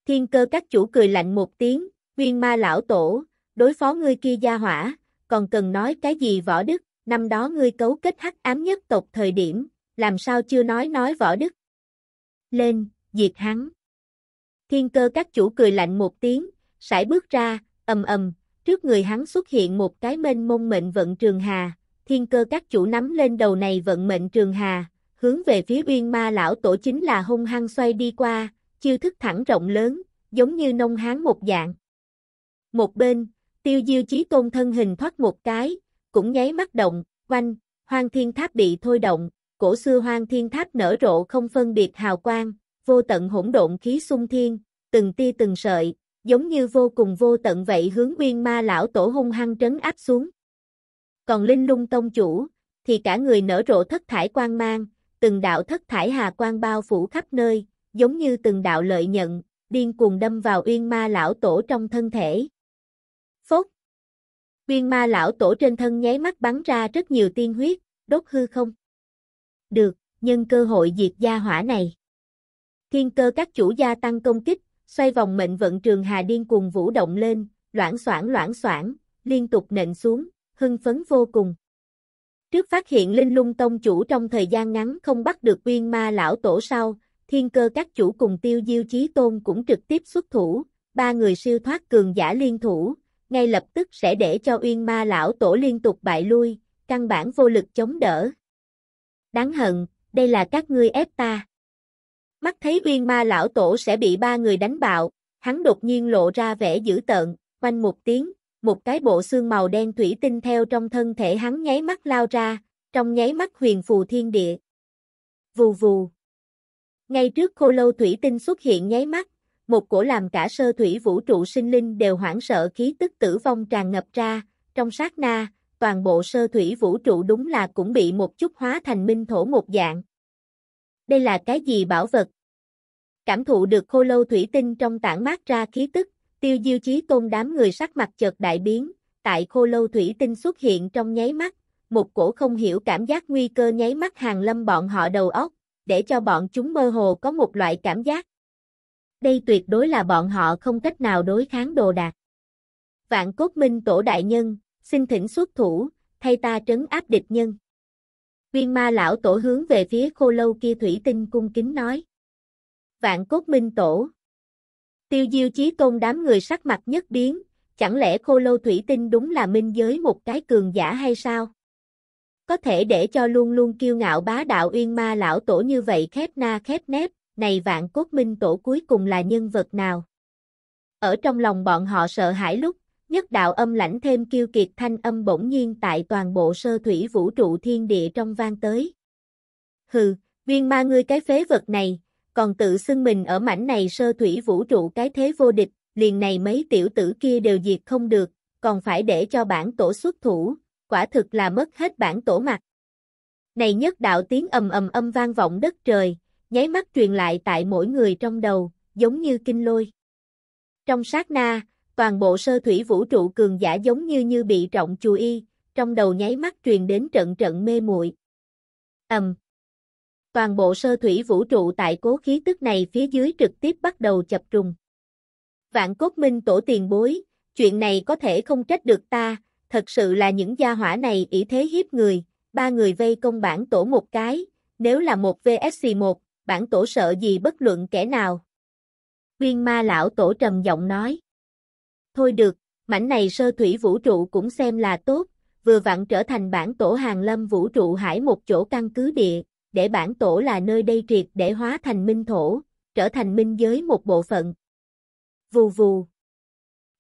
Thiên cơ các chủ cười lạnh một tiếng, viên ma lão tổ, đối phó ngươi kia gia hỏa, còn cần nói cái gì võ đức, năm đó ngươi cấu kết hắc ám nhất tộc thời điểm, làm sao chưa nói nói võ đức. Lên, diệt hắn. Thiên cơ các chủ cười lạnh một tiếng, sải bước ra, ầm ầm, trước người hắn xuất hiện một cái mênh mông mệnh vận trường hà, thiên cơ các chủ nắm lên đầu này vận mệnh trường hà, hướng về phía uyên ma lão tổ chính là hung hăng xoay đi qua, chiêu thức thẳng rộng lớn, giống như nông hán một dạng. Một bên, Tiêu diêu chí tôn thân hình thoát một cái, cũng nháy mắt động, quanh, hoang thiên tháp bị thôi động, cổ xưa hoang thiên tháp nở rộ không phân biệt hào quang, vô tận hỗn độn khí xung thiên, từng tia từng sợi, giống như vô cùng vô tận vậy hướng nguyên ma lão tổ hung hăng trấn áp xuống. Còn linh lung tông chủ, thì cả người nở rộ thất thải quang mang, từng đạo thất thải hà quang bao phủ khắp nơi, giống như từng đạo lợi nhận, điên cuồng đâm vào uyên ma lão tổ trong thân thể. Phốc. Viên ma lão tổ trên thân nháy mắt bắn ra rất nhiều tiên huyết, đốt hư không. Được, nhân cơ hội diệt gia hỏa này. Thiên cơ các chủ gia tăng công kích, xoay vòng mệnh vận trường hà điên cuồng vũ động lên, loãng xoảng loãng xoảng, liên tục nện xuống, hưng phấn vô cùng. Trước phát hiện Linh Lung Tông chủ trong thời gian ngắn không bắt được viên ma lão tổ sau, thiên cơ các chủ cùng tiêu diêu chí tôn cũng trực tiếp xuất thủ, ba người siêu thoát cường giả liên thủ, ngay lập tức sẽ để cho Uyên Ma lão tổ liên tục bại lui, căn bản vô lực chống đỡ. Đáng hận, đây là các ngươi ép ta. Mắt thấy Uyên Ma lão tổ sẽ bị ba người đánh bạo, hắn đột nhiên lộ ra vẻ dữ tợn, quanh một tiếng, một cái bộ xương màu đen thủy tinh theo trong thân thể hắn nháy mắt lao ra, trong nháy mắt huyền phù thiên địa. Vù vù. Ngay trước khô lâu thủy tinh xuất hiện nháy mắt, một cổ làm cả sơ thủy vũ trụ sinh linh đều hoảng sợ khí tức tử vong tràn ngập ra, trong sát na, toàn bộ sơ thủy vũ trụ đúng là cũng bị một chút hóa thành minh thổ một dạng. Đây là cái gì bảo vật? Cảm thụ được khô lâu thủy tinh trong tảng mát ra khí tức, tiêu diêu chí tôn đám người sắc mặt chợt đại biến, tại khô lâu thủy tinh xuất hiện trong nháy mắt, một cổ không hiểu cảm giác nguy cơ nháy mắt hàng lâm bọn họ đầu óc, để cho bọn chúng mơ hồ có một loại cảm giác, đây tuyệt đối là bọn họ không cách nào đối kháng đồ đạc. Vạn cốt minh tổ đại nhân, xin thỉnh xuất thủ, thay ta trấn áp địch nhân. Viên ma lão tổ hướng về phía khô lâu kia thủy tinh cung kính nói. Vạn cốt minh tổ. Tiêu diêu chí tôn đám người sắc mặt nhất biến, chẳng lẽ khô lâu thủy tinh đúng là minh giới một cái cường giả hay sao? Có thể để cho luôn luôn kiêu ngạo bá đạo uyên ma lão tổ như vậy khép na khép nép, này vạn cốt minh tổ cuối cùng là nhân vật nào? Ở trong lòng bọn họ sợ hãi lúc, nhất đạo âm lãnh thêm kiêu kiệt thanh âm bỗng nhiên tại toàn bộ sơ thủy vũ trụ thiên địa trong vang tới. Hừ, viên ma ngươi cái phế vật này, còn tự xưng mình ở mảnh này sơ thủy vũ trụ cái thế vô địch, liền này mấy tiểu tử kia đều diệt không được, còn phải để cho bản tổ xuất thủ, quả thực là mất hết bản tổ mặt. Này nhất đạo tiếng ầm ầm âm vang vọng đất trời, nháy mắt truyền lại tại mỗi người trong đầu, giống như kinh lôi. Trong sát na, toàn bộ sơ thủy vũ trụ cường giả giống như như bị trọng chú y, trong đầu nháy mắt truyền đến trận trận mê muội. Ầm. Toàn bộ sơ thủy vũ trụ tại cố khí tức này phía dưới trực tiếp bắt đầu chập trùng. Vạn cốt minh tổ tiền bối, chuyện này có thể không trách được ta, thật sự là những gia hỏa này ỷ thế hiếp người, ba người vây công bản tổ một cái, nếu là một VSC1, bản tổ sợ gì bất luận kẻ nào. Viên ma lão tổ trầm giọng nói. Thôi được, mảnh này sơ thủy vũ trụ cũng xem là tốt, vừa vặn trở thành bản tổ hàng lâm vũ trụ hải một chỗ căn cứ địa, để bản tổ là nơi đây triệt để hóa thành minh thổ, trở thành minh giới một bộ phận. Vù vù.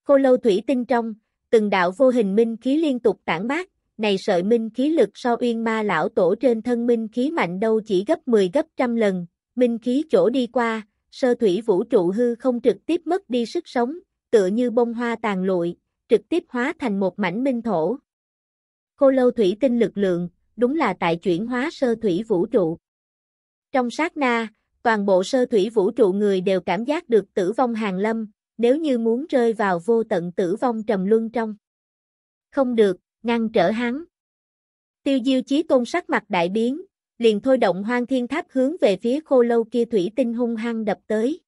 Khô lâu thủy tinh trong, từng đạo vô hình minh khí liên tục tản mát, này sợi minh khí lực so uyên ma lão tổ trên thân minh khí mạnh đâu chỉ gấp 10 gấp trăm lần, minh khí chỗ đi qua, sơ thủy vũ trụ hư không trực tiếp mất đi sức sống, tựa như bông hoa tàn lụi, trực tiếp hóa thành một mảnh minh thổ. Cô lâu thủy tinh lực lượng, đúng là tại chuyển hóa sơ thủy vũ trụ. Trong sát na, toàn bộ sơ thủy vũ trụ người đều cảm giác được tử vong hàng lâm, nếu như muốn rơi vào vô tận tử vong trầm luân trong. Không được, ngăn trở hắn. Tiêu diêu chí tôn sắc mặt đại biến, liền thôi động hoang thiên tháp hướng về phía khô lâu kia thủy tinh hung hăng đập tới.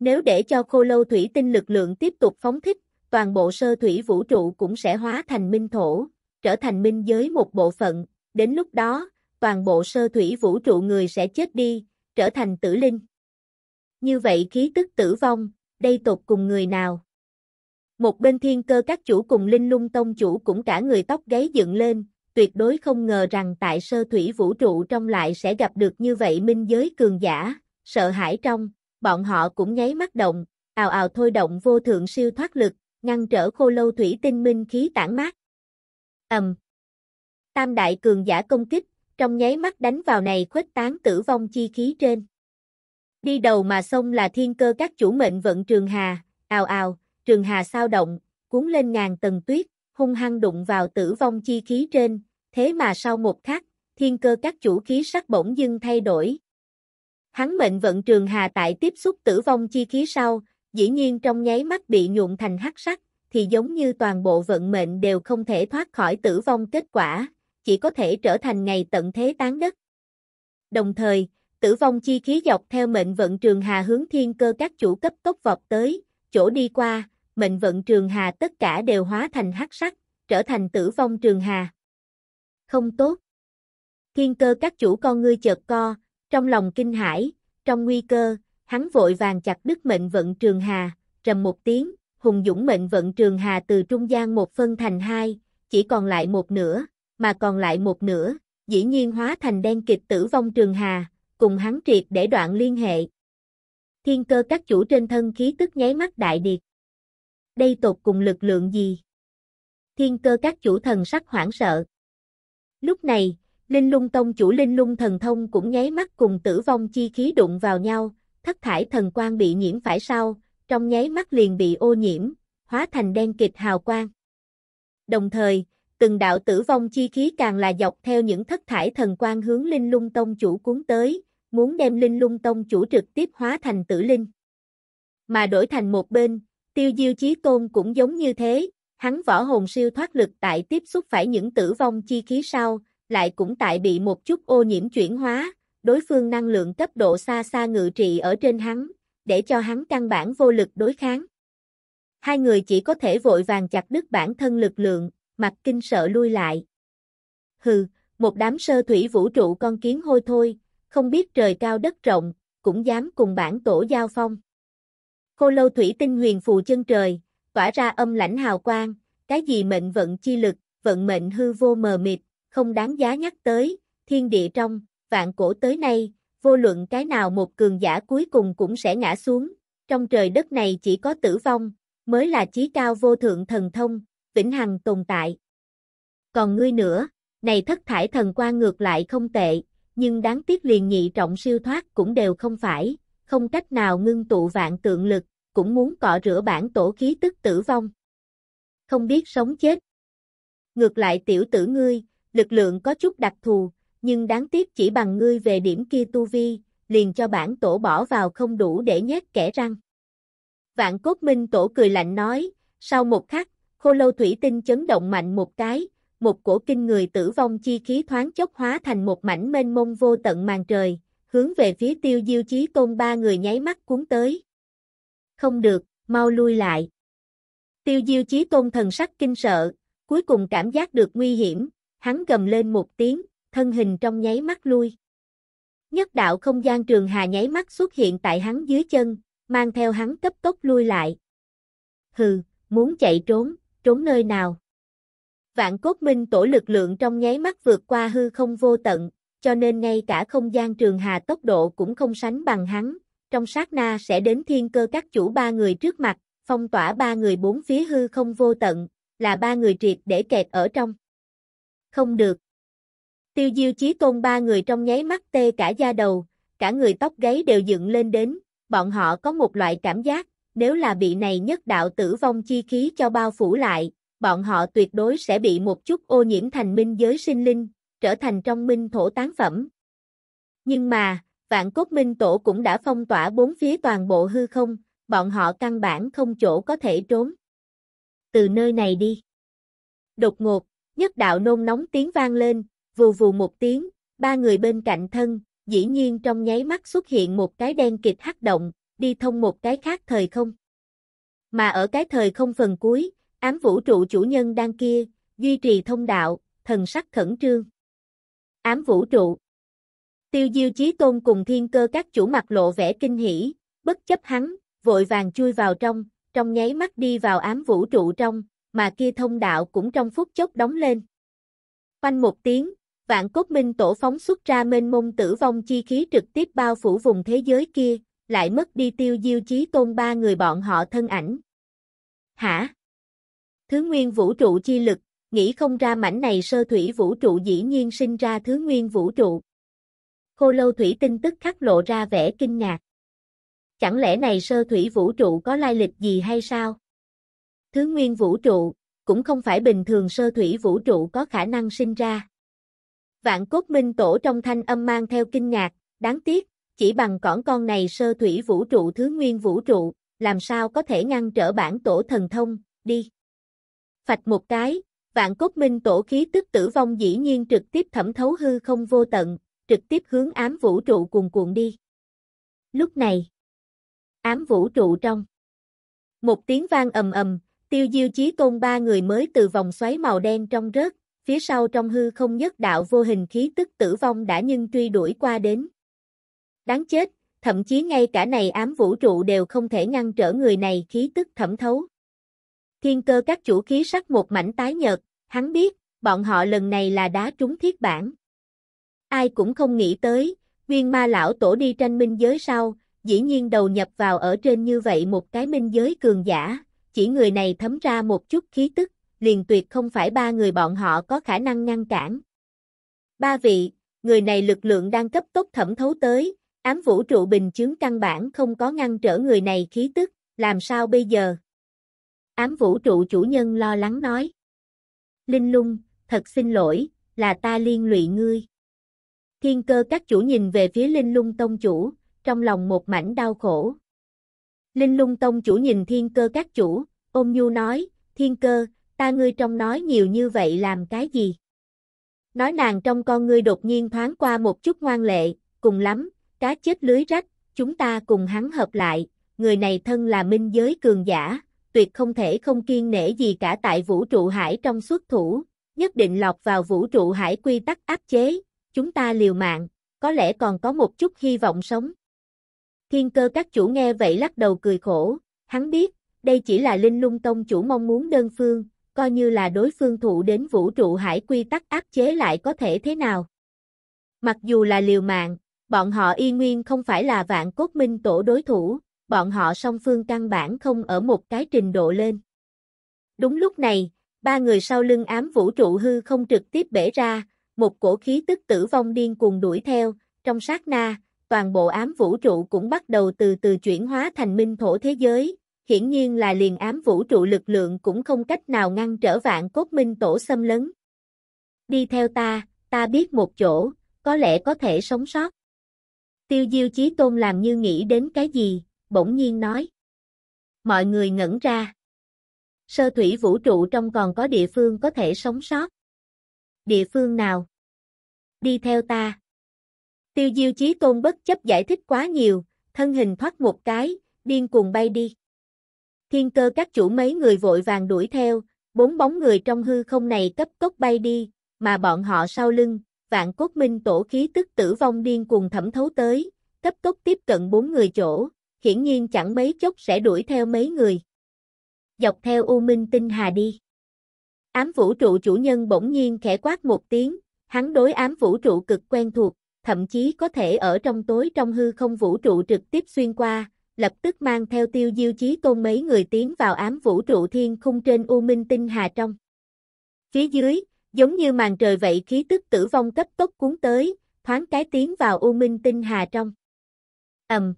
Nếu để cho khô lâu thủy tinh lực lượng tiếp tục phóng thích, toàn bộ sơ thủy vũ trụ cũng sẽ hóa thành minh thổ, trở thành minh giới một bộ phận, đến lúc đó, toàn bộ sơ thủy vũ trụ người sẽ chết đi, trở thành tử linh. Như vậy khí tức tử vong, đây tột cùng người nào? Một bên thiên cơ các chủ cùng linh lung tông chủ cũng cả người tóc gáy dựng lên, tuyệt đối không ngờ rằng tại sơ thủy vũ trụ trong lại sẽ gặp được như vậy minh giới cường giả, sợ hãi trong, bọn họ cũng nháy mắt động, ào ào thôi động vô thượng siêu thoát lực, ngăn trở khô lâu thủy tinh minh khí tản mát. Ầm. Tam đại cường giả công kích, trong nháy mắt đánh vào này khuếch tán tử vong chi khí trên. Đi đầu mà xông là thiên cơ các chủ mệnh vận Trường Hà, ào ào, Trường Hà sao động, cuốn lên ngàn tầng tuyết, hung hăng đụng vào tử vong chi khí trên, thế mà sau một khắc, thiên cơ các chủ khí sắc bỗng dưng thay đổi. Hắn mệnh vận trường hà tại tiếp xúc tử vong chi khí sau, dĩ nhiên trong nháy mắt bị nhuộm thành hắc sắc, thì giống như toàn bộ vận mệnh đều không thể thoát khỏi tử vong kết quả, chỉ có thể trở thành ngày tận thế tán đất. Đồng thời, tử vong chi khí dọc theo mệnh vận trường hà hướng thiên cơ các chủ cấp tốc vọt tới, chỗ đi qua, mệnh vận trường hà tất cả đều hóa thành hắc sắc, trở thành tử vong trường hà. Không tốt. Thiên cơ các chủ con ngươi chợt co, trong lòng kinh hãi, trong nguy cơ, hắn vội vàng chặt đứt mệnh vận trường hà, trầm một tiếng, hùng dũng mệnh vận trường hà từ trung gian một phân thành hai, chỉ còn lại một nửa, mà còn lại một nửa, dĩ nhiên hóa thành đen kịch tử vong trường hà, cùng hắn triệt để đoạn liên hệ. Thiên cơ các chủ trên thân khí tức nháy mắt đại điệt đây tột cùng lực lượng gì? Thiên cơ các chủ thần sắc hoảng sợ. Lúc này, Linh Lung Tông chủ Linh Lung Thần Thông cũng nháy mắt cùng tử vong chi khí đụng vào nhau, thất thải thần quang bị nhiễm phải sau, trong nháy mắt liền bị ô nhiễm, hóa thành đen kịch hào quang. Đồng thời, từng đạo tử vong chi khí càng là dọc theo những thất thải thần quang hướng Linh Lung Tông chủ cuốn tới, muốn đem Linh Lung Tông chủ trực tiếp hóa thành tử linh. Mà đổi thành một bên, Tiêu diêu chí tôn cũng giống như thế, hắn võ hồn siêu thoát lực tại tiếp xúc phải những tử vong chi khí sau, lại cũng tại bị một chút ô nhiễm chuyển hóa, đối phương năng lượng cấp độ xa xa ngự trị ở trên hắn, để cho hắn căn bản vô lực đối kháng. Hai người chỉ có thể vội vàng chặt đứt bản thân lực lượng, mặt kinh sợ lui lại. Hừ, một đám sơ thủy vũ trụ con kiến hôi thôi, không biết trời cao đất rộng, cũng dám cùng bản tổ giao phong. Khô lâu thủy tinh huyền phù chân trời, tỏa ra âm lãnh hào quang, cái gì mệnh vận chi lực, vận mệnh hư vô mờ mịt, không đáng giá nhắc tới, thiên địa trong, vạn cổ tới nay, vô luận cái nào một cường giả cuối cùng cũng sẽ ngã xuống, trong trời đất này chỉ có tử vong, mới là chí cao vô thượng thần thông, vĩnh hằng tồn tại. Còn ngươi nữa, này thất thải thần qua ngược lại không tệ, nhưng đáng tiếc liền nhị trọng siêu thoát cũng đều không phải, không cách nào ngưng tụ vạn tượng lực, cũng muốn cọ rửa bản tổ khí tức tử vong. Không biết sống chết. Ngược lại tiểu tử ngươi, lực lượng có chút đặc thù, nhưng đáng tiếc chỉ bằng ngươi về điểm kia tu vi, liền cho bản tổ bỏ vào không đủ để nhét kẻ răng. Vạn cốt minh tổ cười lạnh nói, sau một khắc, khô lâu thủy tinh chấn động mạnh một cái, một cổ kinh người tử vong chi khí thoáng chốc hóa thành một mảnh mênh mông vô tận màn trời, hướng về phía tiêu diêu chí tôn ba người nháy mắt cuốn tới. Không được, mau lui lại. Tiêu diêu chí tôn thần sắc kinh sợ, cuối cùng cảm giác được nguy hiểm, hắn gầm lên một tiếng, thân hình trong nháy mắt lui. Nhất đạo không gian trường hà nháy mắt xuất hiện tại hắn dưới chân, mang theo hắn cấp tốc lui lại. Hừ, muốn chạy trốn, trốn nơi nào? Vạn cốt minh tổ lực lượng trong nháy mắt vượt qua hư không vô tận, cho nên ngay cả không gian trường hà tốc độ cũng không sánh bằng hắn, trong sát na sẽ đến thiên cơ các chủ ba người trước mặt, phong tỏa ba người bốn phía hư không vô tận, là ba người triệt để kẹt ở trong. Không được. Tiêu diêu chí tôn ba người trong nháy mắt tê cả da đầu, cả người tóc gáy đều dựng lên đến, bọn họ có một loại cảm giác, nếu là bị này nhất đạo tử vong chi khí cho bao phủ lại, bọn họ tuyệt đối sẽ bị một chút ô nhiễm thành minh giới sinh linh, trở thành trong minh thổ tán phẩm. Nhưng mà, vạn cốt minh tổ cũng đã phong tỏa bốn phía toàn bộ hư không, bọn họ căn bản không chỗ có thể trốn. Từ nơi này đi. Đột ngột, nhất đạo nôn nóng tiếng vang lên, vù vù một tiếng, ba người bên cạnh thân, dĩ nhiên trong nháy mắt xuất hiện một cái đen kịch hắc động, đi thông một cái khác thời không. Mà ở cái thời không phần cuối, ám vũ trụ chủ nhân đang kia, duy trì thông đạo, thần sắc khẩn trương ám vũ trụ. Tiêu diêu chí tôn cùng thiên cơ các chủ mặt lộ vẻ kinh hỉ, bất chấp hắn, vội vàng chui vào trong, trong nháy mắt đi vào ám vũ trụ trong, mà kia thông đạo cũng trong phút chốc đóng lên. Quanh một tiếng, vạn cốt minh tổ phóng xuất ra mênh mông tử vong chi khí trực tiếp bao phủ vùng thế giới kia, lại mất đi tiêu diêu chí tôn ba người bọn họ thân ảnh. Hả? Thứ nguyên vũ trụ chi lực nghĩ không ra mảnh này sơ thủy vũ trụ dĩ nhiên sinh ra thứ nguyên vũ trụ. Khô lâu thủy tinh tức khắc lộ ra vẻ kinh ngạc. Chẳng lẽ này sơ thủy vũ trụ có lai lịch gì hay sao? Thứ nguyên vũ trụ, cũng không phải bình thường sơ thủy vũ trụ có khả năng sinh ra. Vạn cốt minh tổ trong thanh âm mang theo kinh ngạc, đáng tiếc, chỉ bằng cỏn con này sơ thủy vũ trụ thứ nguyên vũ trụ, làm sao có thể ngăn trở bản tổ thần thông, đi. Phạch một cái, vạn cốt minh tổ khí tức tử vong dĩ nhiên trực tiếp thẩm thấu hư không vô tận, trực tiếp hướng ám vũ trụ cuồn cuộn đi. Lúc này, ám vũ trụ trong. Một tiếng vang ầm ầm, tiêu diêu chí tôn ba người mới từ vòng xoáy màu đen trong rớt, phía sau trong hư không nhất đạo vô hình khí tức tử vong đã nhưng truy đuổi qua đến. Đáng chết, thậm chí ngay cả này ám vũ trụ đều không thể ngăn trở người này khí tức thẩm thấu. Thiên cơ các chủ khí sắc một mảnh tái nhợt, Hắn biết, bọn họ lần này là đá trúng thiết bản. Ai cũng không nghĩ tới, viên ma lão tổ đi tranh minh giới sau, dĩ nhiên đầu nhập vào ở trên như vậy một cái minh giới cường giả, chỉ người này thấm ra một chút khí tức, liền tuyệt không phải ba người bọn họ có khả năng ngăn cản. Ba vị, người này lực lượng đang cấp tốc thẩm thấu tới, ám vũ trụ bình chứng căn bản không có ngăn trở người này khí tức, làm sao bây giờ? Ám vũ trụ chủ nhân lo lắng nói. Linh Lung, thật xin lỗi, là ta liên lụy ngươi. Thiên cơ các chủ nhìn về phía Linh Lung Tông chủ, trong lòng một mảnh đau khổ. Linh Lung Tông chủ nhìn thiên cơ các chủ, ôm nhu nói, thiên cơ, ta ngươi trong nói nhiều như vậy làm cái gì? Nói nàng trong con ngươi đột nhiên thoáng qua một chút ngoan lệ, cùng lắm, cá chết lưới rách, chúng ta cùng hắn hợp lại, người này thân là minh giới cường giả, tuyệt không thể không kiên nể gì cả tại vũ trụ hải trong xuất thủ, nhất định lọc vào vũ trụ hải quy tắc áp chế, chúng ta liều mạng, có lẽ còn có một chút hy vọng sống. Thiên cơ các chủ nghe vậy lắc đầu cười khổ, hắn biết, đây chỉ là linh lung tông chủ mong muốn đơn phương, coi như là đối phương thụ đến vũ trụ hải quy tắc áp chế lại có thể thế nào. Mặc dù là liều mạng, bọn họ y nguyên không phải là vạn cốt minh tổ đối thủ, bọn họ song phương căn bản không ở một cái trình độ lên. Đúng lúc này, ba người sau lưng ám vũ trụ hư không trực tiếp bể ra, một cổ khí tức tử vong điên cuồng đuổi theo, trong sát na, toàn bộ ám vũ trụ cũng bắt đầu từ từ chuyển hóa thành minh thổ thế giới, hiển nhiên là liền ám vũ trụ lực lượng cũng không cách nào ngăn trở vạn cốt minh tổ xâm lấn. Đi theo ta, ta biết một chỗ, có lẽ có thể sống sót. Tiêu diêu chí tôn làm như nghĩ đến cái gì, bỗng nhiên nói. Mọi người ngẩn ra. Sơ thủy vũ trụ trong còn có địa phương có thể sống sót. Địa phương nào? Đi theo ta. Tiêu diêu chí tôn bất chấp giải thích quá nhiều, thân hình thoát một cái, điên cuồng bay đi. Thiên cơ các chủ mấy người vội vàng đuổi theo, bốn bóng người trong hư không này cấp tốc bay đi, mà bọn họ sau lưng, vạn cốt minh tổ khí tức tử vong điên cuồng thẩm thấu tới, cấp tốc tiếp cận bốn người chỗ hiển nhiên chẳng mấy chốc sẽ đuổi theo mấy người. Dọc theo U Minh Tinh Hà đi. Ám vũ trụ chủ nhân bỗng nhiên khẽ quát một tiếng, hắn đối ám vũ trụ cực quen thuộc, thậm chí có thể ở trong tối trong hư không vũ trụ trực tiếp xuyên qua, lập tức mang theo tiêu diêu chí tôn mấy người tiến vào ám vũ trụ thiên khung trên U Minh Tinh Hà trong. Phía dưới, giống như màn trời vậy khí tức tử vong cấp tốc cuốn tới, thoáng cái tiến vào U Minh Tinh Hà trong. Ầm, um,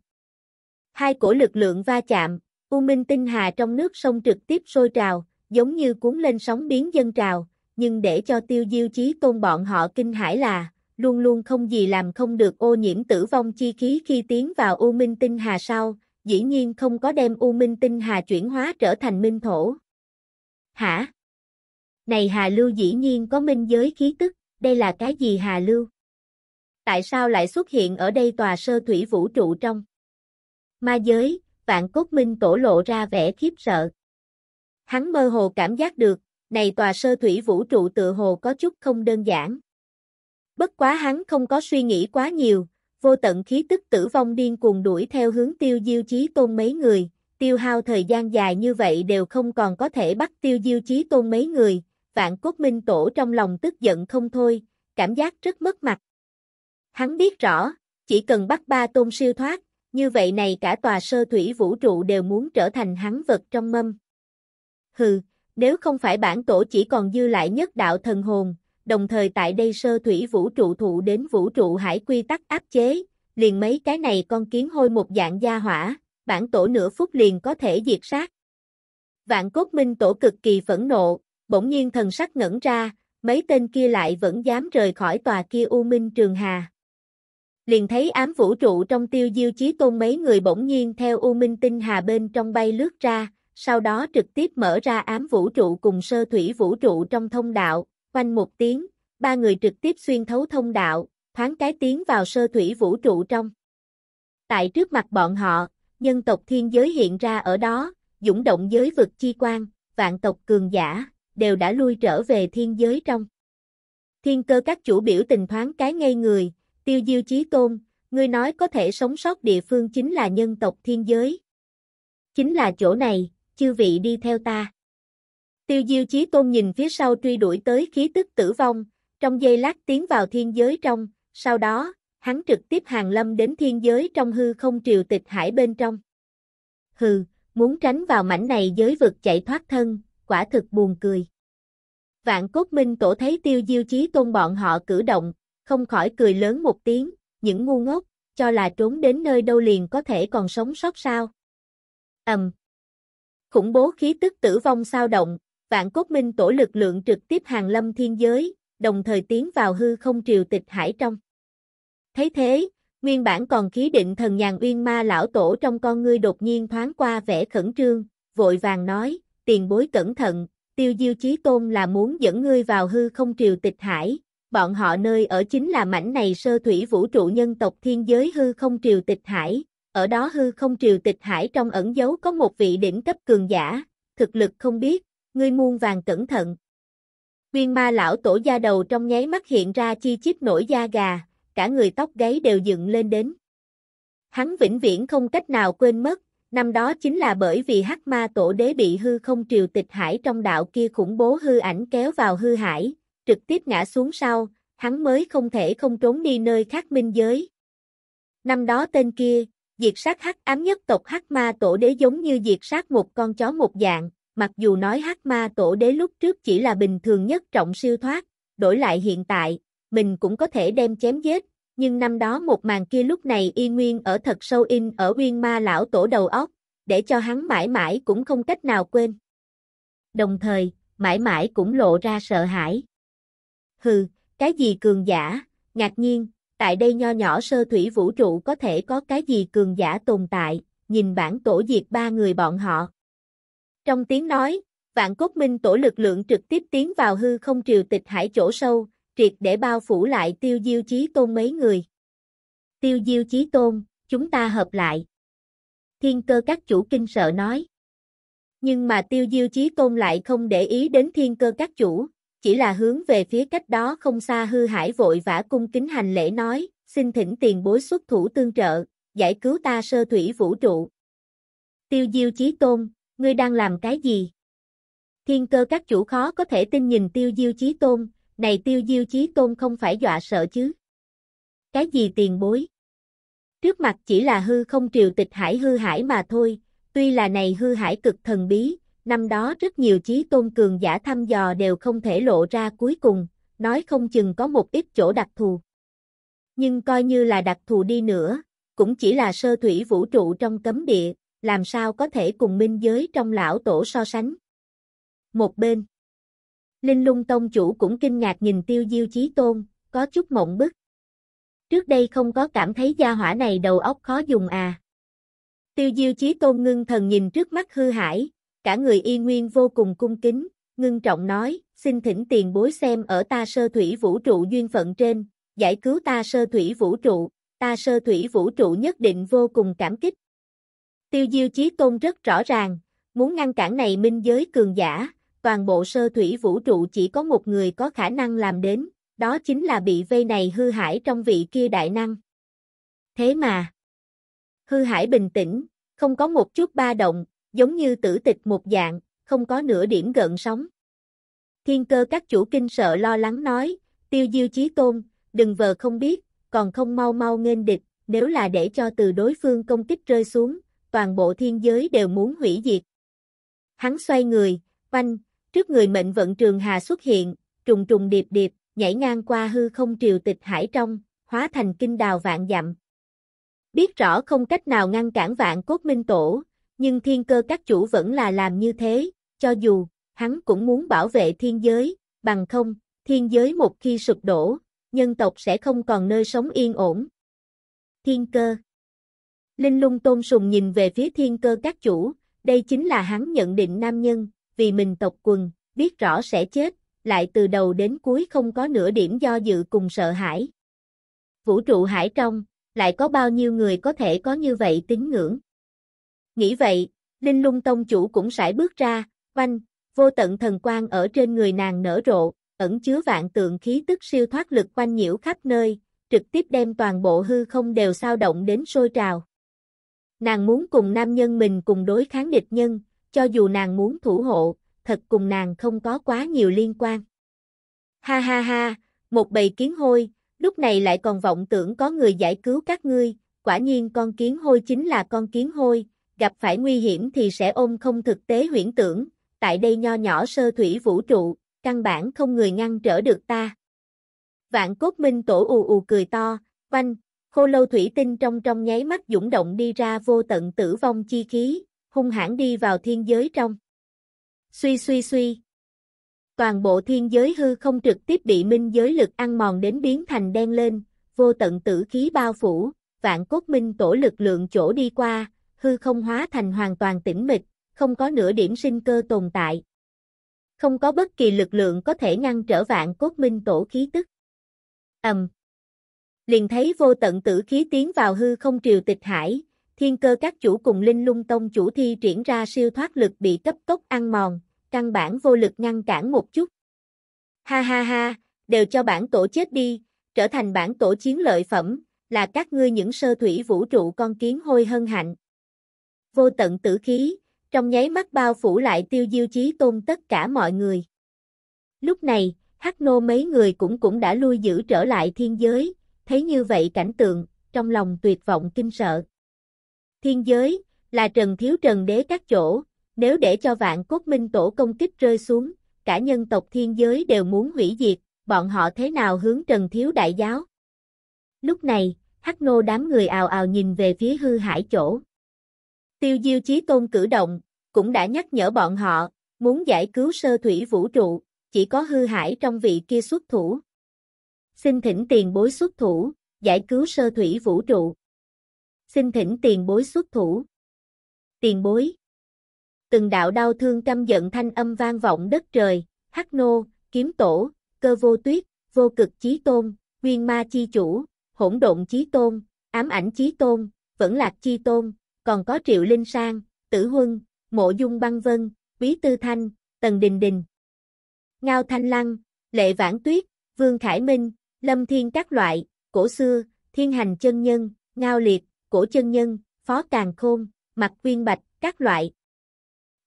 Hai cổ lực lượng va chạm, U Minh Tinh Hà trong nước sông trực tiếp sôi trào, giống như cuốn lên sóng biến dân trào, nhưng để cho tiêu diêu chí tôn bọn họ kinh hãi là, luôn luôn không gì làm không được ô nhiễm tử vong chi khí khi tiến vào U Minh Tinh Hà sau, dĩ nhiên không có đem U Minh Tinh Hà chuyển hóa trở thành minh thổ. Hả? Này Hà Lưu dĩ nhiên có minh giới khí tức, đây là cái gì Hà Lưu? Tại sao lại xuất hiện ở đây tòa sơ thủy vũ trụ trong? Ma giới, vạn cốt minh tổ lộ ra vẻ khiếp sợ. Hắn mơ hồ cảm giác được, này tòa sơ thủy vũ trụ tự hồ có chút không đơn giản. Bất quá hắn không có suy nghĩ quá nhiều, vô tận khí tức tử vong điên cuồng đuổi theo hướng tiêu diêu chí tôn mấy người, tiêu hao thời gian dài như vậy đều không còn có thể bắt tiêu diêu chí tôn mấy người, vạn cốt minh tổ trong lòng tức giận không thôi, cảm giác rất mất mặt. Hắn biết rõ, chỉ cần bắt ba tôn siêu thoát, như vậy này cả tòa sơ thủy vũ trụ đều muốn trở thành hắn vật trong mâm. Hừ, nếu không phải bản tổ chỉ còn dư lại nhất đạo thần hồn, đồng thời tại đây sơ thủy vũ trụ thụ đến vũ trụ hải quy tắc áp chế, liền mấy cái này con kiến hôi một dạng gia hỏa, bản tổ nửa phút liền có thể diệt sát. Vạn cốt minh tổ cực kỳ phẫn nộ, bỗng nhiên thần sắc ngẩn ra, mấy tên kia lại vẫn dám rời khỏi tòa kia U Minh Trường Hà liền thấy ám vũ trụ trong tiêu diêu chí tôn mấy người bỗng nhiên theo U Minh Tinh Hà bên trong bay lướt ra, sau đó trực tiếp mở ra ám vũ trụ cùng sơ thủy vũ trụ trong thông đạo, quanh một tiếng, ba người trực tiếp xuyên thấu thông đạo, thoáng cái tiến vào sơ thủy vũ trụ trong. Tại trước mặt bọn họ, nhân tộc thiên giới hiện ra ở đó, dũng động giới vực chi quan, vạn tộc cường giả, đều đã lui trở về thiên giới trong. Thiên cơ các chủ biểu tình thoáng cái ngây người, tiêu diêu chí tôn, ngươi nói có thể sống sót địa phương chính là nhân tộc thiên giới. Chính là chỗ này, chư vị đi theo ta. Tiêu diêu chí tôn nhìn phía sau truy đuổi tới khí tức tử vong, trong giây lát tiến vào thiên giới trong, sau đó, hắn trực tiếp hàng lâm đến thiên giới trong hư không triều tịch hải bên trong. Hừ, muốn tránh vào mảnh này giới vực chạy thoát thân, quả thực buồn cười. Vạn cốt minh tổ thấy tiêu diêu chí tôn bọn họ cử động, không khỏi cười lớn một tiếng, những ngu ngốc, cho là trốn đến nơi đâu liền có thể còn sống sót sao. Ầm. Khủng bố khí tức tử vong sao động, vạn cốt minh tổ lực lượng trực tiếp hàng lâm thiên giới, đồng thời tiến vào hư không triều tịch hải trong. Thấy thế, nguyên bản còn khí định thần nhàn uyên ma lão tổ trong con ngươi đột nhiên thoáng qua vẻ khẩn trương, vội vàng nói, tiền bối cẩn thận, tiêu diêu chí tôn là muốn dẫn ngươi vào hư không triều tịch hải, bọn họ nơi ở chính là mảnh này sơ thủy vũ trụ nhân tộc thiên giới hư không triều tịch hải, ở đó hư không triều tịch hải trong ẩn dấu có một vị đỉnh cấp cường giả, thực lực không biết, ngươi muôn vàng cẩn thận. Viên ma lão tổ da đầu trong nháy mắt hiện ra chi chít nổi da gà, cả người tóc gáy đều dựng lên đến. Hắn vĩnh viễn không cách nào quên mất, năm đó chính là bởi vì hắc ma tổ đế bị hư không triều tịch hải trong đạo kia khủng bố hư ảnh kéo vào hư hải, trực tiếp ngã xuống sau, hắn mới không thể không trốn đi nơi khác minh giới. Năm đó tên kia, diệt sát hắc ám nhất tộc hắc ma tổ đế giống như diệt sát một con chó một dạng, mặc dù nói hắc ma tổ đế lúc trước chỉ là bình thường nhất trọng siêu thoát, đổi lại hiện tại, mình cũng có thể đem chém giết, nhưng năm đó một màn kia lúc này y nguyên ở thật sâu in ở uyên ma lão tổ đầu óc, để cho hắn mãi mãi cũng không cách nào quên. Đồng thời, mãi mãi cũng lộ ra sợ hãi hừ, cái gì cường giả, ngạc nhiên, tại đây nho nhỏ sơ thủy vũ trụ có thể có cái gì cường giả tồn tại, nhìn bản tổ diệt ba người bọn họ. Trong tiếng nói, vạn cốt minh tổ lực lượng trực tiếp tiến vào hư không triều tịch hải chỗ sâu, triệt để bao phủ lại tiêu diêu chí tôn mấy người. Tiêu diêu chí tôn, chúng ta hợp lại. Thiên cơ các chủ kinh sợ nói. Nhưng mà tiêu diêu chí tôn lại không để ý đến thiên cơ các chủ, chỉ là hướng về phía cách đó không xa hư hải vội vã cung kính hành lễ nói, xin thỉnh tiền bối xuất thủ tương trợ, giải cứu ta sơ thủy vũ trụ. Tiêu diêu chí tôn, ngươi đang làm cái gì? Thiên cơ các chủ khó có thể tin nhìn tiêu diêu chí tôn, này tiêu diêu chí tôn không phải dọa sợ chứ. Cái gì tiền bối? Trước mặt chỉ là hư không triều tịch hải hư hải mà thôi, tuy là này hư hải cực thần bí, Năm đó rất nhiều chí tôn cường giả thăm dò đều không thể lộ ra cuối cùng, nói không chừng có một ít chỗ đặc thù. Nhưng coi như là đặc thù đi nữa, cũng chỉ là sơ thủy vũ trụ trong cấm địa, làm sao có thể cùng minh giới trong lão tổ so sánh. Một bên, Linh lung tông chủ cũng kinh ngạc nhìn tiêu diêu chí tôn, có chút mộng bức. Trước đây không có cảm thấy gia hỏa này đầu óc khó dùng à. Tiêu diêu chí tôn ngưng thần nhìn trước mắt hư hải, cả người y nguyên vô cùng cung kính, ngưng trọng nói, xin thỉnh tiền bối xem ở ta sơ thủy vũ trụ duyên phận trên, giải cứu ta sơ thủy vũ trụ, ta sơ thủy vũ trụ nhất định vô cùng cảm kích. Tiêu diêu chí tôn rất rõ ràng, muốn ngăn cản này minh giới cường giả, toàn bộ sơ thủy vũ trụ chỉ có một người có khả năng làm đến, đó chính là bị vây này hư hải trong vị kia đại năng. Thế mà, hư hải bình tĩnh, không có một chút ba động, giống như tử tịch một dạng, không có nửa điểm gợn sóng. Thiên cơ các chủ kinh sợ lo lắng nói, tiêu diêu chí tôn, đừng vờ không biết, còn không mau mau nghênh địch, nếu là để cho từ đối phương công kích rơi xuống, toàn bộ thiên giới đều muốn hủy diệt. Hắn xoay người, quanh, trước người mệnh vận trường hà xuất hiện, trùng trùng điệp điệp, nhảy ngang qua hư không triều tịch hải trong, hóa thành kinh đào vạn dặm. Biết rõ không cách nào ngăn cản vạn cốt minh tổ, nhưng thiên cơ các chủ vẫn là làm như thế, cho dù, hắn cũng muốn bảo vệ thiên giới, bằng không, thiên giới một khi sụp đổ, nhân tộc sẽ không còn nơi sống yên ổn. Thiên cơ Linh lung tôn sùng nhìn về phía thiên cơ các chủ, đây chính là hắn nhận định nam nhân, vì mình tộc quần, biết rõ sẽ chết, lại từ đầu đến cuối không có nửa điểm do dự cùng sợ hãi. Vũ trụ hải trong, lại có bao nhiêu người có thể có như vậy tín ngưỡng. Nghĩ vậy, Linh Lung Tông chủ cũng sải bước ra, oanh, vô tận thần quang ở trên người nàng nở rộ, ẩn chứa vạn tượng khí tức siêu thoát lực quanh nhiễu khắp nơi, trực tiếp đem toàn bộ hư không đều sao động đến sôi trào. Nàng muốn cùng nam nhân mình cùng đối kháng địch nhân, cho dù nàng muốn thủ hộ, thật cùng nàng không có quá nhiều liên quan. Ha ha ha, một bầy kiến hôi, lúc này lại còn vọng tưởng có người giải cứu các ngươi, quả nhiên con kiến hôi chính là con kiến hôi, gặp phải nguy hiểm thì sẽ ôm không thực tế huyễn tưởng, tại đây nho nhỏ sơ thủy vũ trụ, căn bản không người ngăn trở được ta. Vạn cốt minh tổ ù ù cười to, quanh, khô lâu thủy tinh trong trong nháy mắt dũng động đi ra vô tận tử vong chi khí, hung hãn đi vào thiên giới trong. Suy suy suy. Toàn bộ thiên giới hư không trực tiếp bị minh giới lực ăn mòn đến biến thành đen lên, vô tận tử khí bao phủ, vạn cốt minh tổ lực lượng chỗ đi qua, hư không hóa thành hoàn toàn tĩnh mịch, không có nửa điểm sinh cơ tồn tại. Không có bất kỳ lực lượng có thể ngăn trở vạn cốt minh tổ khí tức. Ầm. Liền thấy vô tận tử khí tiến vào hư không triều tịch hải, thiên cơ các chủ cùng linh lung tông chủ thi triển ra siêu thoát lực bị cấp tốc ăn mòn, căn bản vô lực ngăn cản một chút. Ha ha ha, đều cho bản tổ chết đi, trở thành bản tổ chiến lợi phẩm, là các ngươi những sơ thủy vũ trụ con kiến hôi hân hạnh vô tận tử khí, trong nháy mắt bao phủ lại tiêu diêu chí tôn tất cả mọi người. Lúc này, Hắc Nô mấy người cũng cũng đã lui giữ trở lại thiên giới, thấy như vậy cảnh tượng, trong lòng tuyệt vọng kinh sợ. Thiên giới, là trần thiếu trần đế các chỗ, nếu để cho vạn cốt minh tổ công kích rơi xuống, cả nhân tộc thiên giới đều muốn hủy diệt, bọn họ thế nào hướng trần thiếu đại giáo. Lúc này, Hắc Nô đám người ào ào nhìn về phía hư hải chỗ. Tiêu diêu chí tôn cử động, cũng đã nhắc nhở bọn họ, muốn giải cứu sơ thủy vũ trụ, chỉ có hư hải trong vị kia xuất thủ. Xin thỉnh tiền bối xuất thủ, giải cứu sơ thủy vũ trụ. Xin thỉnh tiền bối xuất thủ. Tiền bối. Từng đạo đau thương căm giận thanh âm vang vọng đất trời, hắc nô, kiếm tổ, cơ vô tuyết, vô cực chí tôn, nguyên ma chi chủ, hỗn độn chí tôn, ám ảnh chí tôn, vẫn lạc chi tôn, còn có Triệu Linh Sang, Tử Huân, Mộ Dung Băng Vân, Quý Tư Thanh, Tần Đình Đình. Ngao Thanh Lăng, Lệ Vãn Tuyết, Vương Khải Minh, Lâm Thiên các loại, Cổ Xưa, Thiên Hành Chân Nhân, Ngao Liệt, Cổ Chân Nhân, Phó Càng Khôn, Mặt Quyên Bạch, các loại.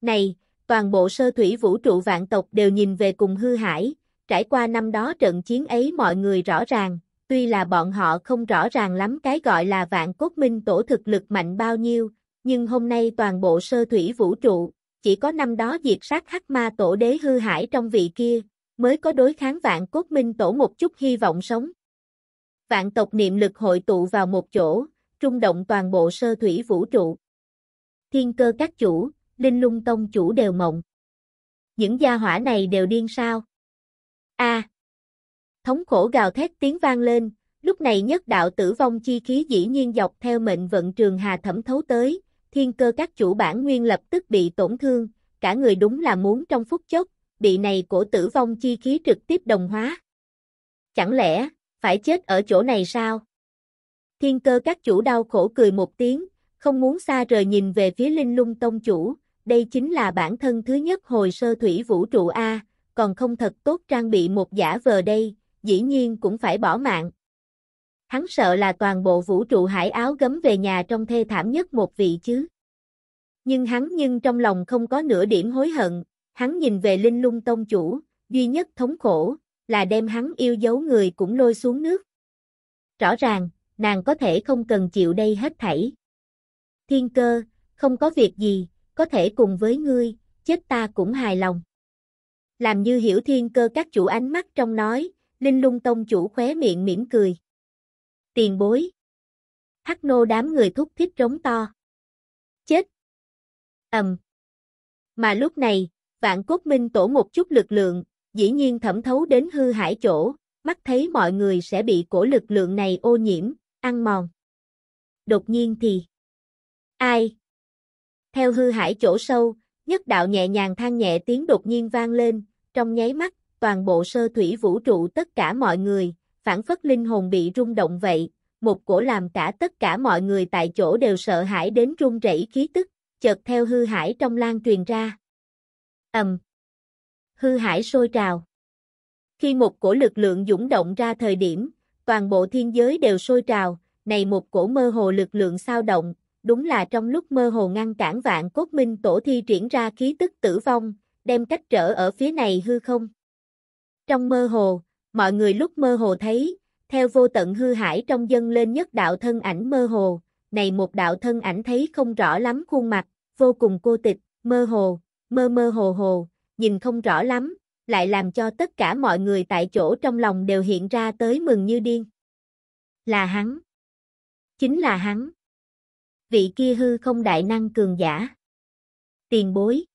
Này, toàn bộ sơ thủy vũ trụ vạn tộc đều nhìn về cùng hư hải, trải qua năm đó trận chiến ấy mọi người rõ ràng, tuy là bọn họ không rõ ràng lắm cái gọi là vạn cốt minh tổ thực lực mạnh bao nhiêu, nhưng hôm nay toàn bộ sơ thủy vũ trụ, chỉ có năm đó diệt sát hắc ma tổ đế hư hải trong vị kia, mới có đối kháng vạn cốt minh tổ một chút hy vọng sống. Vạn tộc niệm lực hội tụ vào một chỗ, trung động toàn bộ sơ thủy vũ trụ. Thiên cơ các chủ, linh lung tông chủ đều mộng. Những gia hỏa này đều điên sao. a thống khổ gào thét tiếng vang lên, lúc này nhất đạo tử vong chi khí dĩ nhiên dọc theo mệnh vận trường hà thẩm thấu tới, thiên cơ các chủ bản nguyên lập tức bị tổn thương, cả người đúng là muốn trong phút chốc, bị này cổ tử vong chi khí trực tiếp đồng hóa. Chẳng lẽ, phải chết ở chỗ này sao? Thiên cơ các chủ đau khổ cười một tiếng, không muốn xa rời nhìn về phía linh lung tông chủ, đây chính là bản thân thứ nhất hồi sơ thủy vũ trụ A, còn không thật tốt trang bị một giả vờ đây, dĩ nhiên cũng phải bỏ mạng. Hắn sợ là toàn bộ vũ trụ hải áo gấm về nhà trong thê thảm nhất một vị chứ. Nhưng hắn nhưng trong lòng không có nửa điểm hối hận, hắn nhìn về linh lung tông chủ, duy nhất thống khổ, là đem hắn yêu dấu người cũng lôi xuống nước. Rõ ràng, nàng có thể không cần chịu đây hết thảy. Thiên cơ, không có việc gì, có thể cùng với ngươi, chết ta cũng hài lòng. Làm như hiểu thiên cơ các chủ ánh mắt trong nói, Linh lung tông chủ khóe miệng mỉm cười. Tiền bối. Hắc nô đám người thúc thích rống to. Chết. Ầm. Mà lúc này, vạn cốt minh tổ một chút lực lượng, dĩ nhiên thẩm thấu đến hư hải chỗ, mắt thấy mọi người sẽ bị cổ lực lượng này ô nhiễm, ăn mòn. Đột nhiên thì... Ai? Theo hư hải chỗ sâu, nhất đạo nhẹ nhàng than nhẹ tiếng đột nhiên vang lên, trong nháy mắt, toàn bộ sơ thủy vũ trụ tất cả mọi người, phản phất linh hồn bị rung động vậy, một cổ làm cả tất cả mọi người tại chỗ đều sợ hãi đến run rẩy khí tức, chợt theo hư hải trong lan truyền ra. Ầm. Hư hải sôi trào. Khi một cổ lực lượng dũng động ra thời điểm, toàn bộ thiên giới đều sôi trào, này một cổ mơ hồ lực lượng sao động, đúng là trong lúc mơ hồ ngăn cản vạn cốt minh tổ thi triển ra khí tức tử vong, đem cách trở ở phía này hư không trong mơ hồ, mọi người lúc mơ hồ thấy, theo vô tận hư hải trong dân lên nhất đạo thân ảnh mơ hồ, này một đạo thân ảnh thấy không rõ lắm khuôn mặt, vô cùng cô tịch, mơ hồ, mơ mơ hồ hồ, nhìn không rõ lắm, lại làm cho tất cả mọi người tại chỗ trong lòng đều hiện ra tới mừng như điên. Là hắn. Chính là hắn. Vị kia hư không đại năng cường giả. Tiền bối.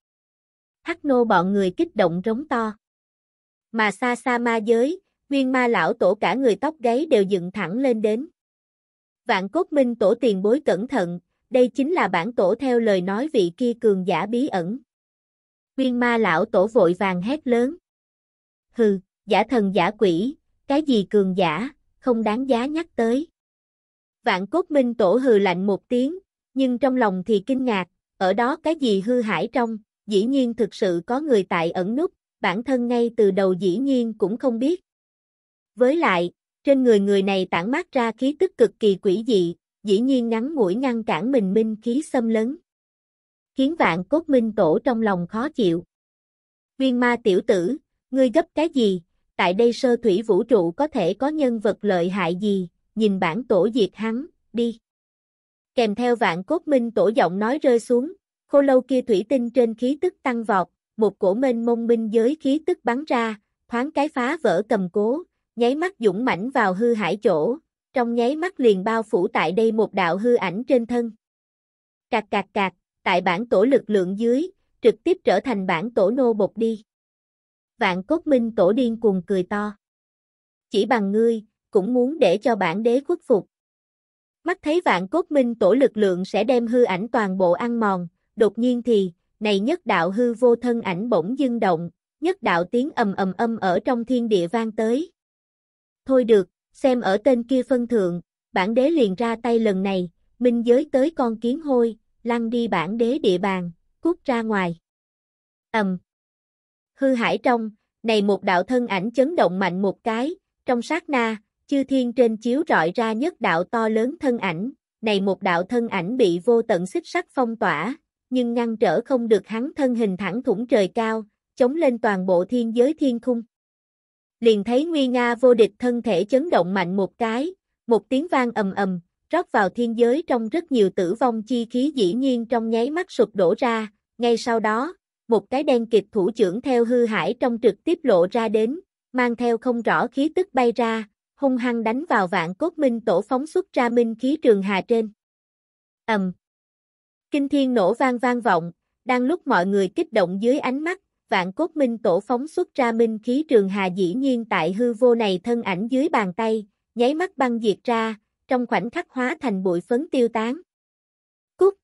Hắc nô bọn người kích động rống to mà xa xa ma giới, nguyên ma lão tổ cả người tóc gáy đều dựng thẳng lên đến. Vạn cốt minh tổ tiền bối cẩn thận, đây chính là bản tổ theo lời nói vị kia cường giả bí ẩn. Nguyên ma lão tổ vội vàng hét lớn. Hừ, giả thần giả quỷ, cái gì cường giả, không đáng giá nhắc tới. Vạn cốt minh tổ hừ lạnh một tiếng, nhưng trong lòng thì kinh ngạc, ở đó cái gì hư hại trong, dĩ nhiên thực sự có người tại ẩn nút, bản thân ngay từ đầu dĩ nhiên cũng không biết. Với lại, trên người người này tản mát ra khí tức cực kỳ quỷ dị, dĩ nhiên ngắn ngủi ngăn cản mình minh khí xâm lấn. Khiến vạn cốt minh tổ trong lòng khó chịu. Viên ma tiểu tử, ngươi gấp cái gì? Tại đây sơ thủy vũ trụ có thể có nhân vật lợi hại gì? Nhìn bản tổ diệt hắn, đi. Kèm theo vạn cốt minh tổ giọng nói rơi xuống, khô lâu kia thủy tinh trên khí tức tăng vọt, một cổ mênh mông minh giới khí tức bắn ra, thoáng cái phá vỡ cầm cố, nháy mắt dũng mãnh vào hư hải chỗ, trong nháy mắt liền bao phủ tại đây một đạo hư ảnh trên thân. Cạc cạc cạc, tại bản tổ lực lượng dưới, trực tiếp trở thành bản tổ nô bột đi. Vạn cốt minh tổ điên cuồng cười to. Chỉ bằng ngươi, cũng muốn để cho bản đế khuất phục. Mắt thấy vạn cốt minh tổ lực lượng sẽ đem hư ảnh toàn bộ ăn mòn, đột nhiên thì, này nhất đạo hư vô thân ảnh bỗng dưng động, nhất đạo tiếng ầm ầm âm ở trong thiên địa vang tới. Thôi được, xem ở tên kia phân thượng, bản đế liền ra tay lần này, minh giới tới con kiến hôi, lăn đi bản đế địa bàn, cút ra ngoài. Ầm. Hư hải trong, này một đạo thân ảnh chấn động mạnh một cái, trong sát na, chư thiên trên chiếu rọi ra nhất đạo to lớn thân ảnh, này một đạo thân ảnh bị vô tận xích sắc phong tỏa, nhưng ngăn trở không được hắn thân hình thẳng thủng trời cao, chống lên toàn bộ thiên giới thiên khung. Liền thấy Nguy Nga vô địch thân thể chấn động mạnh một cái, một tiếng vang ầm ầm, rót vào thiên giới trong rất nhiều tử vong chi khí dĩ nhiên trong nháy mắt sụp đổ ra, ngay sau đó, một cái đen kịch thủ trưởng theo hư hải trong trực tiếp lộ ra đến, mang theo không rõ khí tức bay ra, hung hăng đánh vào vạn cốt minh tổ phóng xuất ra minh khí trường hà trên. Ầm, Kinh thiên nổ vang vang vọng, đang lúc mọi người kích động dưới ánh mắt, vạn cốt minh tổ phóng xuất ra minh khí trường hà dĩ nhiên tại hư vô này thân ảnh dưới bàn tay, nháy mắt băng diệt ra, trong khoảnh khắc hóa thành bụi phấn tiêu tán. Cút!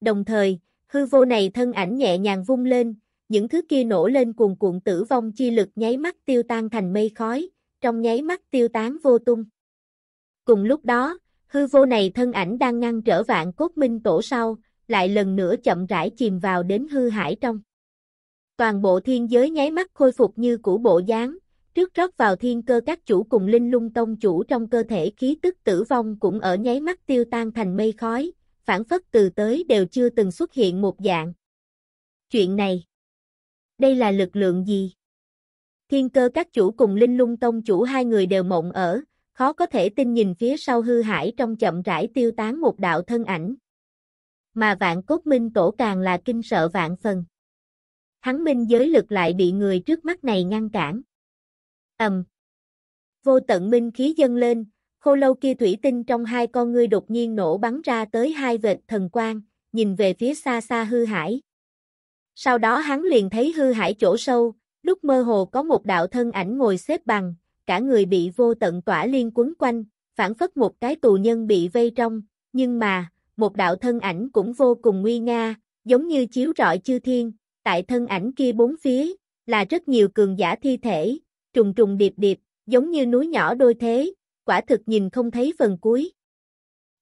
Đồng thời, hư vô này thân ảnh nhẹ nhàng vung lên, những thứ kia nổ lên cuồn cuộn tử vong chi lực nháy mắt tiêu tan thành mây khói, trong nháy mắt tiêu tán vô tung. Cùng lúc đó, Hư vô này thân ảnh đang ngăn trở vạn cốt minh tổ sau, lại lần nữa chậm rãi chìm vào đến hư hải trong. Toàn bộ thiên giới nháy mắt khôi phục như cũ bộ dáng, trước rót vào thiên cơ các chủ cùng linh lung tông chủ trong cơ thể khí tức tử vong cũng ở nháy mắt tiêu tan thành mây khói, phản phất từ tới đều chưa từng xuất hiện một dạng. Chuyện này, đây là lực lượng gì? Thiên cơ các chủ cùng linh lung tông chủ hai người đều mộng ở, khó có thể tin nhìn phía sau hư hải trong chậm rãi tiêu tán một đạo thân ảnh. Mà vạn cốt minh tổ càng là kinh sợ vạn phần. Hắn minh giới lực lại bị người trước mắt này ngăn cản. Ầm. Vô tận minh khí dâng lên, khô lâu kia thủy tinh trong hai con ngươi đột nhiên nổ bắn ra tới hai vệt thần quang, nhìn về phía xa xa hư hải. Sau đó hắn liền thấy hư hải chỗ sâu, lúc mơ hồ có một đạo thân ảnh ngồi xếp bằng, cả người bị vô tận tỏa liên quấn quanh, phản phất một cái tù nhân bị vây trong, nhưng mà, một đạo thân ảnh cũng vô cùng nguy nga, giống như chiếu rọi chư thiên, tại thân ảnh kia bốn phía, là rất nhiều cường giả thi thể, trùng trùng điệp điệp, giống như núi nhỏ đôi thế, quả thực nhìn không thấy phần cuối.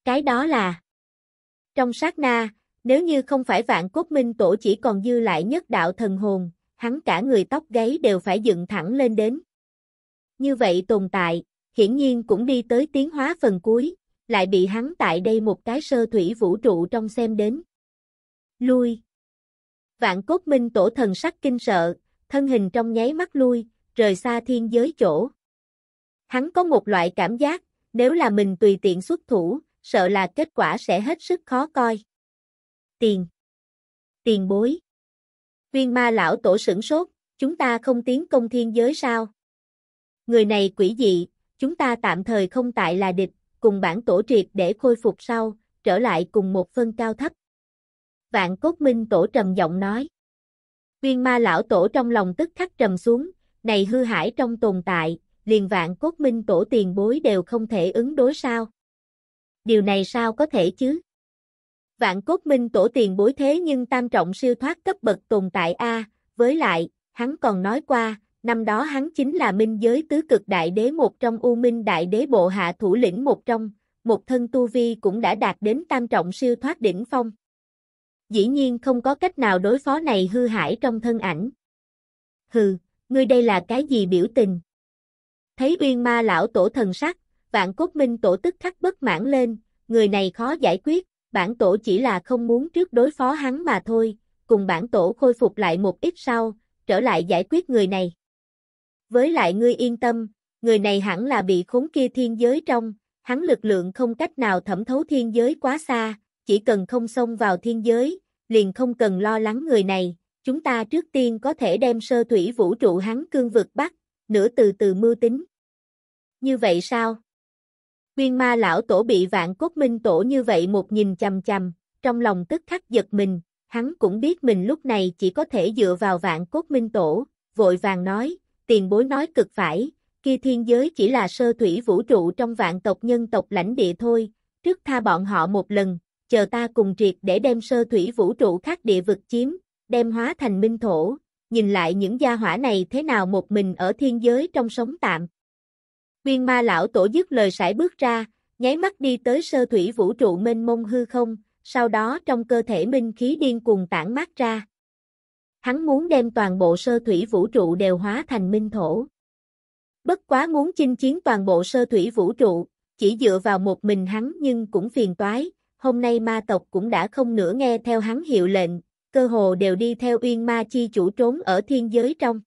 Cái đó là Trong sát na, nếu như không phải vạn cốt minh tổ chỉ còn dư lại nhất đạo thần hồn, hắn cả người tóc gáy đều phải dựng thẳng lên đến như vậy tồn tại, hiển nhiên cũng đi tới tiến hóa phần cuối, lại bị hắn tại đây một cái sơ thủy vũ trụ trong xem đến. Lui Vạn cốt minh tổ thần sắc kinh sợ, thân hình trong nháy mắt lui, rời xa thiên giới chỗ. Hắn có một loại cảm giác, nếu là mình tùy tiện xuất thủ, sợ là kết quả sẽ hết sức khó coi. Tiền Tiền bối Viên ma lão tổ sửng sốt, chúng ta không tiến công thiên giới sao? Người này quỷ dị, chúng ta tạm thời không tại là địch, cùng bản tổ triệt để khôi phục sau, trở lại cùng một phân cao thấp. Vạn cốt minh tổ trầm giọng nói. Viên ma lão tổ trong lòng tức khắc trầm xuống, này hư hải trong tồn tại, liền vạn cốt minh tổ tiền bối đều không thể ứng đối sao. Điều này sao có thể chứ? Vạn cốt minh tổ tiền bối thế nhưng tam trọng siêu thoát cấp bậc tồn tại A, với lại, hắn còn nói qua, năm đó hắn chính là minh giới tứ cực đại đế một trong U Minh đại đế bộ hạ thủ lĩnh một trong, một thân tu vi cũng đã đạt đến tam trọng siêu thoát đỉnh phong. Dĩ nhiên không có cách nào đối phó này hư hải trong thân ảnh. Hừ, ngươi đây là cái gì biểu tình? Thấy uyên ma lão tổ thần sắc, vạn cốt minh tổ tức khắc bất mãn lên, người này khó giải quyết, bản tổ chỉ là không muốn trước đối phó hắn mà thôi, cùng bản tổ khôi phục lại một ít sau, trở lại giải quyết người này với lại ngươi yên tâm, người này hẳn là bị khốn kia thiên giới trong, hắn lực lượng không cách nào thẩm thấu thiên giới quá xa, chỉ cần không xông vào thiên giới, liền không cần lo lắng người này, chúng ta trước tiên có thể đem sơ thủy vũ trụ hắn cương vực bắt, nửa từ từ mưu tính. Như vậy sao? Nguyên ma lão tổ bị vạn cốt minh tổ như vậy một nhìn chầm chầm, trong lòng tức khắc giật mình, hắn cũng biết mình lúc này chỉ có thể dựa vào vạn cốt minh tổ, vội vàng nói, tiền bối nói cực phải, kia thiên giới chỉ là sơ thủy vũ trụ trong vạn tộc nhân tộc lãnh địa thôi, trước tha bọn họ một lần, chờ ta cùng triệt để đem sơ thủy vũ trụ khác địa vực chiếm, đem hóa thành minh thổ, nhìn lại những gia hỏa này thế nào một mình ở thiên giới trong sống tạm. Viên ma lão tổ dứt lời sải bước ra, nháy mắt đi tới sơ thủy vũ trụ mênh mông hư không, sau đó trong cơ thể minh khí điên cuồng tản mát ra, hắn muốn đem toàn bộ sơ thủy vũ trụ đều hóa thành minh thổ. Bất quá muốn chinh chiến toàn bộ sơ thủy vũ trụ, chỉ dựa vào một mình hắn nhưng cũng phiền toái, hôm nay ma tộc cũng đã không nữa nghe theo hắn hiệu lệnh, cơ hồ đều đi theo uyên ma chi chủ trốn ở thiên giới trong.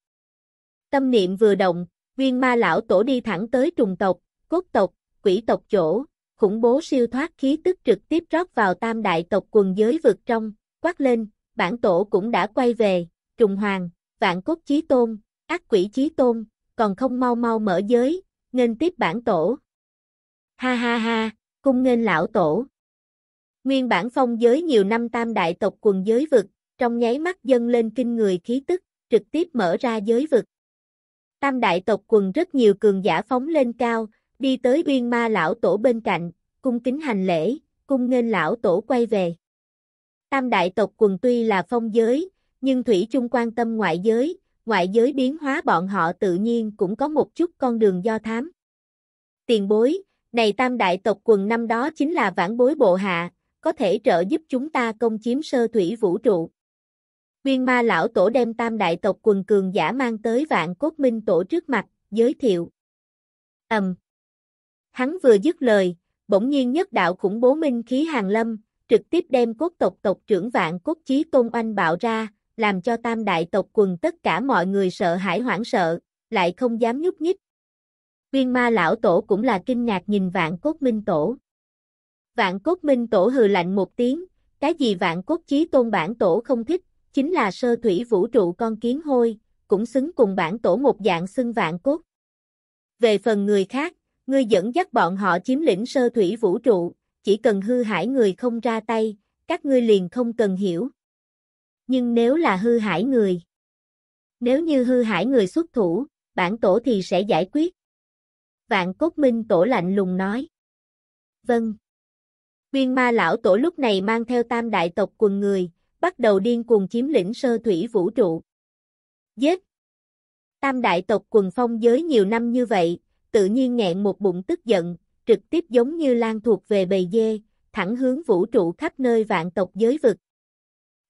Tâm niệm vừa động, uyên ma lão tổ đi thẳng tới trùng tộc, cốt tộc, quỷ tộc chỗ, khủng bố siêu thoát khí tức trực tiếp rót vào tam đại tộc quần giới vực trong, quát lên, bản tổ cũng đã quay về, trùng hoàng, vạn cốt chí tôn, ác quỷ chí tôn, còn không mau mau mở giới, nên tiếp bản tổ. Ha ha ha, cung nên lão tổ. Nguyên bản phong giới nhiều năm tam đại tộc quần giới vực, trong nháy mắt dâng lên kinh người khí tức, trực tiếp mở ra giới vực. Tam đại tộc quần rất nhiều cường giả phóng lên cao, đi tới uyên ma lão tổ bên cạnh, cung kính hành lễ, cung nên lão tổ quay về. Tam đại tộc quần tuy là phong giới, nhưng Thủy chung quan tâm ngoại giới, ngoại giới biến hóa bọn họ tự nhiên cũng có một chút con đường do thám. Tiền bối, này tam đại tộc quần năm đó chính là vãn bối bộ hạ, có thể trợ giúp chúng ta công chiếm sơ thủy vũ trụ. Nguyên ma lão tổ đem tam đại tộc quần cường giả mang tới vạn cốt minh tổ trước mặt, giới thiệu. ầm, Um. Hắn vừa dứt lời, bỗng nhiên nhất đạo khủng bố minh khí hàng lâm, trực tiếp đem cốt tộc tộc trưởng vạn cốt chí công oanh bạo ra, làm cho tam đại tộc quần tất cả mọi người sợ hãi hoảng sợ, lại không dám nhúc nhích. Viên ma lão tổ cũng là kinh ngạc nhìn vạn cốt minh tổ. Vạn cốt minh tổ hừ lạnh một tiếng, cái gì vạn cốt chí tôn bản tổ không thích, chính là sơ thủy vũ trụ con kiến hôi, cũng xứng cùng bản tổ một dạng xưng vạn cốt. Về phần người khác, ngươi dẫn dắt bọn họ chiếm lĩnh sơ thủy vũ trụ, chỉ cần hư hại người không ra tay, các ngươi liền không cần hiểu. Nhưng nếu là hư hại người, nếu như hư hại người xuất thủ, bản tổ thì sẽ giải quyết. Vạn cốt minh tổ lạnh lùng nói. Vâng. Viên ma lão tổ lúc này mang theo tam đại tộc quần người, bắt đầu điên cuồng chiếm lĩnh sơ thủy vũ trụ. Giết! Tam đại tộc quần phong giới nhiều năm như vậy, tự nhiên nghẹn một bụng tức giận, trực tiếp giống như lan thuộc về bầy dê, thẳng hướng vũ trụ khắp nơi vạn tộc giới vực.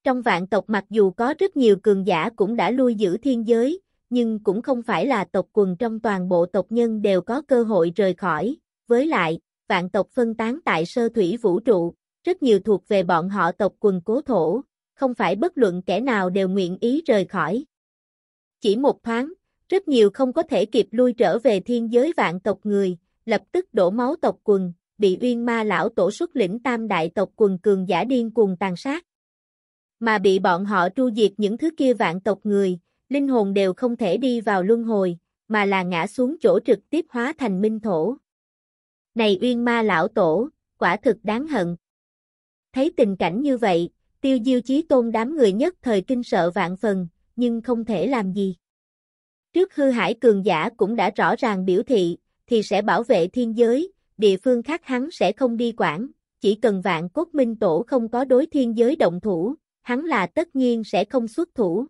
Trong vạn tộc mặc dù có rất nhiều cường giả cũng đã lui giữ thiên giới, nhưng cũng không phải là tộc quần trong toàn bộ tộc nhân đều có cơ hội rời khỏi, với lại, vạn tộc phân tán tại sơ thủy vũ trụ, rất nhiều thuộc về bọn họ tộc quần cố thổ, không phải bất luận kẻ nào đều nguyện ý rời khỏi. Chỉ một thoáng, rất nhiều không có thể kịp lui trở về thiên giới vạn tộc người, lập tức đổ máu tộc quần, bị uyên ma lão tổ xuất lĩnh tam đại tộc quần cường giả điên cuồng tàn sát. Mà bị bọn họ tru diệt những thứ kia vạn tộc người, linh hồn đều không thể đi vào luân hồi, mà là ngã xuống chỗ trực tiếp hóa thành minh thổ. Này uyên ma lão tổ, quả thực đáng hận. Thấy tình cảnh như vậy, tiêu diêu chí tôn đám người nhất thời kinh sợ vạn phần, nhưng không thể làm gì. Trước hư hải cường giả cũng đã rõ ràng biểu thị, thì sẽ bảo vệ thiên giới, địa phương khác hắn sẽ không đi quản, chỉ cần vạn cốt minh tổ không có đối thiên giới động thủ, hắn là tất nhiên sẽ không xuất thủ.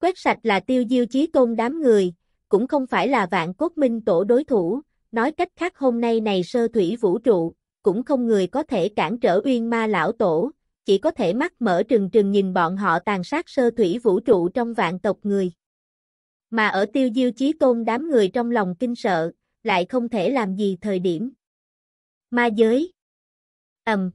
Quét sạch là tiêu diêu chí tôn đám người, cũng không phải là vạn cốt minh tổ đối thủ, nói cách khác hôm nay này sơ thủy vũ trụ, cũng không người có thể cản trở uyên ma lão tổ, chỉ có thể mắt mở trừng trừng nhìn bọn họ tàn sát sơ thủy vũ trụ trong vạn tộc người. Mà ở tiêu diêu chí tôn đám người trong lòng kinh sợ, lại không thể làm gì thời điểm. Ma giới Ẩm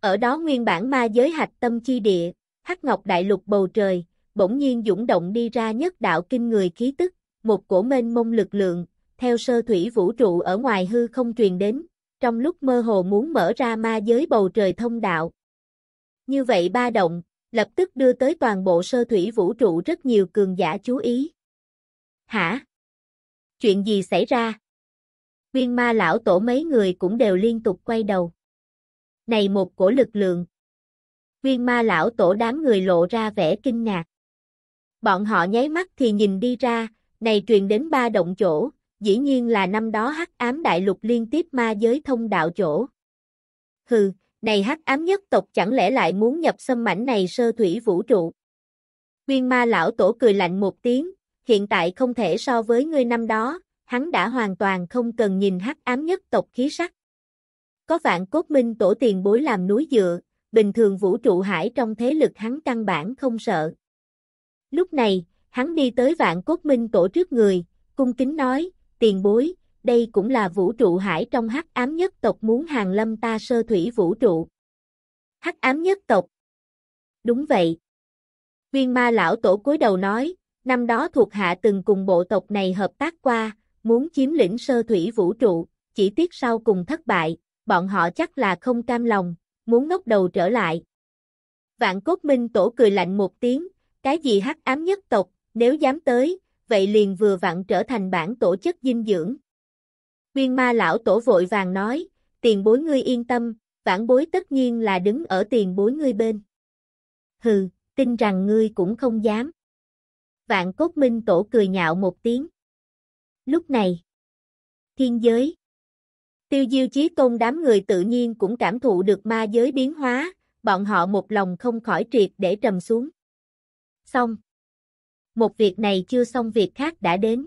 Ở đó nguyên bản ma giới hạch tâm chi địa, hắc ngọc đại lục bầu trời, bỗng nhiên dũng động đi ra nhất đạo kinh người khí tức, một cổ mênh mông lực lượng, theo sơ thủy vũ trụ ở ngoài hư không truyền đến, trong lúc mơ hồ muốn mở ra ma giới bầu trời thông đạo. Như vậy ba động, lập tức đưa tới toàn bộ sơ thủy vũ trụ rất nhiều cường giả chú ý. Hả? Chuyện gì xảy ra? Viên ma lão tổ mấy người cũng đều liên tục quay đầu. Này một cổ lực lượng. Viên ma lão tổ đám người lộ ra vẻ kinh ngạc. Bọn họ nháy mắt thì nhìn đi ra, này truyền đến ba động chỗ, dĩ nhiên là năm đó hắc ám đại lục liên tiếp ma giới thông đạo chỗ. Hừ, này hắc ám nhất tộc chẳng lẽ lại muốn nhập xâm mảnh này sơ thủy vũ trụ. Viên ma lão tổ cười lạnh một tiếng, hiện tại không thể so với ngươi năm đó, hắn đã hoàn toàn không cần nhìn hắc ám nhất tộc khí sắc. Có vạn cốt minh tổ tiền bối làm núi dựa, bình thường vũ trụ hải trong thế lực hắn căn bản không sợ. Lúc này, hắn đi tới vạn cốt minh tổ trước người, cung kính nói, tiền bối, đây cũng là vũ trụ hải trong hắc ám nhất tộc muốn hàng lâm ta sơ thủy vũ trụ. Hắc ám nhất tộc. Đúng vậy. Viên ma lão tổ cúi đầu nói, năm đó thuộc hạ từng cùng bộ tộc này hợp tác qua, muốn chiếm lĩnh sơ thủy vũ trụ, chỉ tiếc sau cùng thất bại, bọn họ chắc là không cam lòng, muốn ngóc đầu trở lại. Vạn cốt minh tổ cười lạnh một tiếng, cái gì hắc ám nhất tộc, nếu dám tới, vậy liền vừa vặn trở thành bản tổ chức dinh dưỡng. Viên ma lão tổ vội vàng nói, tiền bối ngươi yên tâm, vãn bối tất nhiên là đứng ở tiền bối ngươi bên. Hừ, tin rằng ngươi cũng không dám. Vạn cốt minh tổ cười nhạo một tiếng. Lúc này, thiên giới, tiêu diêu chí tôn đám người tự nhiên cũng cảm thụ được ma giới biến hóa, bọn họ một lòng không khỏi triệt để trầm xuống. Xong. Một việc này chưa xong việc khác đã đến.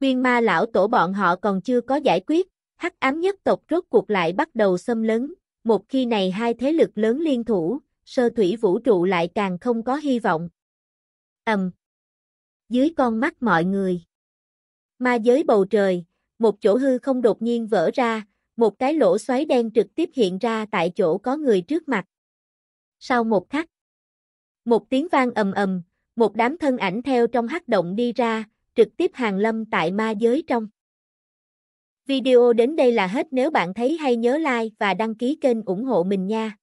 Viên ma lão tổ bọn họ còn chưa có giải quyết, hắc ám nhất tộc rốt cuộc lại bắt đầu xâm lấn, một khi này hai thế lực lớn liên thủ, sơ thủy vũ trụ lại càng không có hy vọng. Ầm. Um, dưới con mắt mọi người. Ma giới bầu trời, một chỗ hư không đột nhiên vỡ ra, một cái lỗ xoáy đen trực tiếp hiện ra tại chỗ có người trước mặt. Sau một khắc, một tiếng vang ầm ầm, một đám thân ảnh theo trong hắc động đi ra, trực tiếp hàng lâm tại ma giới trong. Video đến đây là hết nếu bạn thấy hay nhớ like và đăng ký kênh ủng hộ mình nha.